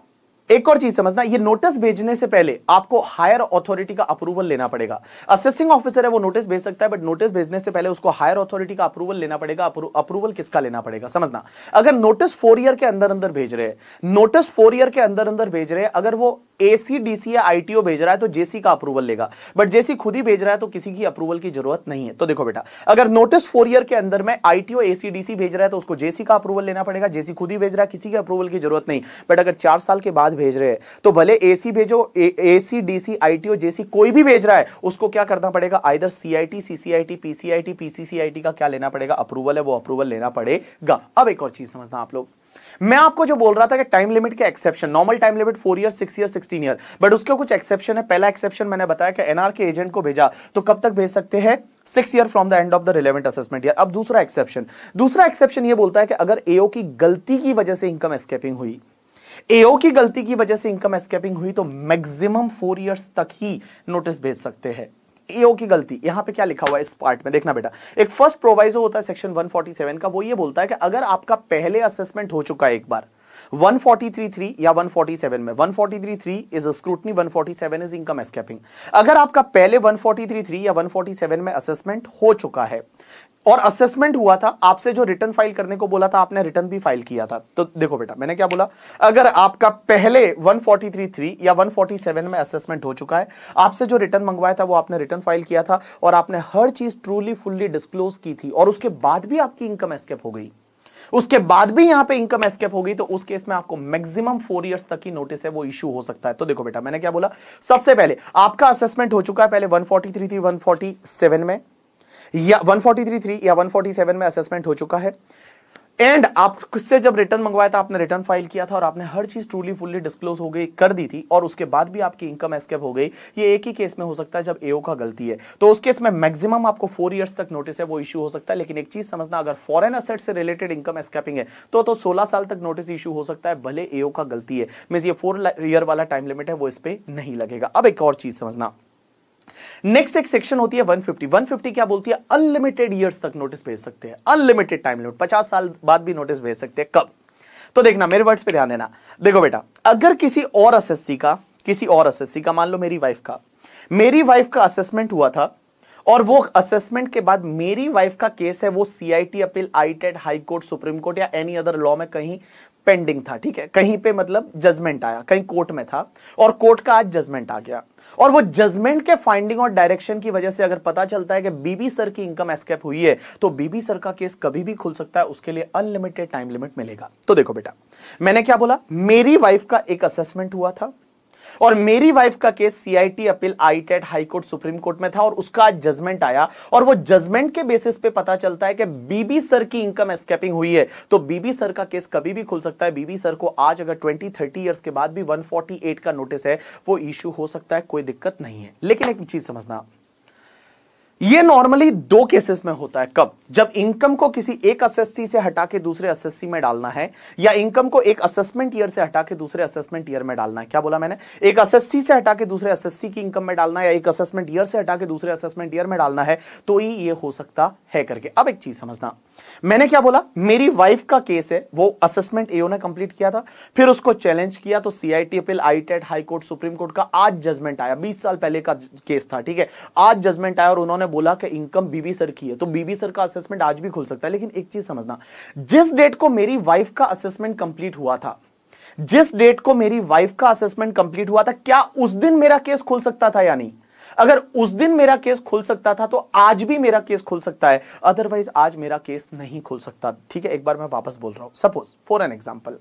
एक और चीज समझना ये नोटिस भेजने से पहले आपको हायर अथॉरिटी का अप्रूवल लेना पड़ेगा असेसिंग ऑफिसर है वो नोटिस भेज सकता है बट नोटिस भेजने से पहले उसको हायर अथॉरिटी का अप्रूवल लेना पड़ेगा अप्रूवल किसका लेना पड़ेगा समझना अगर नोटिस फोर ईयर के अंदर अंदर भेज रहे हैं नोटिस फोर ईयर के अंदर अंदर भेज रहे हैं अगर वो एसीडीसी या आईटीओ भेज रहा है तो जेसी का अप्रूवल लेगा बट जेसी खुद ही भेज रहा है तो किसी की अप्रूवल की जरूरत नहीं है तो देखो बेटा अगर नोटिस फोर ईयर के अंदर में आईटीओ एसीडीसी भेज रहा है तो उसको जेसी का अप्रूवल लेना पड़ेगा जेसी खुद ही भेज रहा है किसी के अप्रूवल की जरूरत नहीं बट अगर चार साल के बाद भेज रहे हैं तो भले एसी भेजो एसीडीसी आईटीओ जेसी कोई भी भेज रहा है उसको क्या करना पड़ेगा either CIT CCIT PCIT PCCIT का क्या लेना पड़ेगा अप्रूवल है वो अप्रूवल लेना पड़ेगा अब एक और चीज समझना आप लोग मैं आपको जो बोल रहा था कि टाइम लिमिट के exception normal time limit four year six year sixteen year but उसके कुछ एक्सेप्शन है पहला एक्सेप्शन मैंने बताया कि एनआर के एजेंट को भेजा तो कब तक भेज सकते हैं six year from the end of the relevant assessment year अब दूसरा एक्सेप्शन दूसरा एक्सेप्शन ये बोलता है कि अगर एओ की गलती की वजह से इनकम एस्केपिंग हुई एओ की गलती की वजह से इनकम एस्केपिंग हुई तो मैक्सिमम फोर ईयर्स तक ही नोटिस भेज सकते हैं एओ की गलती यहां पे क्या लिखा हुआ है इस पार्ट में देखना बेटा एक फर्स्ट प्रोवाइजो होता है सेक्शन 147 का वो ये बोलता है कि अगर आपका पहले असेसमेंट हो चुका है एक बार 143.3 या 147 में 143.3 is scrutiny 147 is income escaping अगर आपका पहले 143.3 या 147 में असेसमेंट हो चुका है और असेसमेंट हुआ था आपसे जो रिटर्न फाइल करने को बोला था आपने रिटर्न भी फाइल किया था तो देखो बेटा मैंने क्या बोला अगर आपका पहले 143.3 या 147 में असेसमेंट हो चुका है आपसे जो रिटर्न मंगवाया था वो आपने रिटर्न फाइल किया था और आपने हर चीज ट्रूली फुल्ली डिस्क्लोज की थी और उसके बाद भी आपकी इनकम एस्केप हो गई उसके बाद भी यहां पे इनकम एस्केप होगी तो उस केस में आपको मैक्सिमम फोर इयर्स तक की नोटिस है वो इश्यू हो सकता है तो देखो बेटा मैंने क्या बोला सबसे पहले आपका असेसमेंट हो चुका है पहले 143 थी 147 में या 143.3 या 147 में असेसमेंट हो चुका है एंड आप किससे जब रिटर्न मंगवाया था आपने रिटर्न फाइल किया था और आपने हर चीज ट्रूली फुल्ली डिस्क्लोज हो गई कर दी थी और उसके बाद भी आपकी इनकम एस्केप हो गई ये एक ही केस में हो सकता है जब एओ का गलती है तो उस केस में मैक्सिमम आपको फोर इयर्स तक नोटिस है वो इशू हो सकता है लेकिन एक चीज समझना अगर फॉरन असेट से रिलेटेड इनकम एस्केपिंग है तो तो सोलह साल तक नोटिस इशू हो सकता है भले एओ का गलती है मीन ये फोर ईयर वाला टाइम लिमिट है वो इस पर नहीं लगेगा अब एक और चीज समझना नेक्स्ट एक सेक्शन होती है 150 150 क्या बोलती है अनलिमिटेड ईयर्स तक नोटिस भेज सकते हैं अनलिमिटेड टाइम लिमिट 50 साल बाद भी नोटिस भेज सकते हैं कब तो देखना मेरे वर्ड्स पे ध्यान देना देखो बेटा अगर किसी और एसएससी का किसी और एसएससी का मान लो मेरी वाइफ का मेरी वाइफ का असेसमेंट हुआ था और वो असेसमेंट के बाद मेरी वाइफ का केस है वो CIT appeal ITAT high court supreme court या एनी अदर लॉ में कहीं पेंडिंग था ठीक है कहीं पे मतलब जजमेंट आया कहीं कोर्ट में था और कोर्ट का आज जजमेंट आ गया और वो जजमेंट के फाइंडिंग और डायरेक्शन की वजह से अगर पता चलता है कि बीबी सर की इनकम एस्केप हुई है तो बीबी सर का केस कभी भी खुल सकता है उसके लिए अनलिमिटेड टाइम लिमिट मिलेगा तो देखो बेटा मैंने क्या बोला मेरी वाइफ का एक असेसमेंट हुआ था और मेरी वाइफ का case CIT appeal ITAT high court supreme court में था और उसका जजमेंट आया और वो जजमेंट के बेसिस पे पता चलता है कि बीबी सर की इनकम एस्केपिंग हुई है तो बीबी सर का केस कभी भी खुल सकता है बीबी सर को आज अगर ट्वेंटी थर्टी ईयर्स के बाद भी वन का नोटिस है वो इश्यू हो सकता है कोई दिक्कत नहीं है लेकिन एक चीज समझना ये नॉर्मली दो केसेस में होता है कब जब इनकम को किसी एक असेस्सी से हटा के दूसरे असेस्सी में डालना है या इनकम को एक असेसमेंट ईयर से हटा के दूसरे असेसमेंट ईयर में डालना है क्या बोला मैंने एक असेस्सी से हटा के दूसरे असेस्सी की इनकम में डालना है या एक असेसमेंट ईयर से हटा के दूसरे असेसमेंट ईयर में डालना है तो ही ये हो सकता है करके अब एक चीज समझना मैंने क्या बोला मेरी वाइफ का केस है वो असेसमेंट एओ ने कंप्लीट किया था फिर उसको चैलेंज किया तो CIT appeal ITAT court supreme court का आज जजमेंट आया 20 साल पहले का केस था ठीक है आज जजमेंट आया और उन्होंने बोला कि इनकम बीबी सर की है तो बीबी सर का असेसमेंट आज भी खुल सकता है लेकिन एक चीज समझना जिस डेट को मेरी वाइफ का असेसमेंट कंप्लीट हुआ था जिस डेट को मेरी वाइफ का असेसमेंट कंप्लीट हुआ था क्या उस दिन मेरा केस खुल सकता था या नहीं अगर उस दिन मेरा केस खुल सकता था तो आज भी मेरा केस खुल सकता है अदरवाइज आज मेरा केस नहीं खुल सकता ठीक है एक बार मैं वापस बोल रहा हूं suppose for an example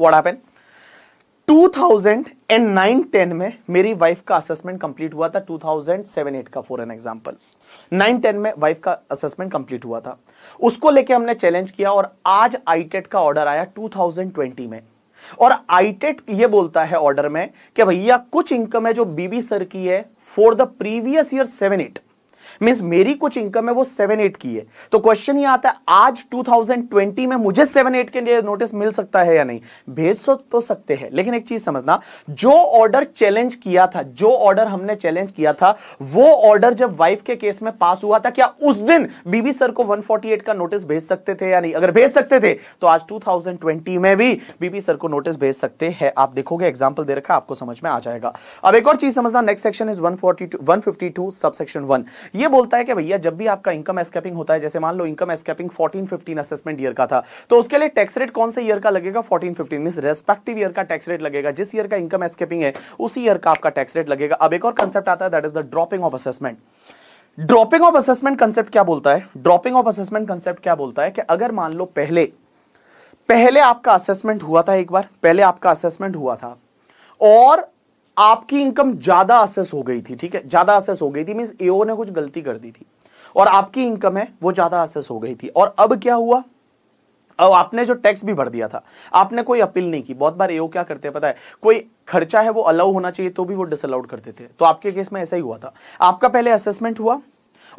what and 2009-10 में मेरी वाइफ का असेसमेंट कंप्लीट हुआ था 2007-8 का फॉर एन एग्जाम्पल 9-10 में वाइफ का असेसमेंट कंप्लीट हुआ था उसको लेके हमने चैलेंज किया और आज आईटेट e का ऑर्डर आया 2020 में और आईटेट e ये बोलता है ऑर्डर में कि भैया कुछ इनकम है जो बीबी सर की है for the previous year 7-8 means मेरी कुछ इनकम है वो सेवन एट की है तो क्वेश्चन ये आता है आज 2020 में मुझे सेवन एट के लिए नोटिस मिल सकता है या नहीं भेज सो तो सकते हैं लेकिन एक चीज समझना जो ऑर्डर चैलेंज किया था जो ऑर्डर हमने चैलेंज किया था वो ऑर्डर जब वाइफ के केस में पास हुआ था क्या उस दिन बीबी सर को 148 का नोटिस भेज सकते थे या नहीं अगर भेज सकते थे तो आज 2020 में भी बीबी सर को नोटिस भेज सकते हैं आप देखोगे एग्जाम्पल दे रखा आपको समझ में आ जाएगा अब एक और चीज समझना नेक्स्ट सेक्शन इज 142 152 सबसेक्शन 1 ये बोलता है कि भैया जब भी आपका इनकम एस्केपिंग होता है जैसे मान लो इनकम एस्केपिंग 14 15 असेसमेंट ईयर का था तो उसके लिए टैक्स रेट कौन से ईयर का लगेगा 14 15 मीन रेस्पेक्टिव ईयर का टैक्स रेट लगेगा जिस ईयर का इनकम एस्केपिंग है उसी ईयर का आपका टैक्स रेट लगेगा अब एक और कंसेप्ट आता है that is the dropping of assessment dropping of assessment concept क्या बोलता है ड्रॉपिंग ऑफ असेसमेंट कंसेप्ट क्या बोलता है कि अगर मान लो पहले पहले आपका असेसमेंट हुआ था एक बार पहले आपका असेसमेंट हुआ था और आपकी इनकम ज्यादा असेस हो गई थी ठीक है ज्यादा असेस हो गई थी मीन एओ ने कुछ गलती कर दी थी और आपकी इनकम है वो ज्यादा असेस हो गई थी और अब क्या हुआ अब आपने जो टैक्स भी भर दिया था आपने कोई अपील नहीं की बहुत बार एओ क्या करते हैं पता है कोई खर्चा है वो अलाउ होना चाहिए तो भी वो डिसअलाउड कर देते हैं तो आपके केस में ऐसा ही हुआ था आपका पहले असेसमेंट हुआ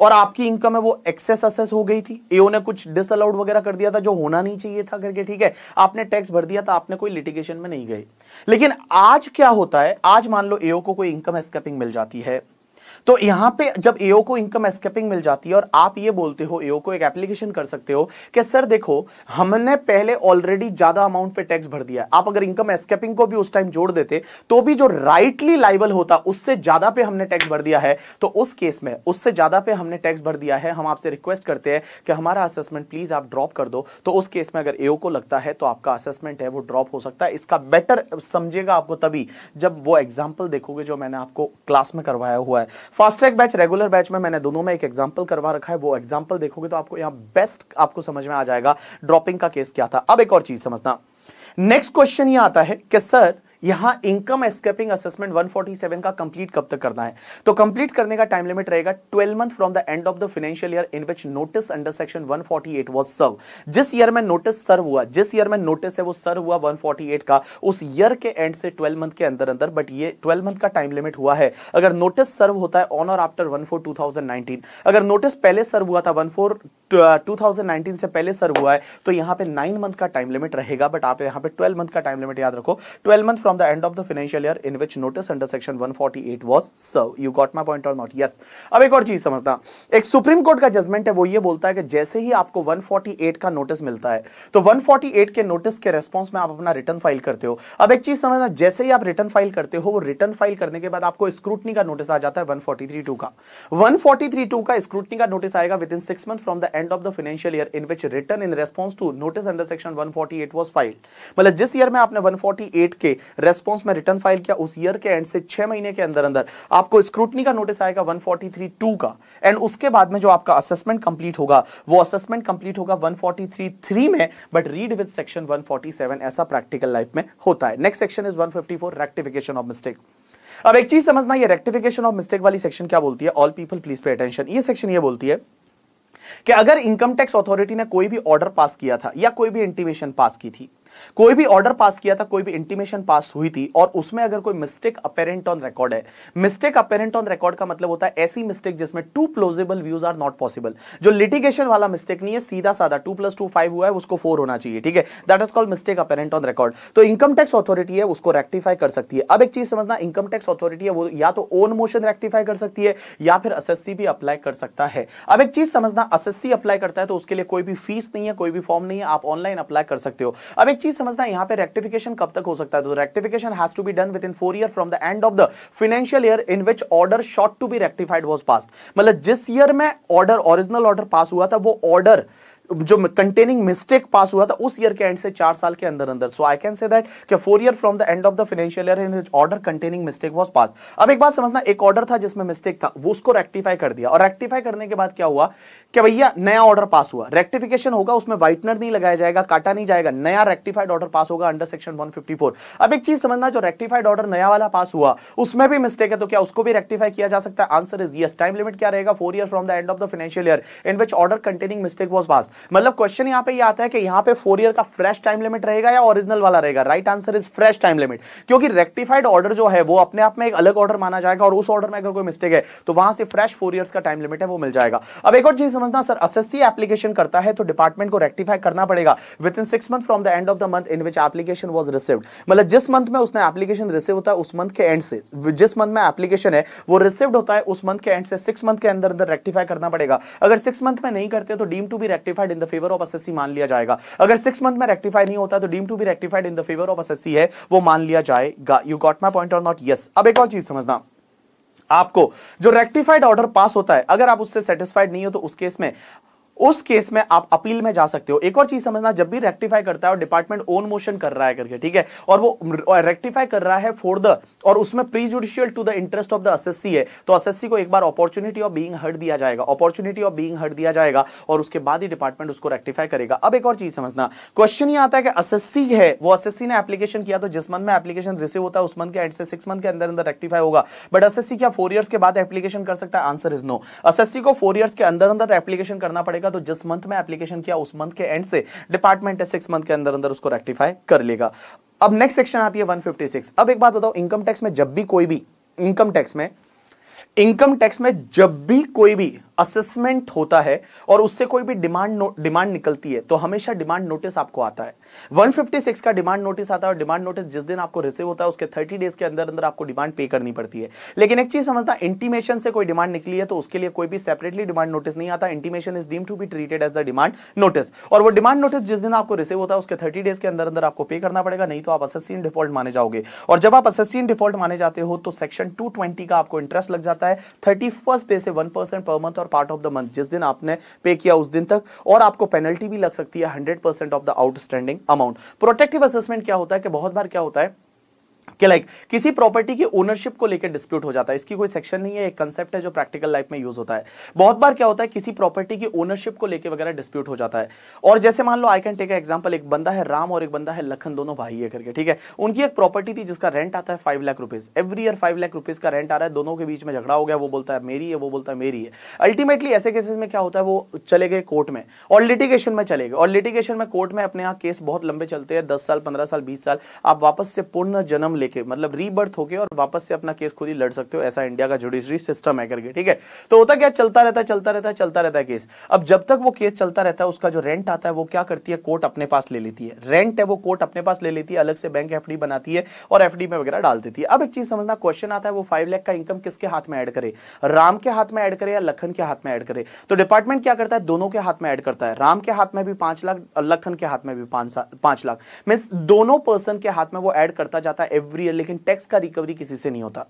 और आपकी इनकम है वो एक्सेस असेस हो गई थी एओ ने कुछ डिसअलाउड वगैरह कर दिया था जो होना नहीं चाहिए था करके ठीक है आपने टैक्स भर दिया था आपने कोई लिटिगेशन में नहीं गए लेकिन आज क्या होता है आज मान लो एओ को कोई इनकम एस्केपिंग मिल जाती है तो यहां पे जब एओ को इनकम एस्केपिंग मिल जाती है और आप ये बोलते हो एओ को एक एप्लीकेशन कर सकते हो कि सर देखो हमने पहले ऑलरेडी ज्यादा अमाउंट पे टैक्स भर दिया आप अगर इनकम एस्केपिंग को भी उस टाइम जोड़ देते तो भी जो राइटली लाइबल होता उससे ज्यादा पे हमने टैक्स भर दिया है तो उस केस में उससे ज्यादा पे हमने टैक्स भर दिया है हम आपसे रिक्वेस्ट करते हैं कि हमारा असेसमेंट प्लीज आप ड्रॉप कर दो तो उस केस में अगर एओ को लगता है तो आपका असेसमेंट है वो ड्रॉप हो सकता है इसका बेटर समझेगा आपको तभी जब वो एग्जाम्पल देखोगे जो मैंने आपको क्लास में करवाया हुआ है fast track batch regular batch में मैंने दोनों में एक एग्जाम्पल करवा रखा है वो एग्जाम्पल देखोगे तो आपको यहाँ बेस्ट आपको समझ में आ जाएगा ड्रॉपिंग का केस क्या था अब एक और चीज समझना नेक्स्ट क्वेश्चन ये आता है कि सर यहां इनकम एस्केपिंग असेसमेंट 147 का कंप्लीट कब तक करना है तो कंप्लीट करने का टाइम लिमिट रहेगा 12 month from the end of the financial year in which notice under section 148 was serve जिस ईयर में नोटिस सर्व हुआ जिस ईयर में नोटिस है वो सर्व हुआ 148 का उस ईयर के एंड से 12 मंथ के अंदर अंदर बट ये 12 मंथ का टाइम लिमिट हुआ है अगर नोटिस सर्व होता है ऑन और आफ्टर 14 2019 अगर नोटिस पहले सर्व हुआ था 14 2019 uh, से पहले सर्व हुआ है तो यहां पे 9 मंथ का टाइम लिमिट रहेगा बट आप यहां पे 12 मंथ का टाइम लिमिट याद रखो 12 month from from the end of the financial year in which notice under section 148 was served you got my point or not yes अब एक और चीज समझना एक सुप्रीम कोर्ट का जजमेंट है वो ये बोलता है कि जैसे ही आपको 148 का नोटिस मिलता है तो 148 के नोटिस के रेस्पॉन्स में आप अपना रिटर्न फाइल करते हो अब एक चीज समझना जैसे ही आप रिटर्न फाइल करते हो वो रिटर्न फाइल करने के बाद आपको स्क्रूटनी का नोटिस आ जाता है 1432 का 1432 का स्क्रूटनी का नोटिस आएगा within six month from the end of the financial year in which return in response to notice under section 148 was filed मतलब जिस ईयर में आपने 148 के रेस्पॉन्स में रिटर्न फाइल किया उस ईयर के एंड से छह महीने के अंदर अंदर आपको स्क्रूटनी का नोटिस आएगा 143.2 का एंड उसके बाद में जो आपका असेसमेंट कंप्लीट होगा वो असेसमेंट कंप्लीट होगा 143.3 में बट रीड विद सेक्शन 147 ऐसा प्रैक्टिकल लाइफ में होता है next section is 154 rectification of mistake अब एक चीज समझना ये रेक्टिफिकेशन ऑफ मिस्टेक वाली सेक्शन क्या बोलती है all people please pay attention ये सेक्शन ये बोलती है कि अगर इनकम टैक्स अथॉरिटी ने कोई भी ऑर्डर पास किया था या कोई भी इंटीमेशन पास की थी कोई भी ऑर्डर पास किया था कोई भी इंटीमेशन पास हुई थी और उसमें अगर कोई मिस्टेक अपेरेंट ऑन रिकॉर्ड है मिस्टेक अपेरेंट ऑन रिकॉर्ड का मतलब होता है ऐसी मिस्टेक जिसमें two plausible views are not possible जो लिटिगेशन वाला मिस्टेक नहीं है सीधा साधा टू प्लस टू फाइव हुआ है उसको फोर होना चाहिए ठीक है that is called mistake apparent on record तो इनकम टैक्स अथॉरिटी है उसको रेक्टिफाई कर सकती है अब एक चीज समझना इनकम टैक्स अथॉरिटी है वो या तो ओन मोशन रेक्टिफाई कर सकती है या फिर एस भी अप्लाई कर सकता है अब एक चीज समझना एस अप्लाई करता है तो उसके लिए कोई भी फीस नहीं है कोई भी फॉर्म नहीं है आप ऑनलाइन अप्लाई कर सकते हो अब एक चीज समझना यहां पे रेक्टिफिकेशन कब तक हो सकता है तो rectification has to be done within four year from the end of the financial year in which order sought to be rectified was pass मतलब जिस ईयर में ऑर्डर ओरिजिनल ऑर्डर पास हुआ था वो ऑर्डर जो कंटेनिंग मिस्टेक पास हुआ था उस ईयर के एंड से चार साल के अंदर अंदर so I can say that कि four year from the end of the financial year in order containing mistake was pass अब एक बात समझना एक ऑर्डर था जिसमें मिस्टेक था वो उसको रेक्टिफाई कर दिया और रेक्टिफाई करने के बाद क्या हुआ कि भैया नया ऑर्डर पास हुआ रेक्टिफिकेशन होगा उसमें व्हाइटनर नहीं लगाया जाएगा काटा नहीं जाएगा नया रेक्टिफाइड ऑर्डर पास होगा अंडर सेक्शन वन अब एक चीज समझना जो रेक्टिफाइड ऑर्डर नया वाला पास हुआ उसमें भी मिस्टेक है तो क्या उसको भी रेक्टिफाई किया जा सकता है answer is yes time limit क्या रहेगा four year from the end of the financial year in which order containing mistake was pass मतलब क्वेश्चन यहां पे ये आता है कि यहां पे फोर ईयर का फ्रेश टाइम लिमिट रहेगा या ओरिजिनल वाला रहेगा right answer is fresh time limit क्योंकि रेक्टिफाइड ऑर्डर जो है वो अपने आप में एक अलग ऑर्डर माना जाएगा और उस ऑर्डर में अगर कोई मिस्टेक है तो वहां से फ्रेश फोर ईयर का टाइम लिमिट है वो मिल जाएगा अब एक और चीज समझना सर एस एप्लीकेशन करता है तो डिपार्टमेंट को रेक्टिफाई करना पड़ेगा within six month from the end of the month in which application was received मतलब जिस मंथ में उसने एप्लीकेशन रिसीव होता है उस मंथ के एंड से जिस मंथ में एप्लीकेशन है वो रिसिव्ड होता है उस मंथ के एंड से सिक्स मंथ के अंदर अंदर रेक्टिफाई करना पड़ेगा अगर सिक्स मंथ में नहीं करते तो deem to be rectified rectified in the favour of SSC मान लिया जाएगा अगर सिक्स मंथ में रेक्टिफाई नहीं होता तो deem to be rectified in the favour of SSC है वो मान लिया जाएगा यू गॉट माई पॉइंट और नॉट यस अब एक और चीज समझना आपको जो रेक्टिफाइड ऑर्डर पास होता है अगर आप उससे सेटिस्फाइड नहीं हो तो उस केस में उस केस में आप अपील में जा सकते हो एक और चीज समझना जब भी रेक्टिफाई करता है और डिपार्टमेंट ओन मोशन कर रहा है करके ठीक है और वो रेक्टिफाई कर रहा है फॉर द और उसमें prejudicial to the interest of the assessee है तो असेसी को एक बार अपॉर्चुनिटी ऑफ बीइंग हर्ट दिया जाएगा अपॉर्चुनिटी ऑफ बीइंग हर्ट दिया जाएगा और उसके बाद ही डिपार्टमेंट उसको रेक्टिफाई करेगा अब एक और चीज समझना क्वेश्चन ये आता है कि असेसी है वो असेसी ने एप्लीकेशन किया तो जिस मंथ में एप्लीकेशन रिसीव होता है उस मंथ के एंड से सिक्स मंथ के अंदर अंदर रेक्टिफाई होगा बट असेसी क्या फोर ईयर्स के बाद एप्लीकेशन कर सकता है आंसर इज नो असेसी को फोर ईयर्स के अंदर अंदर एप्लीकेशन करना पड़ेगा तो जिस मंथ में एप्लीकेशन किया उस मंथ के एंड से डिपार्टमेंट है सिक्स मंथ के अंदर अंदर उसको रेक्टिफाई कर लेगा अब नेक्स्ट सेक्शन आती है 156 अब एक बात बताओ इनकम टैक्स में जब भी कोई भी इनकम टैक्स में इनकम टैक्स में जब भी कोई भी असेसमेंट होता है और उससे कोई भी डिमांड डिमांड निकलती है तो हमेशा डिमांड नोटिस आपको आता है 156 का डिमांड नोटिस आता है और डिमांड नोटिस जिस दिन आपको रिसीव होता है उसके 30 डेज के अंदर अंदर आपको डिमांड पे करनी पड़ती है लेकिन एक चीज समझना इंटीमेशन से कोई डिमांड निकली है तो उसके लिए कोई भी सेपरेटली डिमांड नोटिस नहीं आता intimation is deem to be treated as the demand notice और वो डिमांड नोटिस जिस दिन आपको रिसीव होता है उसके थर्टी डेज के अंदर अंदर आपको पे करना पड़ेगा नहीं तो आप असेसिन डिफॉल्ट माने जाओगे और जब आप असेसिन डिफॉल्ट माने जाते हो तो सेक्शन टू का आपको इंटरेस्ट लग जाता है थर्टी डे से वन पर मंथ और पार्ट ऑफ द मंथ जिस दिन आपने पे किया उस दिन तक और आपको पेनल्टी भी लग सकती है hundred percent of the outstanding amount protective assessment क्या होता है कि बहुत बार क्या होता है कि लाइक किसी प्रॉपर्टी की ओनरशिप को लेकर डिस्प्यूट हो जाता है इसकी कोई सेक्शन नहीं है एक कंसेप्ट है जो प्रैक्टिकल लाइफ में यूज होता है बहुत बार क्या होता है किसी प्रॉपर्टी की ओनरशिप को लेकर वगैरह डिस्प्यूट हो जाता है और जैसे मान लो आई कैन टेक एग्जाम्पल एक बंदा है राम और एक बंदा है लखन दोनों भाई है करके ठीक है उनकी एक प्रॉपर्टी थी जिसका रेंट आता है five lakh rupees every year five lakh rupees का रेंट आ रहा है दोनों के बीच में झगड़ा हो गया वो बोलता है मेरी है वो बोलता है मेरी है अल्टीमेटली ऐसे केसेस में क्या होता है वो चले गए कोर्ट में और लिटिगेशन में चले गए और लिटिगेशन में कोर्ट में अपने यहाँ केस बहुत लंबे चलते हैं दस साल पंद्रह साल बीस साल आप वापस से पुनर्जन्म लेके मतलब रीबर्थ होके और वापस से अपना केस खुद ही लड़ सकते हो ऐसा इंडिया का जुडिशरी सिस्टम है करके ठीक है तो होता क्या चलता रहता है चलता रहता है चलता रहता है केस अब जब तक वो केस चलता रहता है उसका जो रेंट आता है वो क्या करती है कोर्ट अपने पास ले लेती है रेंट है वो कोर्ट अपने पास ले लेती है अलग से बैंक एफ बनाती है और एफ में वगैरह डाल देती है अब एक चीज समझना क्वेश्चन आता है वो फाइव लैख का इनकम किसके हाथ में एड करे राम के हाथ में एड करे या लखन के हाथ में एड करे तो डिपार्टमेंट क्या करता है दोनों के हाथ में एड करता है राम के हाथ में भी पांच लाख लखन के हाथ में भी पांच लाख मीन दोनों पर्सन के हाथ में वो ऐड करता जाता है रिकवरी है लेकिन टैक्स का रिकवरी किसी से नहीं होता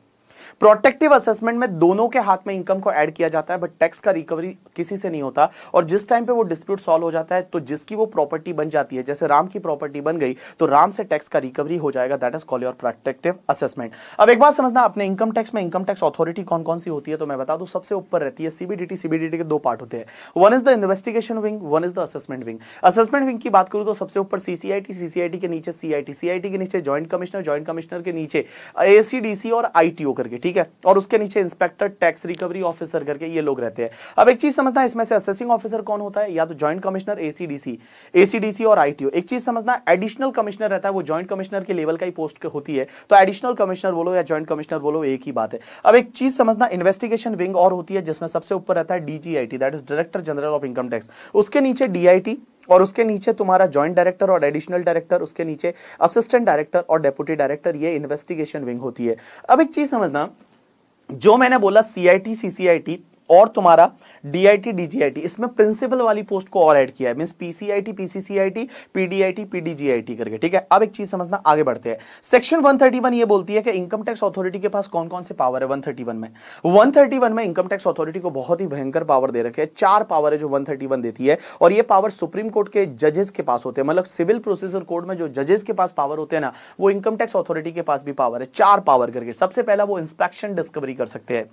प्रोटेक्टिव असेसमेंट में दोनों के हाथ में इनकम को ऐड किया जाता है बट टैक्स का रिकवरी किसी से नहीं होता और जिस टाइम पे वो डिस्प्यूट सॉल्व हो जाता है तो जिसकी वो प्रॉपर्टी बन जाती है जैसे राम की प्रॉपर्टी बन गई तो राम से टैक्स का रिकवरी हो जाएगा that is call your protective assessment अब एक बात समझना अपने इनकम टैक्स में इनकम टैक्स अथॉरिटी कौन कौन सी होती है तो मैं बता दू सबसे ऊपर रहती है सीबीडीटी सीबीडीटी के दो पार्ट होते हैं one is the investigation wing one is the assessment wing assessment wing की बात करूं तो सबसे ऊपर सीसीआईटी सीसीआईटी के नीचे सीआईटी सीआईटी के नीचे ज्वाइंट कमिश्नर ज्वाइंट कमिश्नर के नीचे एसीडीसी और आईटीओ करके ठीक है और उसके नीचे इंस्पेक्टर टैक्स रिकवरी ऑफिसर करके ये लोग रहते हैं अब एक चीज समझना इसमें से असेसिंग ऑफिसर कौन होता है या तो ज्वाइंट कमिश्नर एसीडीसी एसीडीसी और आईटीओ एक चीज समझना एडिशनल कमिश्नर रहता है वो ज्वाइंट कमिश्नर के लेवल का ही पोस्ट होती है तो एडिशनल कमिश्नर बोलो या ज्वाइंट कमिश्नर बोलो एक ही बात है अब एक चीज समझना इन्वेस्टिगेशन विंग और होती है जिसमें सबसे ऊपर रहता है DGIT that is director general of income tax उसके नीचे डीआईटी और उसके नीचे तुम्हारा जॉइंट डायरेक्टर और एडिशनल डायरेक्टर उसके नीचे असिस्टेंट डायरेक्टर और डेप्यूटी डायरेक्टर ये इन्वेस्टिगेशन विंग होती है अब एक चीज समझना जो मैंने बोला सीआईटी सीसीआईटी और तुम्हारा डीआईटी डीजीआईटी इसमें प्रिंसिपल वाली पोस्ट को और ऐड किया है mean PCIT PCCIT PDIT PDGIT करके ठीक है अब एक चीज समझना आगे बढ़ते हैं सेक्शन 131 ये बोलती है कि इनकम टैक्स अथॉरिटी के पास कौन कौन से पावर है 131 में 131 में इनकम टैक्स अथॉरिटी को बहुत ही भयंकर पावर दे रखे है चार पावर है जो वन देती है और ये पावर सुप्रीम कोर्ट के जजेस के पास होते हैं मतलब सिविल प्रोसीजर कोर्ट में जो जजेस के पास पावर होते हैं ना वो इनकम टैक्स अथॉरिटी के पास भी पावर है चार पावर करके सबसे पहला वो इंस्पेक्शन डिस्कवरी कर सकते हैं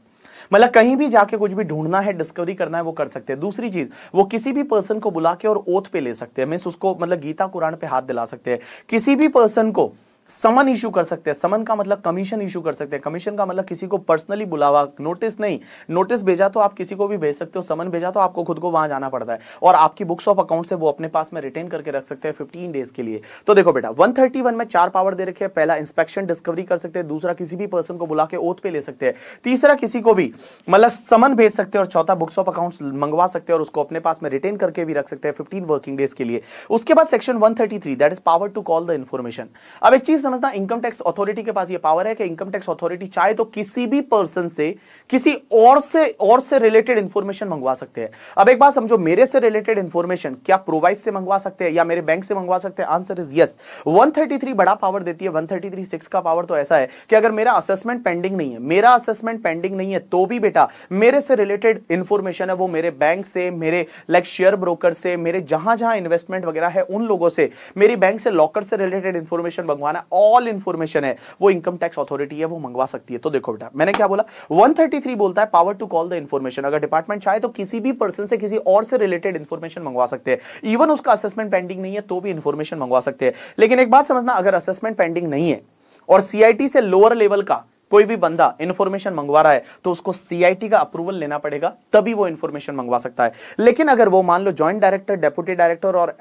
मतलब कहीं भी जाके कुछ भी ढूंढना है डिस्कवरी करना है वो कर सकते हैं दूसरी चीज वो किसी भी पर्सन को बुला के और ओथ पे ले सकते हैं मीन्स उसको मतलब गीता कुरान पे हाथ दिला सकते हैं किसी भी पर्सन को समन इशू कर सकते हैं समन का मतलब कमीशन इशू कर सकते हैं कमीशन का मतलब किसी को पर्सनली बुलावा नोटिस नहीं नोटिस भेजा तो आप किसी को भी भेज सकते हो समन भेजा तो आपको खुद को वहां जाना पड़ता है और आपकी बुक्स ऑफ अकाउंट से वो अपने पास में रिटेन करके रख सकते हैं फिफ्टीन डेज के लिए तो देखो बेटा वन में चार पावर दे रखे हैं पहला इंस्पेक्शन डिस्कवरी कर सकते हैं दूसरा किसी भी पर्सन को बुला के ओथ पे ले सकते हैं तीसरा किसी को भी मतलब समन भेज सकते हैं और चौथा बुक्स ऑफ अकाउंट मंगवा सकते हैं और उसको अपने पास में रिटेन करके भी रख सकते हैं फिफ्टीन वर्किंग डेज के लिए उसके बाद section one thirty three that is power to call the information अब एक चीज समझना इनकम टैक्स अथॉरिटी के पास ये पावर है कि इनकम टैक्स अथॉरिटी चाहे तो किसी भी पर्सन से किसी और से और से रिलेटेड इंफॉर्मेशन मंगवा सकते हैं अब एक बात समझो मेरे से रिलेटेड इंफॉर्मेशन क्या प्रोवाइड से मंगवा सकते हैं या मेरे बैंक से मंगवा सकते हैं आंसर इज यस 133 बड़ा पावर देती है वन सिक्स का पावर तो ऐसा है कि अगर मेरा असेसमेंट पेंडिंग नहीं है मेरा असेसमेंट पेंडिंग नहीं है तो भी बेटा मेरे से रिलेटेड इंफॉर्मेशन है वो मेरे बैंक से मेरे लाइक शेयर ब्रोकर से मेरे जहां जहां इन्वेस्टमेंट वगैरह है उन लोगों से मेरी बैंक से लॉकर से रिलेटेड इंफॉर्मेशन मंगवाना करना ऑल इन्फॉर्मेशन है वो इनकम टैक्स अथॉरिटी है वो मंगवा सकती है तो देखो बेटा मैंने क्या बोला 133 बोलता है power to call the information अगर डिपार्टमेंट चाहे तो किसी भी पर्सन से किसी और से रिलेटेड इन्फॉर्मेशन मंगवा सकते हैं इवन उसका असेसमेंट पेंडिंग नहीं है तो भी इन्फॉर्मेशन मंगवा सकते हैं लेकिन एक बात समझना अगर असेसमेंट पेंडिंग नहीं है और सीआईटी से लोअर लेवल का कोई भी बंदा इन्फॉर्मेशन मंगवा रहा है तो उसको सीआईटी का अप्रूवल लेना पड़ेगा तभी वो इन्फॉर्मेशन मंगवा सकता है लेकिन अगर वो मान लो ज्वाइंट डायरेक्टर डेप्यूटी डायरेक्टर और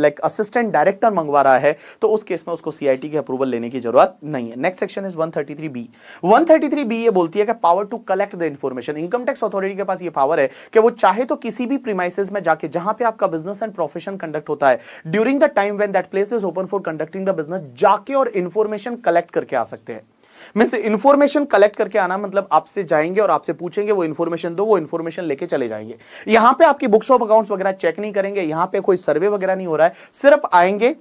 लाइक असिस्टेंट डायरेक्टर मंगवा रहा है तो उस केस में उसको सीआईटी के अप्रूवल लेने की जरूरत नहीं है next section is one B one B ये बोलती है कि power to collect the information income tax authority के पास ये पावर है कि वो चाहे तो किसी भी प्रीमाइसिस में जाके जहां पर आपका बिजनेस एंड प्रोफेशन कंडक्ट होता है during the time when that place is open for conducting the business जाके और इन्फॉर्मेशन कलेक्ट करके आ सकते हैं से इन्फॉर्मेशन कलेक्ट करके आना मतलब आपसे जाएंगे और आपसे पूछेंगे वो इन्फॉर्मेशन दो वो इन्फॉर्मेशन लेके चले जाएंगे यहां पे आपकी बुक्स ऑफ अकाउंट्स वगैरह चेक नहीं करेंगे यहां पे कोई सर्वे वगैरह नहीं हो रहा है सिर्फ आएंगे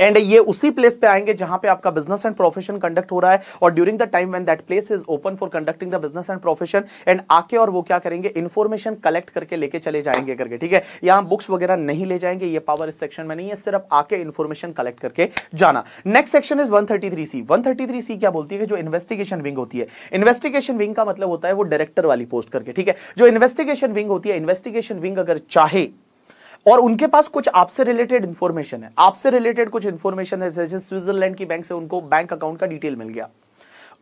एंड ये उसी प्लेस पे आएंगे जहां पे आपका बिजनेस एंड प्रोफेशन कंडक्ट हो रहा है और during the time when that place is open for conducting the business and profession and आके और वो क्या करेंगे इन्फॉर्मेशन कलेक्ट करके लेके चले जाएंगे करके ठीक है यहाँ बुक्स वगैरह नहीं ले जाएंगे ये पावर इस सेक्शन में नहीं है सिर्फ आके इन्फॉर्मेशन कलेक्ट करके जाना next section is one C one C क्या बोलती है जो इन्वेस्टिगेशन विंग होती है इन्वेस्टिगेशन विंग का मतलब होता है वो डायरेक्टर वाली पोस्ट करके ठीक है जो इन्वेस्टिगेशन विंग होती है इन्वेस्टिगेशन विंग अगर चाहे और उनके पास कुछ आपसे रिलेटेड इन्फॉर्मेशन है आपसे रिलेटेड कुछ इन्फॉर्मेशन है जैसे स्विट्जरलैंड की बैंक से उनको बैंक अकाउंट का डिटेल मिल गया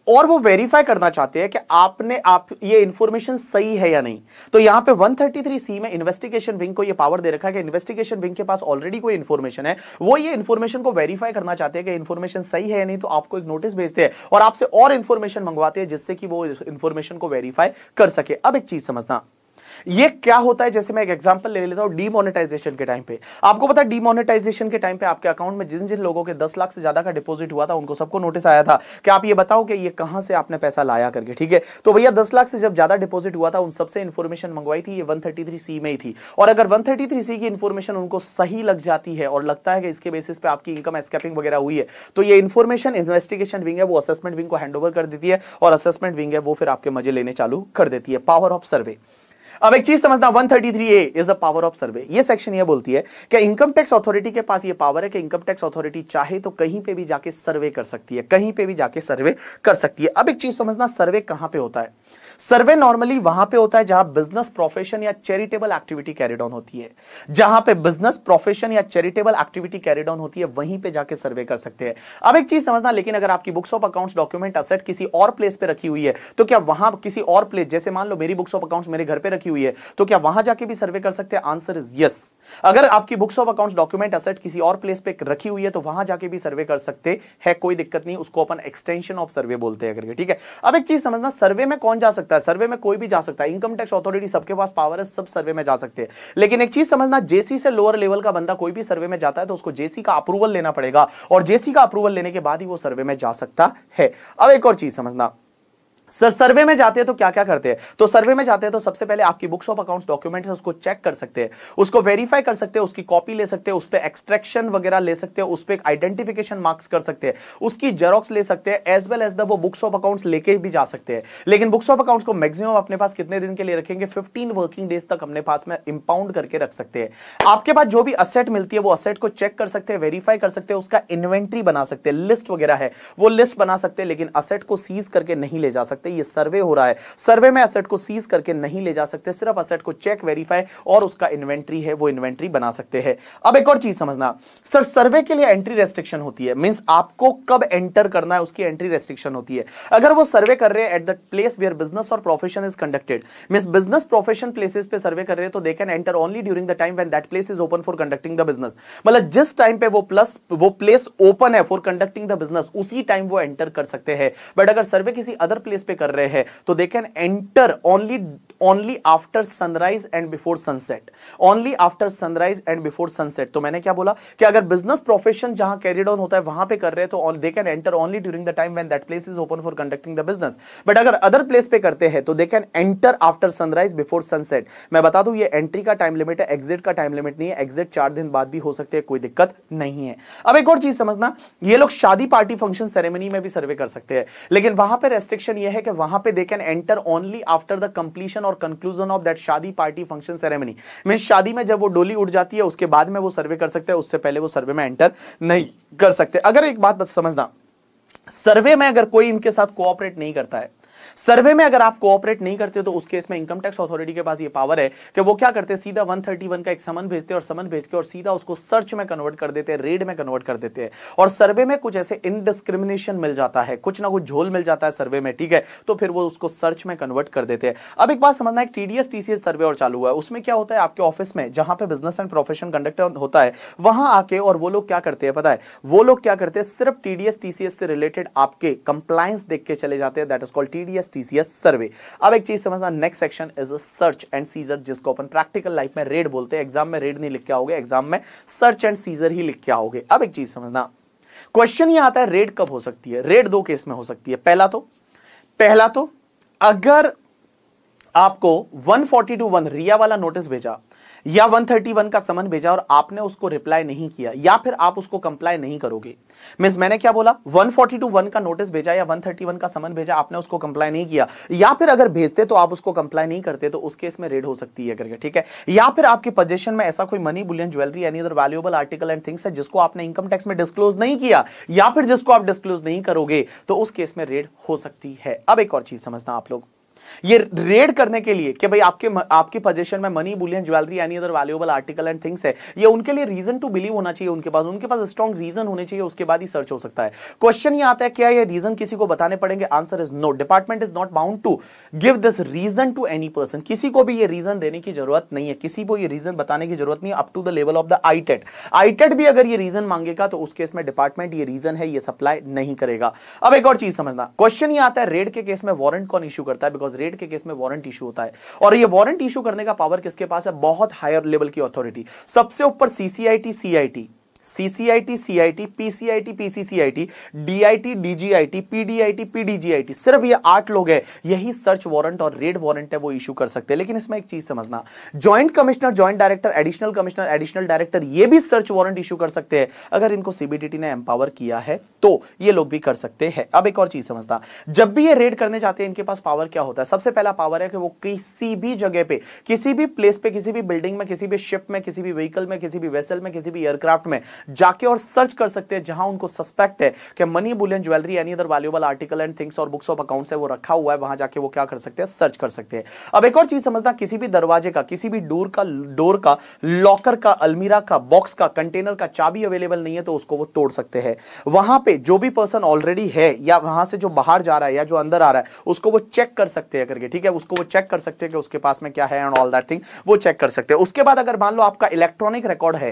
और वो वेरीफाई करना चाहते हैं कि आपने आप ये इंफॉर्मेशन सही है या नहीं तो यहां पे 133 सी में इन्वेस्टिगेशन विंग को ये पावर दे रखा है कि इन्वेस्टिगेशन विंग के पास ऑलरेडी कोई इन्फॉर्मेशन है वो ये इन्फॉर्मेशन को वेरीफाई करना चाहते हैं कि इन्फॉर्मेशन सही है या नहीं तो आपको एक नोटिस भेजते हैं और आपसे और इन्फॉर्मेशन मंगवाते हैं जिससे कि वो इंफॉर्मेशन को वेरीफाई कर सके अब एक चीज समझना ये क्या होता है जैसे मैं एक एग्जांपल ले लेता हूँ डीमोनेटाइजेशन के टाइम पे आपको पता है डीमोनेटाइजेशन के टाइम पे आपके अकाउंट में जिन जिन लोगों के दस लाख से ज्यादा का डिपॉजिट हुआ था उनको सबको नोटिस आया था कि आप ये बताओ कि ये कहां से आपने पैसा लाया करके ठीक है तो भैया दस लाख से जब ज्यादा डिपोजिट हुआ था उन सबसे इन्फॉर्मेशन मंगवाई थी ये वन सी में ही थी और अगर वन सी की इन्फॉर्मेशन उनको सही लग जाती है और लगता है कि इसके बेसिस पे आपकी इनकम स्केपिंग वगैरह हुई है तो ये इन्फॉर्मेशन इन्वेस्टिगेशन विंग है वो असेसमेंट विंग को हैंड कर देती है और असेसमेंट विंग है वो फिर आपके मजे लेने चालू कर देती है पावर ऑफ सर्वे अब एक चीज समझना 133 A is a power of survey ये सेक्शन ये बोलती है कि इनकम टैक्स अथॉरिटी के पास ये पावर है कि इनकम टैक्स अथॉरिटी चाहे तो कहीं पे भी जाके सर्वे कर सकती है कहीं पे भी जाके सर्वे कर सकती है अब एक चीज समझना सर्वे कहां पे होता है सर्वे नॉर्मली वहां पे होता है जहां बिजनेस प्रोफेशन या चैरिटेबल एक्टिविटी कैरिड ऑन होती है जहां पे बिजनेस प्रोफेशन या चैरिटेबल एक्टिविटी कैरिड ऑन होती है वहीं पे जाके सर्वे कर सकते हैं अब एक चीज समझना लेकिन अगर आपकी books of account document asset किसी और प्लेस पे रखी हुई है तो क्या वहां किसी और प्लेस जैसे मान लो मेरी बुक्स ऑफ अकाउंट मेरे घर पर रखी हुई है तो क्या वहां जाके भी सर्वे कर सकते हैं आंसर इज यस अगर आपकी books of account document asset किसी और प्लेस पे रखी हुई है तो वहां जाके भी सर्वे कर सकते हैं कोई दिक्कत नहीं उसको अपन एक्सटेंशन ऑफ सर्वे बोलते हैं अगर ठीक है अब एक चीज समझना सर्वे में कौन जा सकता सकता है सर्वे में कोई भी जा सकता है इनकम टैक्स अथॉरिटी सबके पास पावर है सब सर्वे में जा सकते हैं लेकिन एक चीज समझना जेसी से लोअर लेवल का बंदा कोई भी सर्वे में जाता है तो उसको जेसी का अप्रूवल लेना पड़ेगा और जेसी का अप्रूवल लेने के बाद ही वो सर्वे में जा सकता है अब एक और चीज समझना सर सर्वे में जाते हैं तो क्या क्या करते हैं तो सर्वे में जाते हैं तो सबसे पहले आपकी बुक्स ऑफ अकाउंट्स डॉक्यूमेंट्स है उसको चेक कर सकते हैं उसको वेरीफाई कर सकते हैं उसकी कॉपी ले सकते हैं उस पर एक्सट्रैक्शन वगैरह ले सकते हैं उस पर आइडेंटिफिकेशन मार्क्स कर सकते हैं उसकी जेरोक्स ले सकते हैं एज वेल एज द वो बुक्स ऑफ अकाउंट्स लेके भी जा सकते हैं लेकिन बुक्स ऑफ अकाउंट्स को मैक्सिमम अपने पास कितने दिन के लिए रखेंगे फिफ्टीन वर्किंग डेज तक अपने पास में इंपाउंड करके रख सकते हैं आपके पास जो भी असेट मिलती है वो असेट को चेक कर सकते हैं वेरीफाई कर सकते हैं उसका इन्वेंट्री बना सकते हैं लिस्ट वगैरह है वो लिस्ट बना सकते हैं लेकिन असेट को सीज करके नहीं ले जा सकते सकते ये सर्वे हो रहा है सर्वे में असेट को सीज करके नहीं ले जा सकते सिर्फ असेट को चेक वेरीफाई और उसका इन्वेंट्री है वो इन्वेंट्री बना सकते हैं अब एक और चीज समझना सर सर्वे के लिए एंट्री रेस्ट्रिक्शन होती है मीन्स आपको कब एंटर करना है उसकी एंट्री रेस्ट्रिक्शन होती है अगर वो सर्वे कर रहे हैं at the place where business और profession is conducted means business profession places पे सर्वे कर रहे हैं तो they can enter only during the time when that place is open for conducting the business मतलब जिस टाइम पे वो प्लस वो प्लेस ओपन है फॉर कंडक्टिंग द बिजनेस उसी टाइम वो एंटर कर सकते हैं बट अगर सर्वे किसी अदर प्लेस पे पे कर रहे हैं तो they can enter only only after sunrise and before sunset only after sunrise and before sunset तो मैंने क्या बोला कि अगर बिजनेस प्रोफेशन जहां कैरियड ऑन होता है वहां पे कर रहे हैं तो they can enter only during the time when that place is open for conducting the business but अगर अदर प्लेस पे करते हैं तो they can enter after sunrise before sunset मैं बता दू ये एंट्री का टाइम लिमिट है एग्जिट का टाइम लिमिट नहीं है एग्जिट चार दिन बाद भी हो सकते हैं कोई दिक्कत नहीं है अब एक और चीज समझना ये लोग शादी पार्टी फंक्शन सेरेमनी में भी सर्वे कर सकते हैं लेकिन वहां पर रेस्ट्रिक्शन ये है कि वहां पे they can enter only after the completion और कंक्लूजन ऑफ दैट शादी पार्टी फंक्शन सेरेमनी मीन शादी में जब वो डोली उठ जाती है उसके बाद में वो सर्वे कर सकते हैं उससे पहले वो सर्वे में एंटर नहीं कर सकते अगर एक बात समझना सर्वे में अगर कोई इनके साथ कोऑपरेट नहीं करता है सर्वे में अगर आप कोऑपरेट नहीं करते हो तो उस केस में इनकम टैक्स अथॉरिटी के पास ये पावर है कि वो क्या करते हैं सीधा 131 का एक समन भेजते हैं और समन भेज के और सीधा उसको सर्च में कन्वर्ट कर देते हैं रेड में कन्वर्ट कर देते हैं और सर्वे में कुछ ऐसे इनडिस्क्रिमिनेशन मिल जाता है कुछ ना कुछ झोल मिल जाता है सर्वे में ठीक है तो फिर वो उसको सर्च में कन्वर्ट कर देते हैं अब एक बात समझना है टीडीएस टीसीएस सर्वे और चालू हुआ है उसमें क्या होता है आपके ऑफिस में जहां पर बिजनेस एंड प्रोफेशन कंडक्टर होता है वहां आके और वो लोग क्या करते हैं पता है वो लोग क्या करते हैं सिर्फ टीडीएस टीसीएस से रिलेटेड आपके कंप्लायंस देख के चले जाते हैं that is called TDS TCS TCS survey अब एक चीज समझना next section is a search and seizure जिसको अपन प्रैक्टिकल लाइफ में रेड बोलते हैं एग्जाम में रेड नहीं लिख के आओगे एग्जाम में सर्च एंड सीजर ही लिख के आओगे अब एक चीज समझना क्वेश्चन ये आता है रेड कब हो सकती है रेड दो केस में हो सकती है पहला तो पहला तो अगर आपको 140 टू 1 रिया वाला नोटिस भेजा या 131 का समन भेजा और आपने उसको रिप्लाई नहीं किया या फिर आप उसको कंप्लाई नहीं करोगे मीन्स मैंने क्या बोला 142 वन का नोटिस भेजा या 131 का समन भेजा आपने उसको कंप्लाई नहीं किया या फिर अगर भेजते तो आप उसको कंप्लाई नहीं करते तो उस केस में रेड हो सकती है करके ठीक है या फिर आपके पोजेशन में ऐसा कोई money bullion jewellery any other valuable article and things है जिसको आपने इनकम टैक्स में डिस्क्लोज नहीं किया या फिर जिसको आप डिस्क्लोज नहीं करोगे तो उस केस में रेड हो सकती है अब एक और चीज समझना आप लोग ये रेड करने के लिए कि भाई आपके आपकी पोजीशन में money bullion jewellery any other valuable article and things है ये उनके लिए रीजन टू बिलीव होना चाहिए उनके पास उनके पास स्ट्रॉन्ग रीजन होने चाहिए उसके बाद ही सर्च हो सकता है क्वेश्चन ये आता है क्या ये रीजन किसी को बताने पड़ेंगे answer is no department is not bound to give this reason to any person किसी को भी ये रीजन देने की जरूरत नहीं है किसी को ये रीजन बताने की जरूरत नहीं up to the level of the ITAT ITAT भी अगर ये रीजन मांगेगा तो उस केस में डिपार्टमेंट ये रीजन है ये सप्लाई नहीं करेगा अब एक और चीज समझना क्वेश्चन ये आता है रेड के केस में वारंट कौन इश्यू करता है बिकॉज रेड के केस में वारंट इशू होता है और ये वारंट इशू करने का पावर किसके पास है बहुत हायर लेवल की अथॉरिटी सबसे ऊपर CCIT CIT CCIT CIT PCIT PCCIT DIT DGIT PDIT PDGIT सिर्फ ये आठ लोग हैं यही सर्च वारंट और रेड वारंट है वो इशू कर सकते हैं लेकिन इसमें एक चीज समझना joint commissioner joint director additional commissioner additional director ये भी सर्च वारंट इशू कर सकते हैं अगर इनको सीबीडीटी ने एम्पावर किया है तो ये लोग भी कर सकते हैं अब एक और चीज समझना जब भी ये रेड करने जाते हैं इनके पास पावर क्या होता है सबसे पहला पावर है कि वो किसी भी जगह पे किसी भी प्लेस पे किसी भी बिल्डिंग में किसी भी शिप में किसी भी व्हीकल में किसी भी वेसल में किसी भी एयरक्राफ्ट में जाके और सर्च कर सकते हैं जहां उनको सस्पेक्ट है कि money bullion jewellery any other valuable article and things और बुक्स ऑफ अकाउंट्स है वो रखा हुआ है वहां जाके वो क्या कर सकते हैं सर्च कर सकते हैं अब एक और चीज समझना किसी भी दरवाजे का किसी भी डोर का डोर का लॉकर का अलमीरा का बॉक्स का कंटेनर का चाबी अवेलेबल नहीं है तो उसको वो तोड़ सकते हैं वहां पे जो भी पर्सन ऑलरेडी है या वहां से जो बाहर जा रहा है या जो अंदर आ रहा है उसको वो चेक कर सकते हैं करके ठीक है उसको वो चेक कर सकते हैं कि उसके पास में क्या है एंड ऑल दैट थिंग वो चेक कर सकते हैं उसके बाद अगर मान लो आपका इलेक्ट्रॉनिक रिकॉर्ड है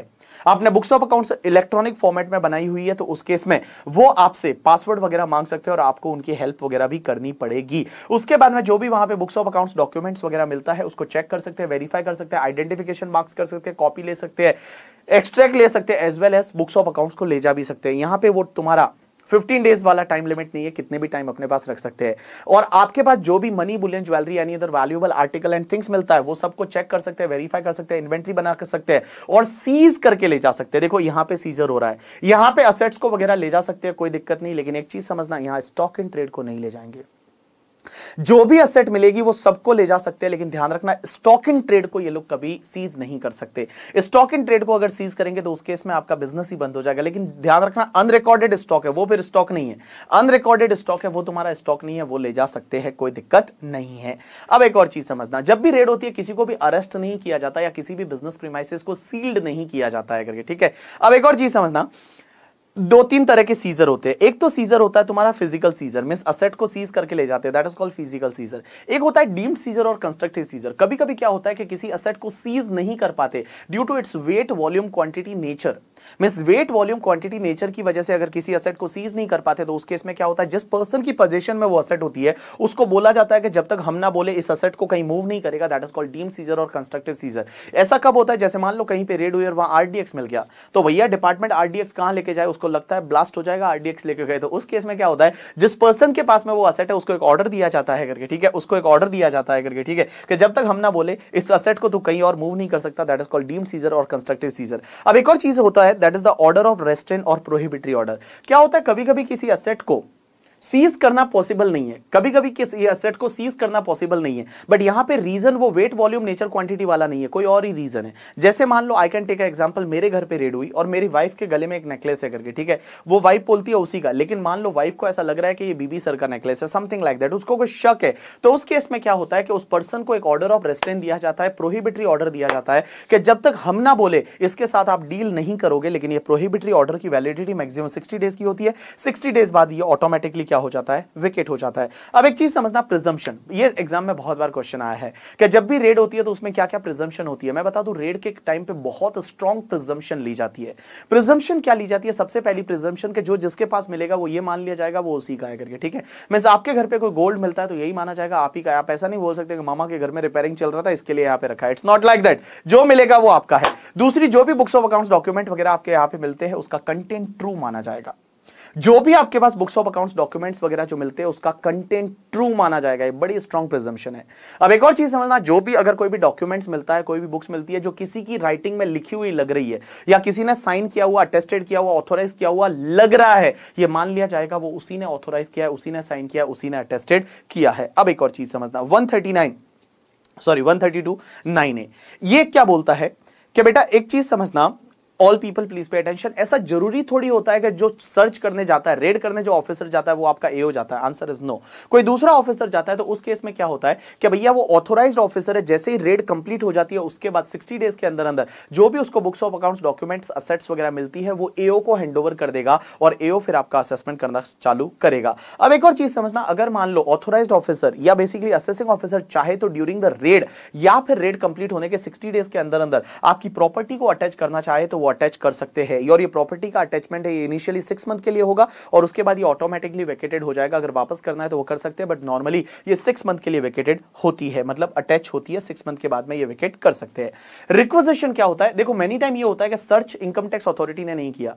आपने books of accounts electronic format में बनाई हुई है तो उस केस में वो आपसे पासवर्ड वगैरह मांग सकते हैं और आपको उनकी हेल्प वगैरह भी करनी पड़ेगी उसके बाद में जो भी वहां पे बुक्स ऑफ अकाउंट्स डॉक्यूमेंट्स वगैरह मिलता है उसको चेक कर सकते हैं वेरीफाई कर सकते हैं आइडेंटिफिकेशन मार्क्स कर सकते हैं कॉपी ले सकते हैं एक्सट्रैक्ट ले सकते हैं as well as books of accounts को ले जा भी सकते हैं यहाँ पे वो तुम्हारा 15 डेज वाला टाइम लिमिट नहीं है कितने भी टाइम अपने पास रख सकते हैं और आपके पास जो भी मनी बुलियन ज्वेलरी यानी other valuable article and things मिलता है वो सबको चेक कर सकते हैं वेरीफाई कर सकते हैं इन्वेंट्री बना कर सकते हैं और सीज करके ले जा सकते हैं देखो यहाँ पे सीजर हो रहा है यहाँ पे असेट्स को वगैरह ले जा सकते हैं कोई दिक्कत नहीं लेकिन एक चीज समझना यहाँ स्टॉक एंड ट्रेड को नहीं ले जाएंगे जो भी असेट मिलेगी वो सबको ले जा सकते हैं लेकिन ध्यान रखना स्टॉक इन ट्रेड को ये लोग कभी सीज नहीं कर सकते स्टॉक इन ट्रेड को अगर सीज करेंगे तो उस केस में आपका बिजनेस ही बंद हो जाएगा लेकिन ध्यान रखना अनरिकॉर्डेड स्टॉक है वो फिर स्टॉक नहीं है अनरिकॉर्डेड स्टॉक है वो तुम्हारा स्टॉक नहीं है वो ले जा सकते हैं कोई दिक्कत नहीं है अब एक और चीज समझना जब भी रेड होती है किसी को भी अरेस्ट नहीं किया जाता या किसी भी बिजनेस प्रीमाइसिस को सील्ड नहीं किया जाता है करके ठीक है अब एक और चीज समझना दो तीन तरह के सीजर होते हैं एक तो सीजर होता है तुम्हारा फिजिकल सीजर मीन असेट को सीज करके ले जाते हैं कॉल्ड फिजिकल सीजर एक होता है डीम्ड सीजर और कंस्ट्रक्टिव सीजर कभी कभी क्या होता है कि किसी असेट को सीज नहीं कर पाते due to its weight volume quantity nature mean weight volume quantity nature की वजह से अगर किसी असेट को सीज नहीं कर पाते तो उस केस में क्या होता है जिस पर्सन की पोजिशन में वो असेट होती है उसको बोला जाता है कि जब तक हम ना बोले इस असेट को कहीं मूव नहीं करेगा that is called deem seizure और कंस्ट्रक्टिव सीजर ऐसा कब होता है जैसे मान लो कहीं पे रेड हुई और वहां आरडीएक्स मिल गया तो भैया डिपार्टमेंट आरडीएक्स कहां लेके जाए उसको लगता है ब्लास्ट हो जाएगा आरडीएक्स लेके गए तो उस केस में क्या होता है जिस पर्सन के पास में वो असेट है उसको एक ऑर्डर दिया जाता है करके ठीक है उसको एक ऑर्डर दिया जाता है करके ठीक है कि जब तक हम ना बोले इस असेट को तू कहीं और मूव नहीं कर सकता that is called deem seizure और कंस्ट्रक्टिव सीजर अब एक और चीज होता है that is the order of restrain और प्रोहिबिटरी ऑर्डर क्या होता है कभी कभी किसी असेट को सीज करना पॉसिबल नहीं है कभी कभी किस एसेट को सीज करना पॉसिबल नहीं है बट यहाँ पे रीजन वो वेट वॉल्यूम नेचर क्वांटिटी वाला नहीं है कोई और ही रीजन है जैसे मान लो आई कैन टेक एग्जाम्पल मेरे घर पे रेड हुई और मेरी वाइफ के गले में एक नेकलेस है करके ठीक है वो वाइफ बोलती है उसी का लेकिन मान लो वाइफ को ऐसा लग रहा है कि ये बीबी सर का नेकलेस है समथिंग लाइक दैट उसको कोई शक है तो उस केस में क्या होता है कि उस पर्सन को एक ऑर्डर ऑफ रेस्टेन दिया जाता है प्रोहिबिटरी ऑर्डर दिया जाता है कि जब तक हम ना बोले इसके साथ आप डील नहीं करोगे लेकिन ये प्रोहिबिटरी ऑर्डर की वैलिडिटी मैक्सिमम सिक्सटी डेज की होती है सिक्सटी डेज बाद ये ऑटोमेटिकली क्या हो जाता है विकेट हो जाता है अब एक चीज समझना प्रिजम्पन ये एग्जाम में बहुत बार क्वेश्चन आया है कि जब भी रेड होती है तो उसमें क्या क्या प्रिजम्पन होती है मैं बता दू रेड के टाइम पे बहुत स्ट्रॉन्ग प्रिजम्पन ली जाती है प्रिजम्पन क्या ली जाती है सबसे पहली प्रिजम्पन के जो जिसके पास मिलेगा वो ये मान लिया जाएगा वो उसी का है करके ठीक है मीन आपके घर पर कोई गोल्ड मिलता है तो यही माना जाएगा आप ही का आप ऐसा नहीं बोल सकते कि मामा के घर में रिपेयरिंग चल रहा था इसके लिए यहाँ पे रखा है इट्स नॉट लाइक दैट जो मिलेगा वो आपका है दूसरी जो भी बुक्स ऑफ अकाउंट्स डॉक्यूमेंट वगैरह आपके यहाँ पे मिलते हैं उसका कंटेंट ट्रू माना जाएगा जो भी आपके पास बुक्स ऑफ अकाउंट्स डॉक्यूमेंट्स वगैरह जो मिलते हैं उसका कंटेंट ट्रू माना जाएगा ये बड़ी स्ट्रॉन्ग प्रिजम्पन है अब एक और चीज समझना जो भी अगर कोई भी डॉक्यूमेंट्स मिलता है कोई भी बुक्स मिलती है जो किसी की राइटिंग में लिखी हुई लग रही है या किसी ने साइन किया हुआ अटेस्टेड किया हुआ ऑथोराइज किया हुआ लग रहा है यह मान लिया जाएगा वो उसी ने ऑथोराइज किया है उसी ने साइन किया उसी ने अटेस्टेड किया है अब एक और चीज समझना one sorry one thirty two nine A ये क्या बोलता है कि बेटा एक चीज समझना all people please pay attention ऐसा जरूरी थोड़ी होता है कि जो सर्च करने जाता है रेड करने जो ऑफिसर जाता है वो आपका ए हो जाता है आंसर इज नो कोई दूसरा ऑफिसर जाता है तो उस केस में क्या होता है कि भैया वो ऑथोराइज ऑफिसर है जैसे ही रेड कंप्लीट हो जाती है उसके बाद सिक्सटी डेज के अंदर अंदर जो भी उसको books of account document assets वगैरह मिलती है वो ए को हैंड कर देगा और ए फिर आपका असेसमेंट करना चालू करेगा अब एक और चीज समझना अगर मान लो ऑथोराइज ऑफिसर या बेसिकली असेसिंग ऑफिसर चाहे तो ड्यूरिंग द रेड या फिर रेड कंप्लीट होने के सिक्सटी डेज के अंदर अंदर आपकी प्रॉपर्टी को अटैच करना चाहे तो वो अटैच कर सकते हैं और ये प्रॉपर्टी का अटैचमेंट है ये इनिशियली सिक्स मंथ के लिए होगा और उसके बाद ये ऑटोमेटिकली वेकेटेड हो जाएगा अगर वापस करना है तो वो कर सकते हैं बट नॉर्मली ये सिक्स मंथ के लिए वेकेटेड होती है मतलब अटैच होती है सिक्स मंथ के बाद में ये वेकेट कर सकते हैं रिक्वेजेशन क्या होता है देखो मेनी टाइम ये होता है कि सर्च इनकम टैक्स अथॉरिटी ने नहीं किया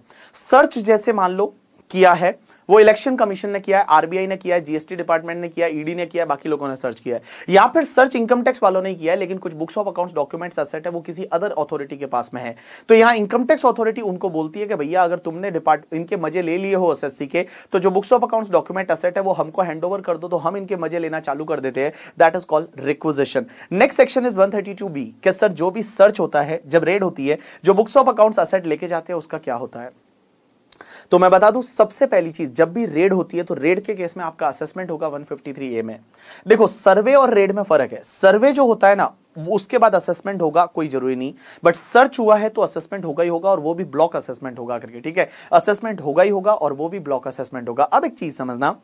सर्च जैसे मान लो किया है वो इलेक्शन कमीशन ने किया है आरबीआई ने किया है जीएसटी डिपार्टमेंट ने किया ईडी ने किया बाकी लोगों ने सर्च किया है या फिर सर्च इनकम टैक्स वालों ने किया है लेकिन कुछ books of accounts documents asset है वो किसी अदर अथॉरिटी के पास में है तो यहाँ इनकम टैक्स अथॉरिटी उनको बोलती है कि भैया अगर तुमने डिपार्ट इनके मजे ले लिए हो एस के तो जो books of accounts document asset है वो हमको हैंड कर दो तो हम इनके मजे लेना चालू कर देते हैं that is called requisition next section is one B के सर जो भी सर्च होता है जब रेड होती है जो बुक्स ऑफ अकाउंट्स असेट लेके जाते हैं उसका क्या होता है तो मैं बता दूं सबसे पहली चीज जब भी रेड होती है तो रेड के केस में आपका असेसमेंट होगा 153 ए में देखो सर्वे और रेड में फर्क है सर्वे जो होता है ना उसके बाद असेसमेंट होगा कोई जरूरी नहीं बट सर्च हुआ है तो असेसमेंट होगा ही होगा और वो भी ब्लॉक असेसमेंट होगा करके ठीक है असेसमेंट होगा ही होगा और वो भी ब्लॉक असेसमेंट होगा अब एक चीज समझना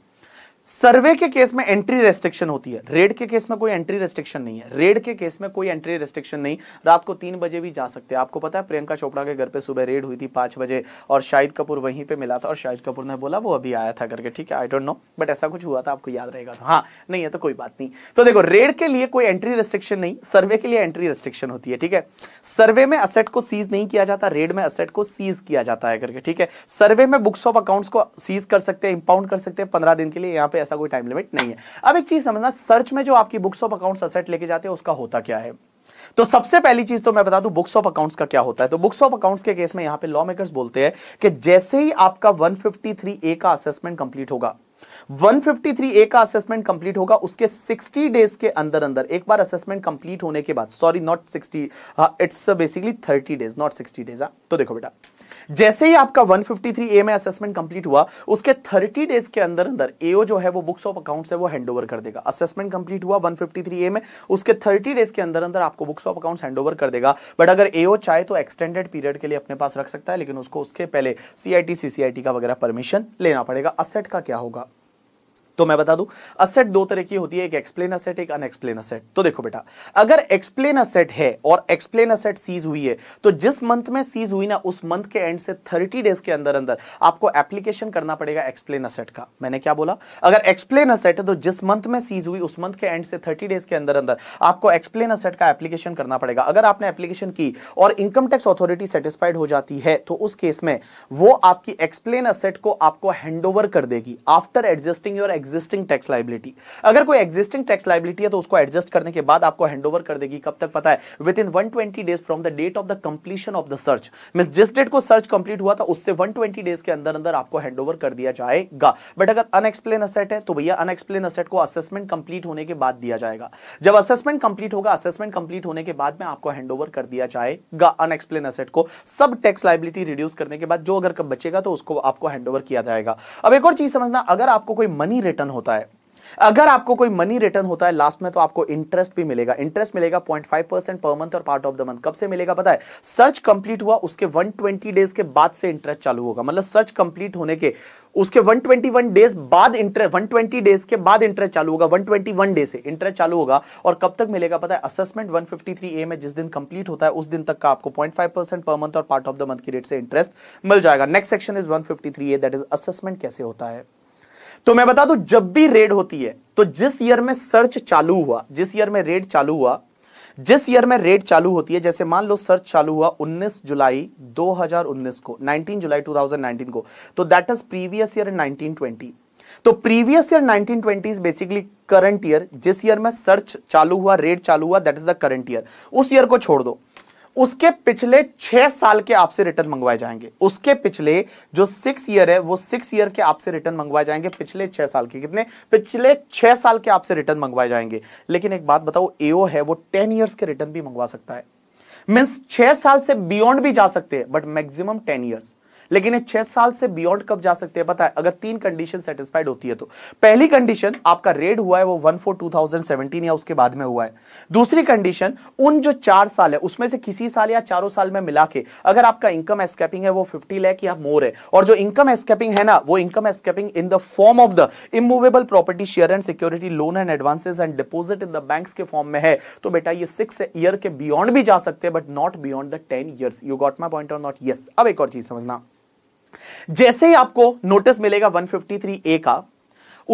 सर्वे के केस में एंट्री रेस्ट्रिक्शन होती है रेड के केस में कोई एंट्री रेस्ट्रिक्शन नहीं है रेड के केस में कोई एंट्री रेस्ट्रिक्शन नहीं रात को तीन बजे भी जा सकते हैं आपको पता है प्रियंका चोपड़ा के घर पे सुबह रेड हुई थी पांच बजे और शाहिद कपूर वहीं पे मिला था और शाहिद कपूर ने बोला वो अभी आया था करके ठीक है आई डोंट नो बट ऐसा कुछ हुआ था आपको याद रहेगा तो हाँ नहीं है तो कोई बात नहीं तो देखो रेड के लिए कोई एंट्री रेस्ट्रिक्शन नहीं सर्वे के लिए एंट्री रेस्ट्रिक्शन होती है ठीक है सर्वे में असेट को सीज नहीं किया जाता रेड में असेट को सीज किया जाता है करके ठीक है सर्वे में बुक्स ऑफ अकाउंट्स को सीज कर सकते हैं इंपाउंड कर सकते हैं पंद्रह दिन के लिए यहाँ पे ऐसा कोई टाइम लिमिट नहीं है अब एक चीज समझना सर्च में जो आपकी बुक्स ऑफ अकाउंट्स असेट लेके जाते हैं उसका होता क्या है तो सबसे पहली चीज तो मैं बता दूं बुक्स ऑफ अकाउंट्स का क्या होता है तो बुक्स ऑफ अकाउंट्स के केस में यहां पे लॉ मेकर्स बोलते हैं कि जैसे ही आपका 153 ए का असेसमेंट कंप्लीट होगा 153 ए का असेसमेंट कंप्लीट होगा उसके 60 डेज के अंदर अंदर एक बार असेसमेंट कंप्लीट होने के बाद sorry not 60 it's basically 30 days not 60 days तो देखो बेटा जैसे ही आपका 153 ए में असेसमेंट कंप्लीट हुआ उसके 30 डेज के अंदर अंदर एओ जो है वो बुक्स ऑफ अकाउंट्स है वो ओवर कर देगा असेसमेंट कंप्लीट हुआ 153 ए में उसके 30 डेज के अंदर अंदर आपको बुक्स ऑफ अकाउंट्स ओवर कर देगा बट अगर एओ चाहे तो एक्सटेंडेड पीरियड के लिए अपने पास रख सकता है लेकिन उसको उसके पहले सीआईटी सीसीआईटी का वगैरह परमिशन लेना पड़ेगा असेट का क्या होगा तो मैं बता दूं असेट दो तरह की होती है एक एक्सप्लेन असेट एक अनएक्सप्लेन असेट तो देखो बेटा अगर एक्सप्लेन असेट है और एक्सप्लेन असेट सीज हुई है तो जिस मंथ में सीज हुई ना उस मंथ के एंड से 30 डेज के अंदर अंदर आपको एप्लीकेशन करना पड़ेगा एक्सप्लेन असेट का मैंने क्या बोला अगर एक्सप्लेन असेट है तो जिस मंथ में सीज हुई उस मंथ के एंड से थर्टी डेज के अंदर अंदर आपको एक्सप्लेन असेट का एप्लीकेशन करना पड़ेगा अगर आपने एप्लीकेशन की और इनकम टैक्स अथॉरिटी सेटिस्फाइड हो जाती है तो उस केस में वो आपकी एक्सप्लेन असेट को आपको हैंड कर देगी after adjusting your ex existing tax liability अगर कोई एग्जिस्टिंग टैक्स लाइबिलिटी है तो उसको एडजस्ट करने के बाद आपको हैंड कर देगी कब तक पता है within one days from the date of the completion of the search mean जिस डेट को सर्च कंप्लीट हुआ था उससे वन डेज के अंदर अंदर आपको हैंड कर दिया जाएगा बट अगर अनएक्सप्लेन असेट है तो भैया अनएक्सप्लेन असेट को असेसमेंट कंप्लीट होने के बाद दिया जाएगा जब असेसमेंट कंप्लीट होगा असेसमेंट कंप्लीट होने के बाद में आपको हैंड कर दिया जाएगा अनएक्सप्लेन असेट को सब टैक्स लाइबिलिटी रिड्यूस करने के बाद जो अगर बचेगा तो उसको आपको हैंड किया जाएगा अब एक और चीज समझना अगर आपको कोई मनी रिटर्न होता है अगर आपको कोई मनी रिटर्न होता है लास्ट में तो आपको इंटरेस्ट भी मिलेगा इंटरेस्ट मिलेगा 0.5 परसेंट पर मंथ और पार्ट ऑफ द मंथ कब से मिलेगा पता है सर्च कंप्लीट हुआ उसके 120 डेज के बाद से इंटरेस्ट चालू होगा मतलब सर्च कंप्लीट होने के उसके 121 डेज बाद इंटरेस्ट 120 डेज के बाद इंटरेस्ट चालू होगा 121 डे से इंटरेस्ट चालू होगा और कब तक मिलेगा पता है असेसमेंट 153 ए में जिस दिन कंप्लीट होता है उस दिन तक का आपको 0.5 परसेंट पर मंथ और पार्ट ऑफ द मंथ की रेट से इंटरेस्ट मिल जाएगा next section is 153 A that is assessment कैसे होता है तो मैं बता दूं जब भी रेड होती है तो जिस ईयर में सर्च चालू हुआ जिस ईयर में रेड चालू हुआ जिस ईयर में रेड चालू होती है जैसे मान लो सर्च चालू हुआ 19 जुलाई 2019 को 19 जुलाई 2019 को तो दैट इज प्रीवियस ईयर 1920 तो previous year 1920 is basically current year जिस ईयर में सर्च चालू हुआ रेड चालू हुआ that is the current year उस ईयर को छोड़ दो उसके पिछले छह साल के आपसे रिटर्न मंगवाए जाएंगे उसके पिछले जो सिक्स ईयर है वो सिक्स ईयर के आपसे रिटर्न मंगवाए जाएंगे पिछले छह साल के कितने पिछले छह साल के आपसे रिटर्न मंगवाए जाएंगे लेकिन एक बात बताओ एओ है वो टेन ईयर्स के रिटर्न भी मंगवा सकता है मीन्स छह साल से बियॉन्ड भी जा सकते हैं बट मैक्सिमम टेन ईयर्स लेकिन ये छह साल से बियॉन्ड कब जा सकते हैं पता है अगर तीन कंडीशन सेटिस्फाइड होती है तो पहली कंडीशन आपका रेड हुआ है वो one four two thousand seventeen या उसके बाद में हुआ है दूसरी कंडीशन उन जो चार साल है उसमें से किसी साल या चारों साल में मिला के अगर आपका इनकम एस्केपिंग है वो फिफ्टी लैख या मोर है और जो इनकम एस्केपिंग है ना वो income escaping in the form of the immovable property share and security loan and advances and deposit in the bank के फॉर्म में है तो बेटा ये सिक्स ईयर के बियॉन्ड भी जा सकते हैं but not beyond the ten years you got my point और नॉट यस अब एक और चीज समझना जैसे ही आपको नोटिस मिलेगा 153 ए का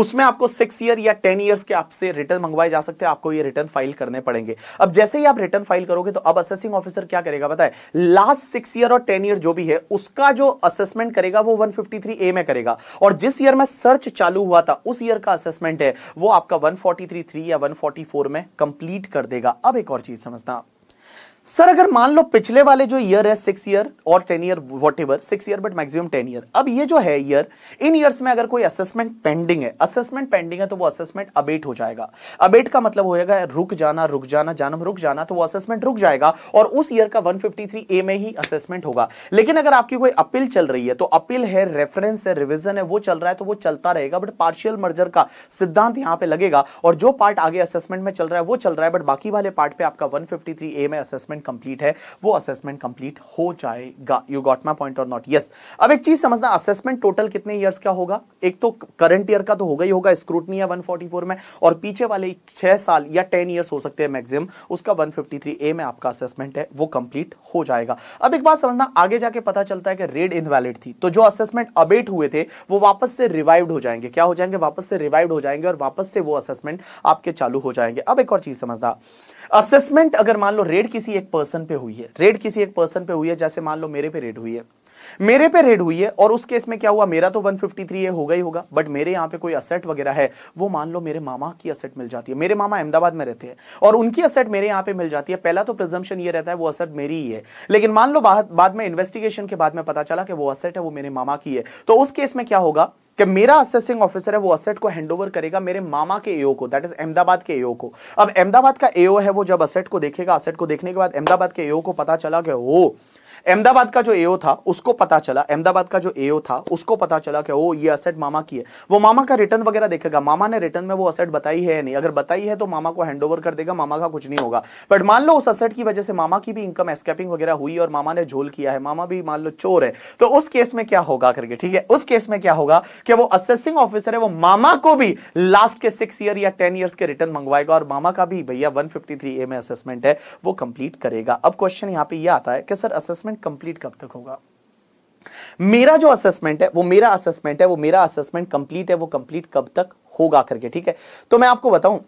उसमें आपको सिक्स ईयर या टेन ईयर्स के आपसे रिटर्न मंगवाए जा सकते हैं आपको ये रिटर्न फाइल करने पड़ेंगे अब जैसे ही आप रिटर्न फाइल करोगे तो अब असेसिंग ऑफिसर क्या करेगा बताए लास्ट सिक्स ईयर और टेन ईयर जो भी है उसका जो असेसमेंट करेगा वो 153 ए में करेगा और जिस ईयर में सर्च चालू हुआ था उस ईयर का असेसमेंट है वो आपका वन 3 या वन में कंप्लीट कर देगा अब एक और चीज समझना सर अगर मान लो पिछले वाले जो ईयर है सिक्स ईयर और ten year whatever six year but maximum ten year अब ये जो है ईयर इन ईयर्स में अगर कोई असेसमेंट पेंडिंग है असेसमेंट पेंडिंग है तो वो असेसमेंट अबेट हो जाएगा अबेट का मतलब होएगा रुक जाना रुक जाना जानम रुक जाना तो वो असेसमेंट रुक जाएगा और उस ईयर का वन ए में ही असेसमेंट होगा लेकिन अगर आपकी कोई अपील चल रही है तो अपील है रेफरेंस है रिविजन है वो चल रहा है तो वो चलता रहेगा बट पार्शियल मर्जर का सिद्धांत यहाँ पे लगेगा और जो पार्ट आगे असेसमेंट में चल रहा है वो चल रहा है बट बाकी वाले पार्ट पे आपका वन ए में असेसमेंट असेसमेंट कंप्लीट है वो असेसमेंट कंप्लीट हो जाएगा यू गॉट माई पॉइंट और नॉट यस अब एक चीज समझना असेसमेंट टोटल कितने ईयर्स का होगा एक तो करंट ईयर का तो होगा ही होगा स्क्रूटनी है 144 में और पीछे वाले छह साल या टेन ईयर्स हो सकते हैं मैक्सिमम उसका 153 ए में आपका असेसमेंट है वो कंप्लीट हो जाएगा अब एक बात समझना आगे जाके पता चलता है कि रेड इनवैलिड थी तो जो असेसमेंट अबेट हुए थे वो वापस से रिवाइव्ड हो जाएंगे क्या हो जाएंगे वापस से रिवाइव्ड हो जाएंगे और वापस से वो असेसमेंट आपके चालू हो जाएंगे अब एक और चीज समझना असेसमेंट अगर मान लो रेड किसी एक पर्सन पे हुई है रेड किसी एक पर्सन पे हुई है जैसे मान लो मेरे पे रेड हुई है मेरे पे रेड हुई है और उस केस में क्या हुआ मेरा तो 153 ये हो गई होगा बट मेरे यहाँ पे कोई असेट वगैरह है वो मान लो मेरे मामा की असेट मिल जाती है मेरे मामा अहमदाबाद में रहते हैं और उनकी असेट मेरे यहाँ पे मिल जाती है पहला तो प्रिजम्पन ये रहता है वो असेट मेरी ही है लेकिन मान लो बाद में इन्वेस्टिगेशन के बाद में पता चला कि वो असेट है वो मेरे मामा की है तो उस केस में क्या होगा कि मेरा असेसिंग ऑफिसर है वो असेट को हैंडओवर करेगा मेरे मामा के एओ को दैट इज अहमदाबाद के एओ को अब अहमदाबाद का एओ है वो जब असेट को देखेगा असेट को देखने के बाद अहमदाबाद के एओ को पता चला कि ओ अहमदाबाद का जो एओ था उसको पता चला अहमदाबाद का जो एओ था उसको पता चला कि ओ ये असेट मामा की है वो मामा का रिटर्न वगैरह देखेगा मामा ने रिटर्न में वो असेट बताई है नहीं अगर बताई है तो मामा को हैंड कर देगा मामा का कुछ नहीं होगा बट मान लो उस असेट की वजह से मामा की भी इनकम एस्केपिंग वगैरह हुई और मामा ने झोल किया है मामा भी मान लो चोर है तो उस केस में क्या होगा करके ठीक है उस केस में क्या होगा कि वो असेसिंग ऑफिसर है वो मामा को भी लास्ट के सिक्स ईयर या टेन ईयर्स के रिटर्न मंगवाएगा और मामा का भी भैया वन ए में असेसमेंट है वो कंप्लीट करेगा अब क्वेश्चन यहाँ पे ये आता है कि सर असेसमेंट असेसमेंट कंप्लीट कब तक होगा मेरा जो असेसमेंट है वो मेरा असेसमेंट है वो मेरा असेसमेंट कंप्लीट है वो कंप्लीट कब तक होगा करके ठीक है तो मैं आपको बताऊं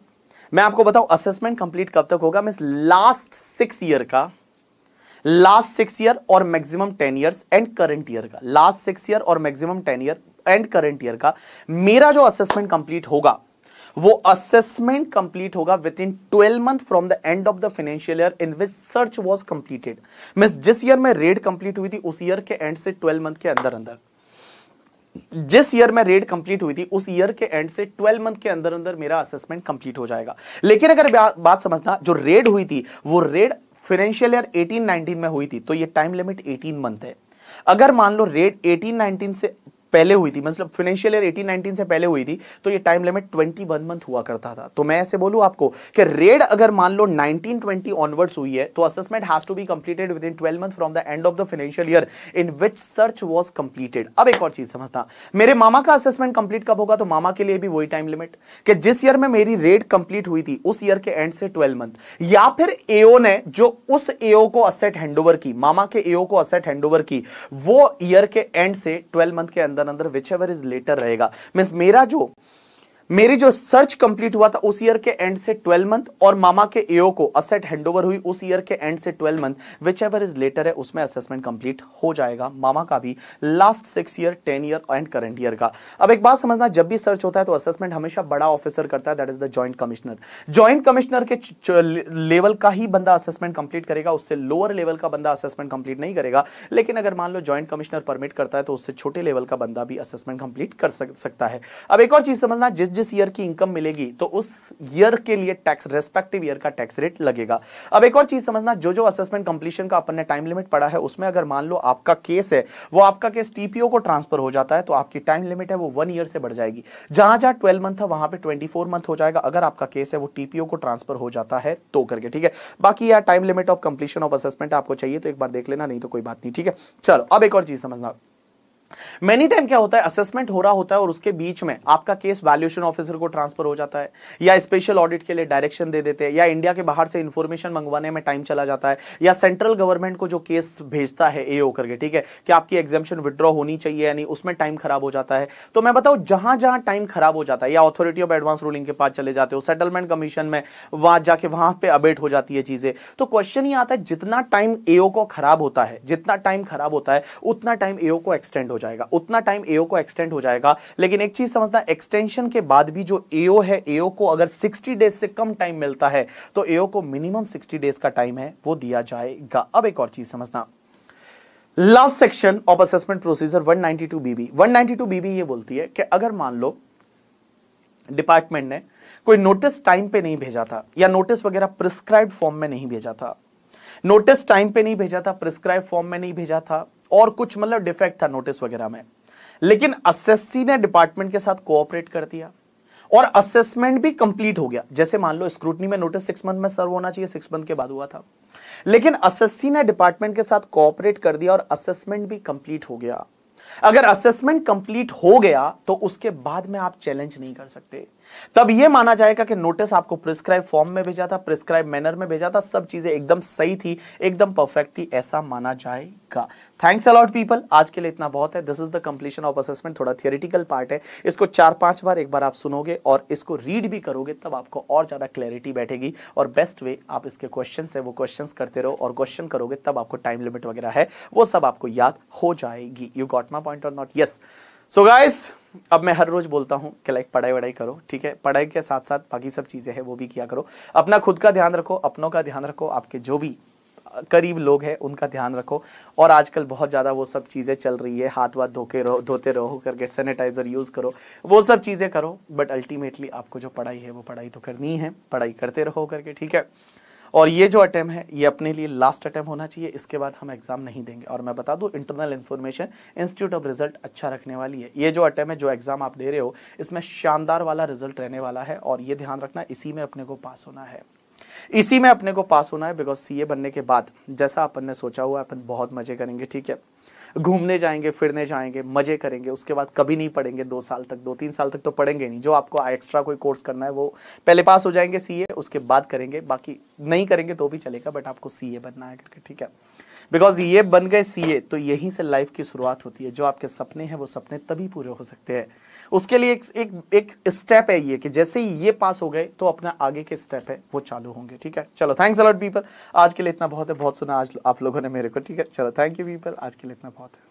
मैं आपको बताऊं असेसमेंट कंप्लीट कब तक होगा मीन लास्ट सिक्स ईयर का लास्ट सिक्स ईयर और maximum ten years and current year का लास्ट सिक्स ईयर और maximum ten year and current year का मेरा जो असेसमेंट कंप्लीट होगा वो असेसमेंट कंप्लीट होगा within twelve month from the end of the financial year in which search was completed mean जिस ईयर में रेड कंप्लीट हुई थी उस ईयर के एंड से ट्वेल्व मंथ के अंदर अंदर जिस ईयर में रेड कंप्लीट हुई थी उस ईयर के एंड से 12 मंथ के अंदर अंदर मेरा असेसमेंट कंप्लीट हो जाएगा लेकिन अगर बात समझना जो रेड हुई थी वो रेड फाइनेंशियल ईयर 18-19 में हुई थी तो ये टाइम लिमिट 18 मंथ है अगर मान लो रेड 18-19 से पहले हुई थी मतलब फाइनेंशियल ईयर 18-19 से पहले हुई थी तो ये टाइम लिमिट 21 मंथ हुआ करता था तो मैं ऐसे बोलूँ आपको कि रेड अगर मान लो 1920 ऑनवर्ड्स हुई है तो assessment has to be completed within 12 month from the end of the financial year in which search was completed अब एक और चीज समझता मेरे मामा का असेसमेंट कंप्लीट कब होगा तो मामा के लिए भी वही टाइम लिमिट कि जिस ईयर में मेरी रेड कंप्लीट हुई थी उस ईयर के एंड से 12 मंथ या फिर एओ ने जो उस एओ को असेट हैंडओवर की मामा के एओ को असेट हैंडओवर की वो ईयर के एंड से 12 मंथ के अंदर अंदर अंदर विच एवर इज लेटर रहेगा मीन्स मेरा जो मेरी जो सर्च कंप्लीट हुआ था उस ईयर के एंड से 12 मंथ और मामा के एओ को असेट हैंडओवर हुई उस ईयर के एंड से 12 month whichever is later है उसमें असेसमेंट कंप्लीट हो जाएगा मामा का भी last six year ten year and current year का अब एक बात समझना जब भी सर्च होता है तो असेसमेंट हमेशा बड़ा ऑफिसर करता है that is the joint commissioner joint commissioner के लेवल का ही बंदा असेसमेंट कंप्लीट करेगा उससे लोअर लेवल का बंदा असेसमेंट कंप्लीट नहीं करेगा लेकिन अगर मान लो ज्वाइंट कमिश्नर परमिट करता है तो उससे छोटे लेवल का बंदा भी असेसमेंट कंप्लीट कर सकता है अब एक और चीज समझना जिस जिस ईयर की इनकम मिलेगी तो उस ईयर के लिए टैक्स रेस्पेक्टिव ईयर का टैक्स रेट लगेगा अब एक और चीज समझना जो जो असेसमेंट कंप्लीशन का अपन ने टाइम लिमिट पड़ा है उसमें अगर मान लो आपका केस है वो आपका केस टीपीओ को ट्रांसफर हो जाता है तो आपकी टाइम लिमिट है वो वन ईयर से बढ़ जाएगी जहां जहां ट्वेल्व मंथ है वहां पर ट्वेंटी मंथ हो जाएगा अगर आपका केस है वो टीपीओ को ट्रांसफर हो जाता है तो करके ठीक है बाकी यार time limit of completion of assessment आपको चाहिए तो एक बार देख लेना नहीं तो कोई बात नहीं ठीक है चलो अब एक और चीज समझना मेनी टाइम क्या होता है असेसमेंट हो रहा होता है और उसके बीच में आपका केस वैल्यूएशन ऑफिसर को ट्रांसफर हो जाता है या स्पेशल ऑडिट के लिए डायरेक्शन दे देते हैं या इंडिया के बाहर से इंफॉर्मेशन मंगवाने में टाइम चला जाता है या सेंट्रल गवर्नमेंट को जो केस भेजता है ए करके ठीक है कि आपकी एग्जामेशन विड्रॉ होनी चाहिए यानी उसमें टाइम खराब हो जाता है तो मैं बताऊँ जहां जहां टाइम खराब हो जाता है या अथॉरिटी ऑफ एडवांस रूलिंग के पास चले जाते हो सेटलमेंट कमीशन में वहां जाके वहां पर अबेट हो जाती है चीजें तो क्वेश्चन ये आता है जितना टाइम ए को खराब होता है जितना टाइम खराब होता है उतना टाइम ए को एक्सटेंड हो हो जाएगा उतना टाइम एओ को एक्सटेंड हो जाएगा लेकिन एक चीज समझना एक्सटेंशन के बाद भी जो एओ है एओ को अगर 60 डेज से कम टाइम मिलता है तो एओ को मिनिमम 60 डेज का टाइम है वो दिया जाएगा अब एक और चीज समझना last section of assessment procedure one B B one B B ये बोलती है कि अगर मान लो डिपार्टमेंट ने कोई नोटिस टाइम पे नहीं भेजा था या नोटिस वगैरह प्रिस्क्राइब फॉर्म में नहीं भेजा था नोटिस टाइम पे नहीं भेजा था प्रिस्क्राइब फॉर्म में नहीं भेजा था और कुछ मतलब डिफेक्ट था नोटिस वगैरह में लेकिन असेसी ने डिपार्टमेंट के साथ कोऑपरेट कर दिया और असेसमेंट भी कंप्लीट हो गया जैसे मान लो स्क्रूटनी में नोटिस सिक्स मंथ में सर्व होना चाहिए सिक्स मंथ के बाद हुआ था लेकिन असेसी ने डिपार्टमेंट के साथ कोऑपरेट कर दिया और असेसमेंट भी कंप्लीट हो गया अगर असेसमेंट कंप्लीट हो गया तो उसके बाद में आप चैलेंज नहीं कर सकते तब यह माना जाएगा कि नोटिस आपको प्रिस्क्राइब फॉर्म में भेजा था प्रिस्क्राइब मैनर में भेजा था सब चीजें एकदम सही थी एकदम परफेक्ट थी ऐसा माना जाएगा थैंक्स अलॉट पीपल आज के लिए इतना बहुत है this is the completion of assessment थोड़ा थियोरिटिकल पार्ट है इसको चार पांच बार एक बार आप सुनोगे और इसको रीड भी करोगे तब आपको और ज्यादा क्लैरिटी बैठेगी और बेस्ट वे आप इसके क्वेश्चन है वो क्वेश्चन करते रहो और क्वेश्चन करोगे तब आपको टाइम लिमिट वगैरह है वो सब आपको याद हो जाएगी यू गॉट माई पॉइंट और नॉट यस सो गाइस अब मैं हर रोज बोलता हूँ कि लाइक पढ़ाई वढ़ाई करो ठीक है पढ़ाई के साथ साथ बाकी सब चीज़ें हैं वो भी किया करो अपना खुद का ध्यान रखो अपनों का ध्यान रखो आपके जो भी करीब लोग हैं उनका ध्यान रखो और आजकल बहुत ज़्यादा वो सब चीज़ें चल रही है हाथ वाथ धोके रहो धोते रहो करके सैनिटाइज़र यूज़ करो वो सब चीज़ें करो बट अल्टीमेटली आपको जो पढ़ाई है वो पढ़ाई तो करनी है पढ़ाई करते रहो करके ठीक है और ये जो अटैम्प है ये अपने लिए लास्ट अटैम्प होना चाहिए इसके बाद हम एग्जाम नहीं देंगे और मैं बता दूं internal information institute of result अच्छा रखने वाली है ये जो अटैम्प है जो एग्जाम आप दे रहे हो इसमें शानदार वाला रिजल्ट रहने वाला है और ये ध्यान रखना इसी में अपने को पास होना है इसी में अपने को पास होना है बिकॉज सी बनने के बाद जैसा अपन ने सोचा हुआ अपन बहुत मजे करेंगे ठीक है घूमने जाएंगे फिरने जाएंगे मजे करेंगे उसके बाद कभी नहीं पढ़ेंगे दो साल तक दो तीन साल तक तो पढ़ेंगे नहीं जो आपको एक्स्ट्रा कोई कोर्स करना है वो पहले पास हो जाएंगे सी उसके बाद करेंगे बाकी नहीं करेंगे तो भी चलेगा बट आपको सी बनना है करके ठीक है बिकॉज ये बन गए सी तो यहीं से लाइफ की शुरुआत होती है जो आपके सपने हैं वो सपने तभी पूरे हो सकते हैं उसके लिए एक एक, एक स्टेप है ये कि जैसे ही ये पास हो गए तो अपना आगे के स्टेप है वो चालू होंगे ठीक है चलो थैंक्स अलॉट पीपल आज के लिए इतना बहुत है बहुत सुना आज आप लोगों ने मेरे को ठीक है चलो थैंक यू पीपल आज के लिए इतना बहुत है